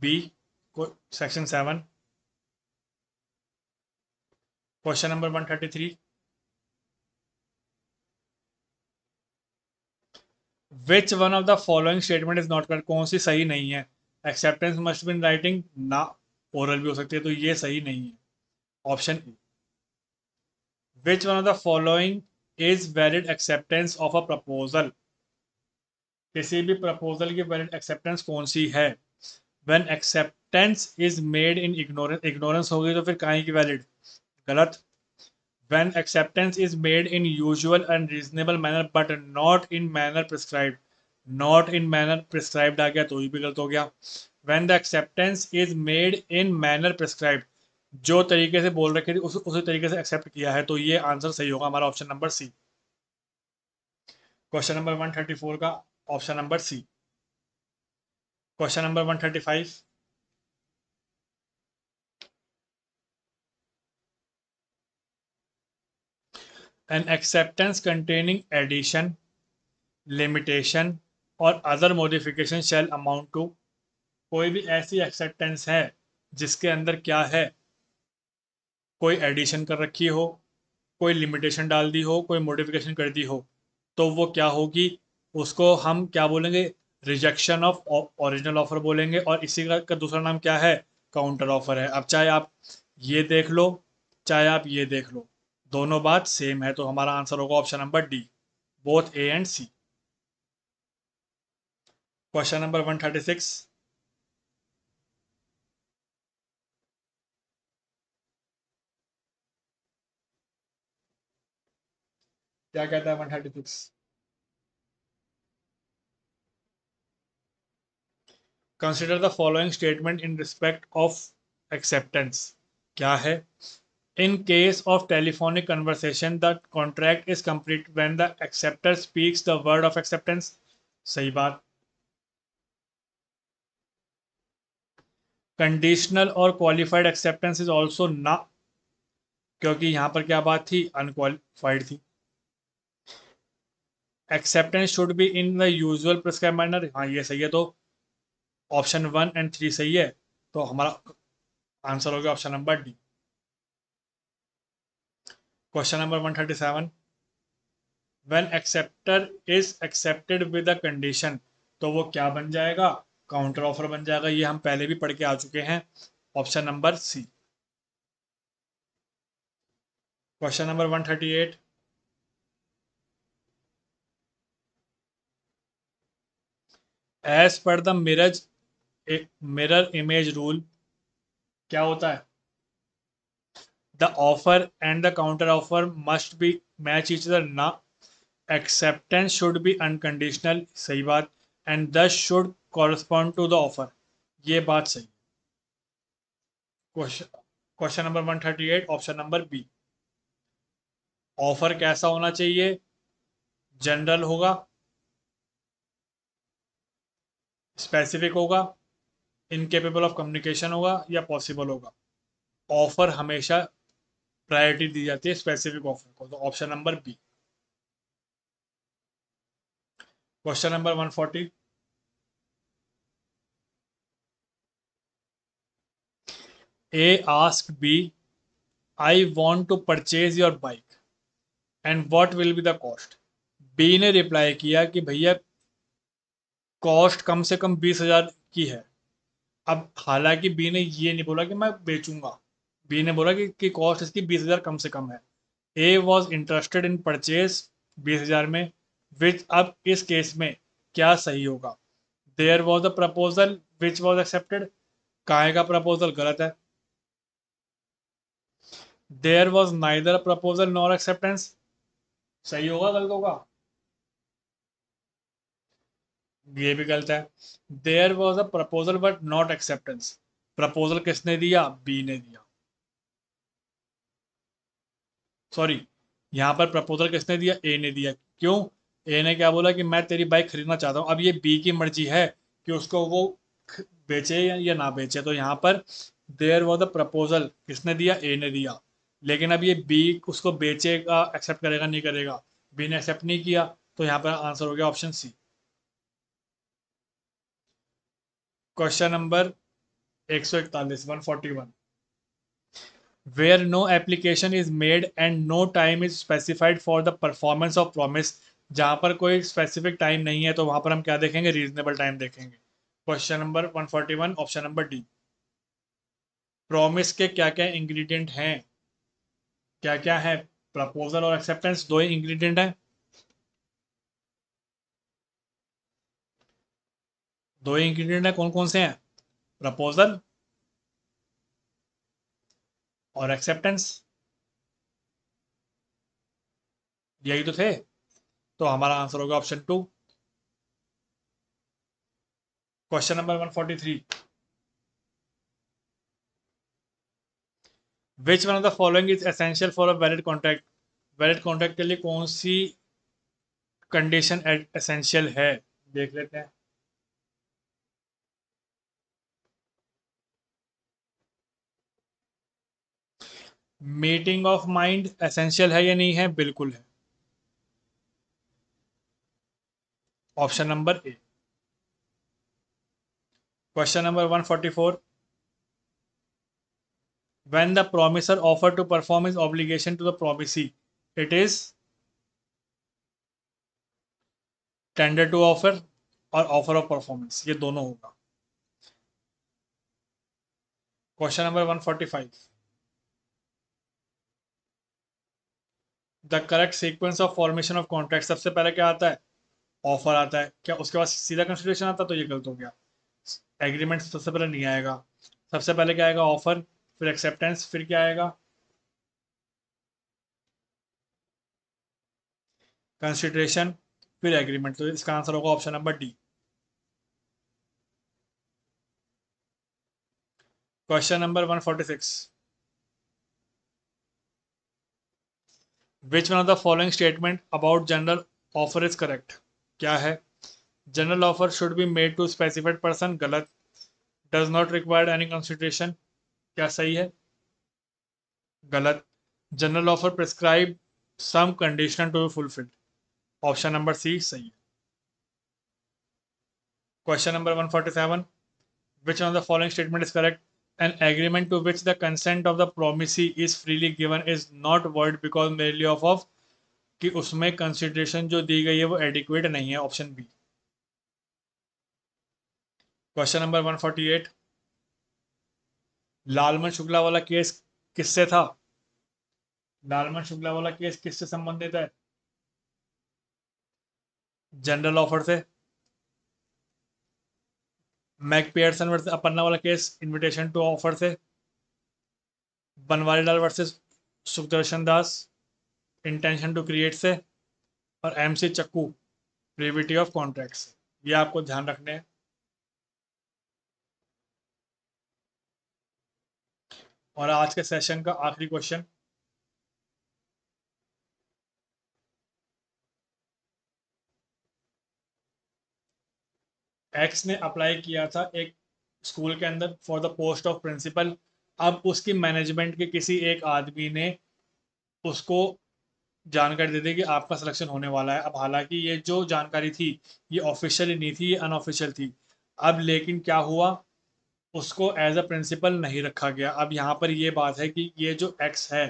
बी को section seven question number 133 which one of the following statement is not कर कौन सी सही नहीं है एक्सेप्टेंस मस्ट बिन राइटिंग ना ओरल भी हो सकती है तो ये सही नहीं है option E which one of the following is valid acceptance of a proposal किसी भी प्रपोजल की वैलिड एक्सेप्टेंस कौन सी है when acceptance is made in ignorance ignorance होगी तो फिर कहीं की वैलिड गलत when acceptance is made in usual and reasonable manner but not in manner prescribe not in manner prescribe आ गया तो ये भी गलत हो गया when the acceptance is made in manner prescribe जो तरीके से बोल रखे थे उस, उसी तरीके से एक्सेप्ट किया है तो ये आंसर सही होगा हमारा option number C question number one thirty four का option number C question number one thirty five an acceptance containing addition limitation और other modification shall amount to कोई भी ऐसी एक्सेप्टेंस है जिसके अंदर क्या है कोई एडिशन कर रखी हो कोई लिमिटेशन डाल दी हो कोई मोडिफिकेशन कर दी हो तो वो क्या होगी उसको हम क्या बोलेंगे रिजेक्शन ऑफ ओरिजिनल ऑफर बोलेंगे और इसी का, का दूसरा नाम क्या है काउंटर ऑफर है अब चाहे आप ये देख लो चाहे आप ये देख लो दोनों बात सेम है तो हमारा आंसर होगा option number D both A and C question number one thirty six क्या कहता है six consider the following statement in respect of acceptance क्या है in case of telephonic conversation the contract is complete when the acceptor speaks the word of acceptance सही बात conditional और qualified acceptance is also ना क्योंकि यहां पर क्या बात थी अनक्वालिफाइड थी acceptance should be in the usual prescribe manner हाँ ये सही है तो ऑप्शन वन एंड थ्री सही है तो हमारा आंसर हो गया option number D question number one thirty seven when acceptor is accepted with a condition तो वो क्या बन जाएगा काउंटर ऑफर बन जाएगा ये हम पहले भी पढ़ के आ चुके हैं option number C question number one thirty eight as per the mirage mirror image rule क्या होता है the offer and the counter offer must be match each other ना एक्सेप्टेंस शुड बी अनकंडीशनल सही बात and this should correspond to the offer ये बात सही question question number one thirty eight option number B offer कैसा होना चाहिए general होगा स्पेसिफिक होगा इनकेपेबल ऑफ कम्युनिकेशन होगा या पॉसिबल होगा ऑफर हमेशा प्रायोरिटी दी जाती है स्पेसिफिक ऑफर को तो option number B question number 140 A asked B, I want to purchase your bike and what will be the cost? B ने रिप्लाई किया कि भैया कॉस्ट कम से कम बीस हजार की है अब हालांकि बी ने ये नहीं बोला कि मैं बेचूंगा बी ने बोला कि, कॉस्ट इसकी बीस हजार कम से कम है A was interested in purchase बीस हजार में विच अब इस केस में क्या सही होगा there was a proposal which was accepted काहे का प्रपोजल गलत है there was neither proposal nor acceptance सही होगा गलत होगा ये भी गलत है there was a proposal but not acceptance proposal किसने दिया बी ने दिया सॉरी यहां पर प्रपोजल किसने दिया ए ने दिया क्यों ए ने क्या बोला कि मैं तेरी बाइक खरीदना चाहता हूं अब ये बी की मर्जी है कि उसको वो बेचे या ना बेचे तो यहां पर देयर वॉज अ प्रपोजल किसने दिया ए ने दिया लेकिन अब ये बी उसको बेचेगा एक्सेप्ट करेगा नहीं करेगा बी ने एक्सेप्ट नहीं किया तो यहां पर आंसर हो गया ऑप्शन सी क्वेश्चन नंबर एक सौ इकतालीस one forty one where no application is made and no time is specified for the performance of promise जहां पर कोई स्पेसिफिक टाइम नहीं है तो वहां पर हम क्या देखेंगे रीजनेबल टाइम देखेंगे question number one forty one option number D promise के क्या क्या इंग्रेडिएंट हैं क्या क्या है प्रपोजल और एक्सेप्टेंस दो ही इंग्रेडिएंट हैं दो इंग्रेडिएंट है कौन कौन से हैं प्रपोजल और एक्सेप्टेंस यही तो थे तो हमारा आंसर होगा option two question number one forty three which one of the following is essential for a valid contract valid contract के लिए कौन सी कंडीशन एसेंशियल है देख लेते हैं मीटिंग ऑफ माइंड एसेंशियल है या नहीं है बिल्कुल है option number A question number 144 when the promiser offer to perform his obligation to the promisee it is tender to offer और ऑफर ऑफ परफॉर्मेंस ये दोनों होगा question number 145 the correct sequence of formation of contract सबसे पहले क्या आता है offer आता है क्या उसके बाद सीधा कंसिडरेशन आता है तो ये गलत हो गया एग्रीमेंट सबसे पहले नहीं आएगा सबसे पहले क्या आएगा ऑफर फिर एक्सेप्टेंस फिर क्या आएगा कंसिडरेशन फिर एग्रीमेंट तो इसका आंसर होगा option number D question number one forty six which one of the following statement about general offer is correct क्या है general offer should be made to specified person गलत does not required any consideration क्या सही है गलत general offer prescribe some condition to be fulfilled option number C सही है question number one 147 which one of the following statement is correct an agreement to which the consent of the promisee is freely given is not void because merely of of कि उसमें consideration जो दी गई है वो adequate नहीं है option B question number 148 Lalman Shukla वाला case किससे था लालमन शुक्ला वाला केस किससे संबंधित है जनरल ऑफर से मैक पियर्सन वर्सेस अपन्ना वाला केस इनविटेशन टू ऑफर से Banwari Lal versus Sukhdarshan Das intention to create से और एम सी चक्कू प्रीविटी ऑफ कॉन्ट्रैक्ट से ये आपको ध्यान रखने हैं और आज के सेशन का आखिरी क्वेश्चन एक्स ने अप्लाई किया था एक स्कूल के अंदर for the post of principal अब उसकी मैनेजमेंट के किसी एक आदमी ने उसको जानकारी दे दी कि आपका सिलेक्शन होने वाला है अब हालांकि ये जो जानकारी थी ये ऑफिशियली नहीं थी ये अनऑफिशियल थी अब लेकिन क्या हुआ उसको एज अ प्रिंसिपल नहीं रखा गया अब यहाँ पर ये बात है कि ये जो एक्स है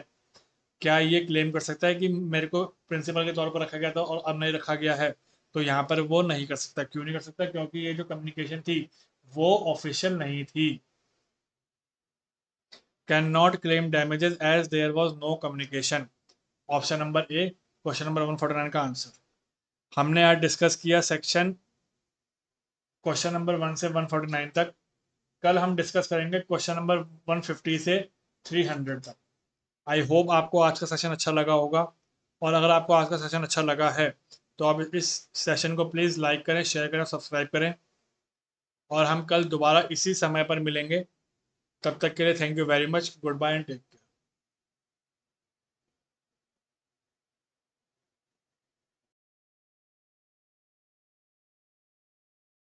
क्या ये क्लेम कर सकता है कि मेरे को प्रिंसिपल के तौर पर रखा गया था और अब नहीं रखा गया है तो यहाँ पर वो नहीं कर सकता क्यों नहीं कर सकता क्योंकि ये जो कम्युनिकेशन थी वो ऑफिशियल नहीं थी can not claim damages as there was no communication option number A question number one forty nine का आंसर हमने आज डिस्कस किया सेक्शन क्वेश्चन नंबर वन से वन फोर्टी नाइन तक कल हम डिस्कस करेंगे क्वेश्चन नंबर वन फिफ्टी से थ्री हंड्रेड तक आई होप आपको आज का सेशन अच्छा लगा होगा और अगर आपको आज का सेशन अच्छा लगा है तो आप इस सेशन को प्लीज़ लाइक करें शेयर करें सब्सक्राइब करें और हम कल दोबारा इसी समय पर मिलेंगे तब तक के लिए thank you very much good bye and take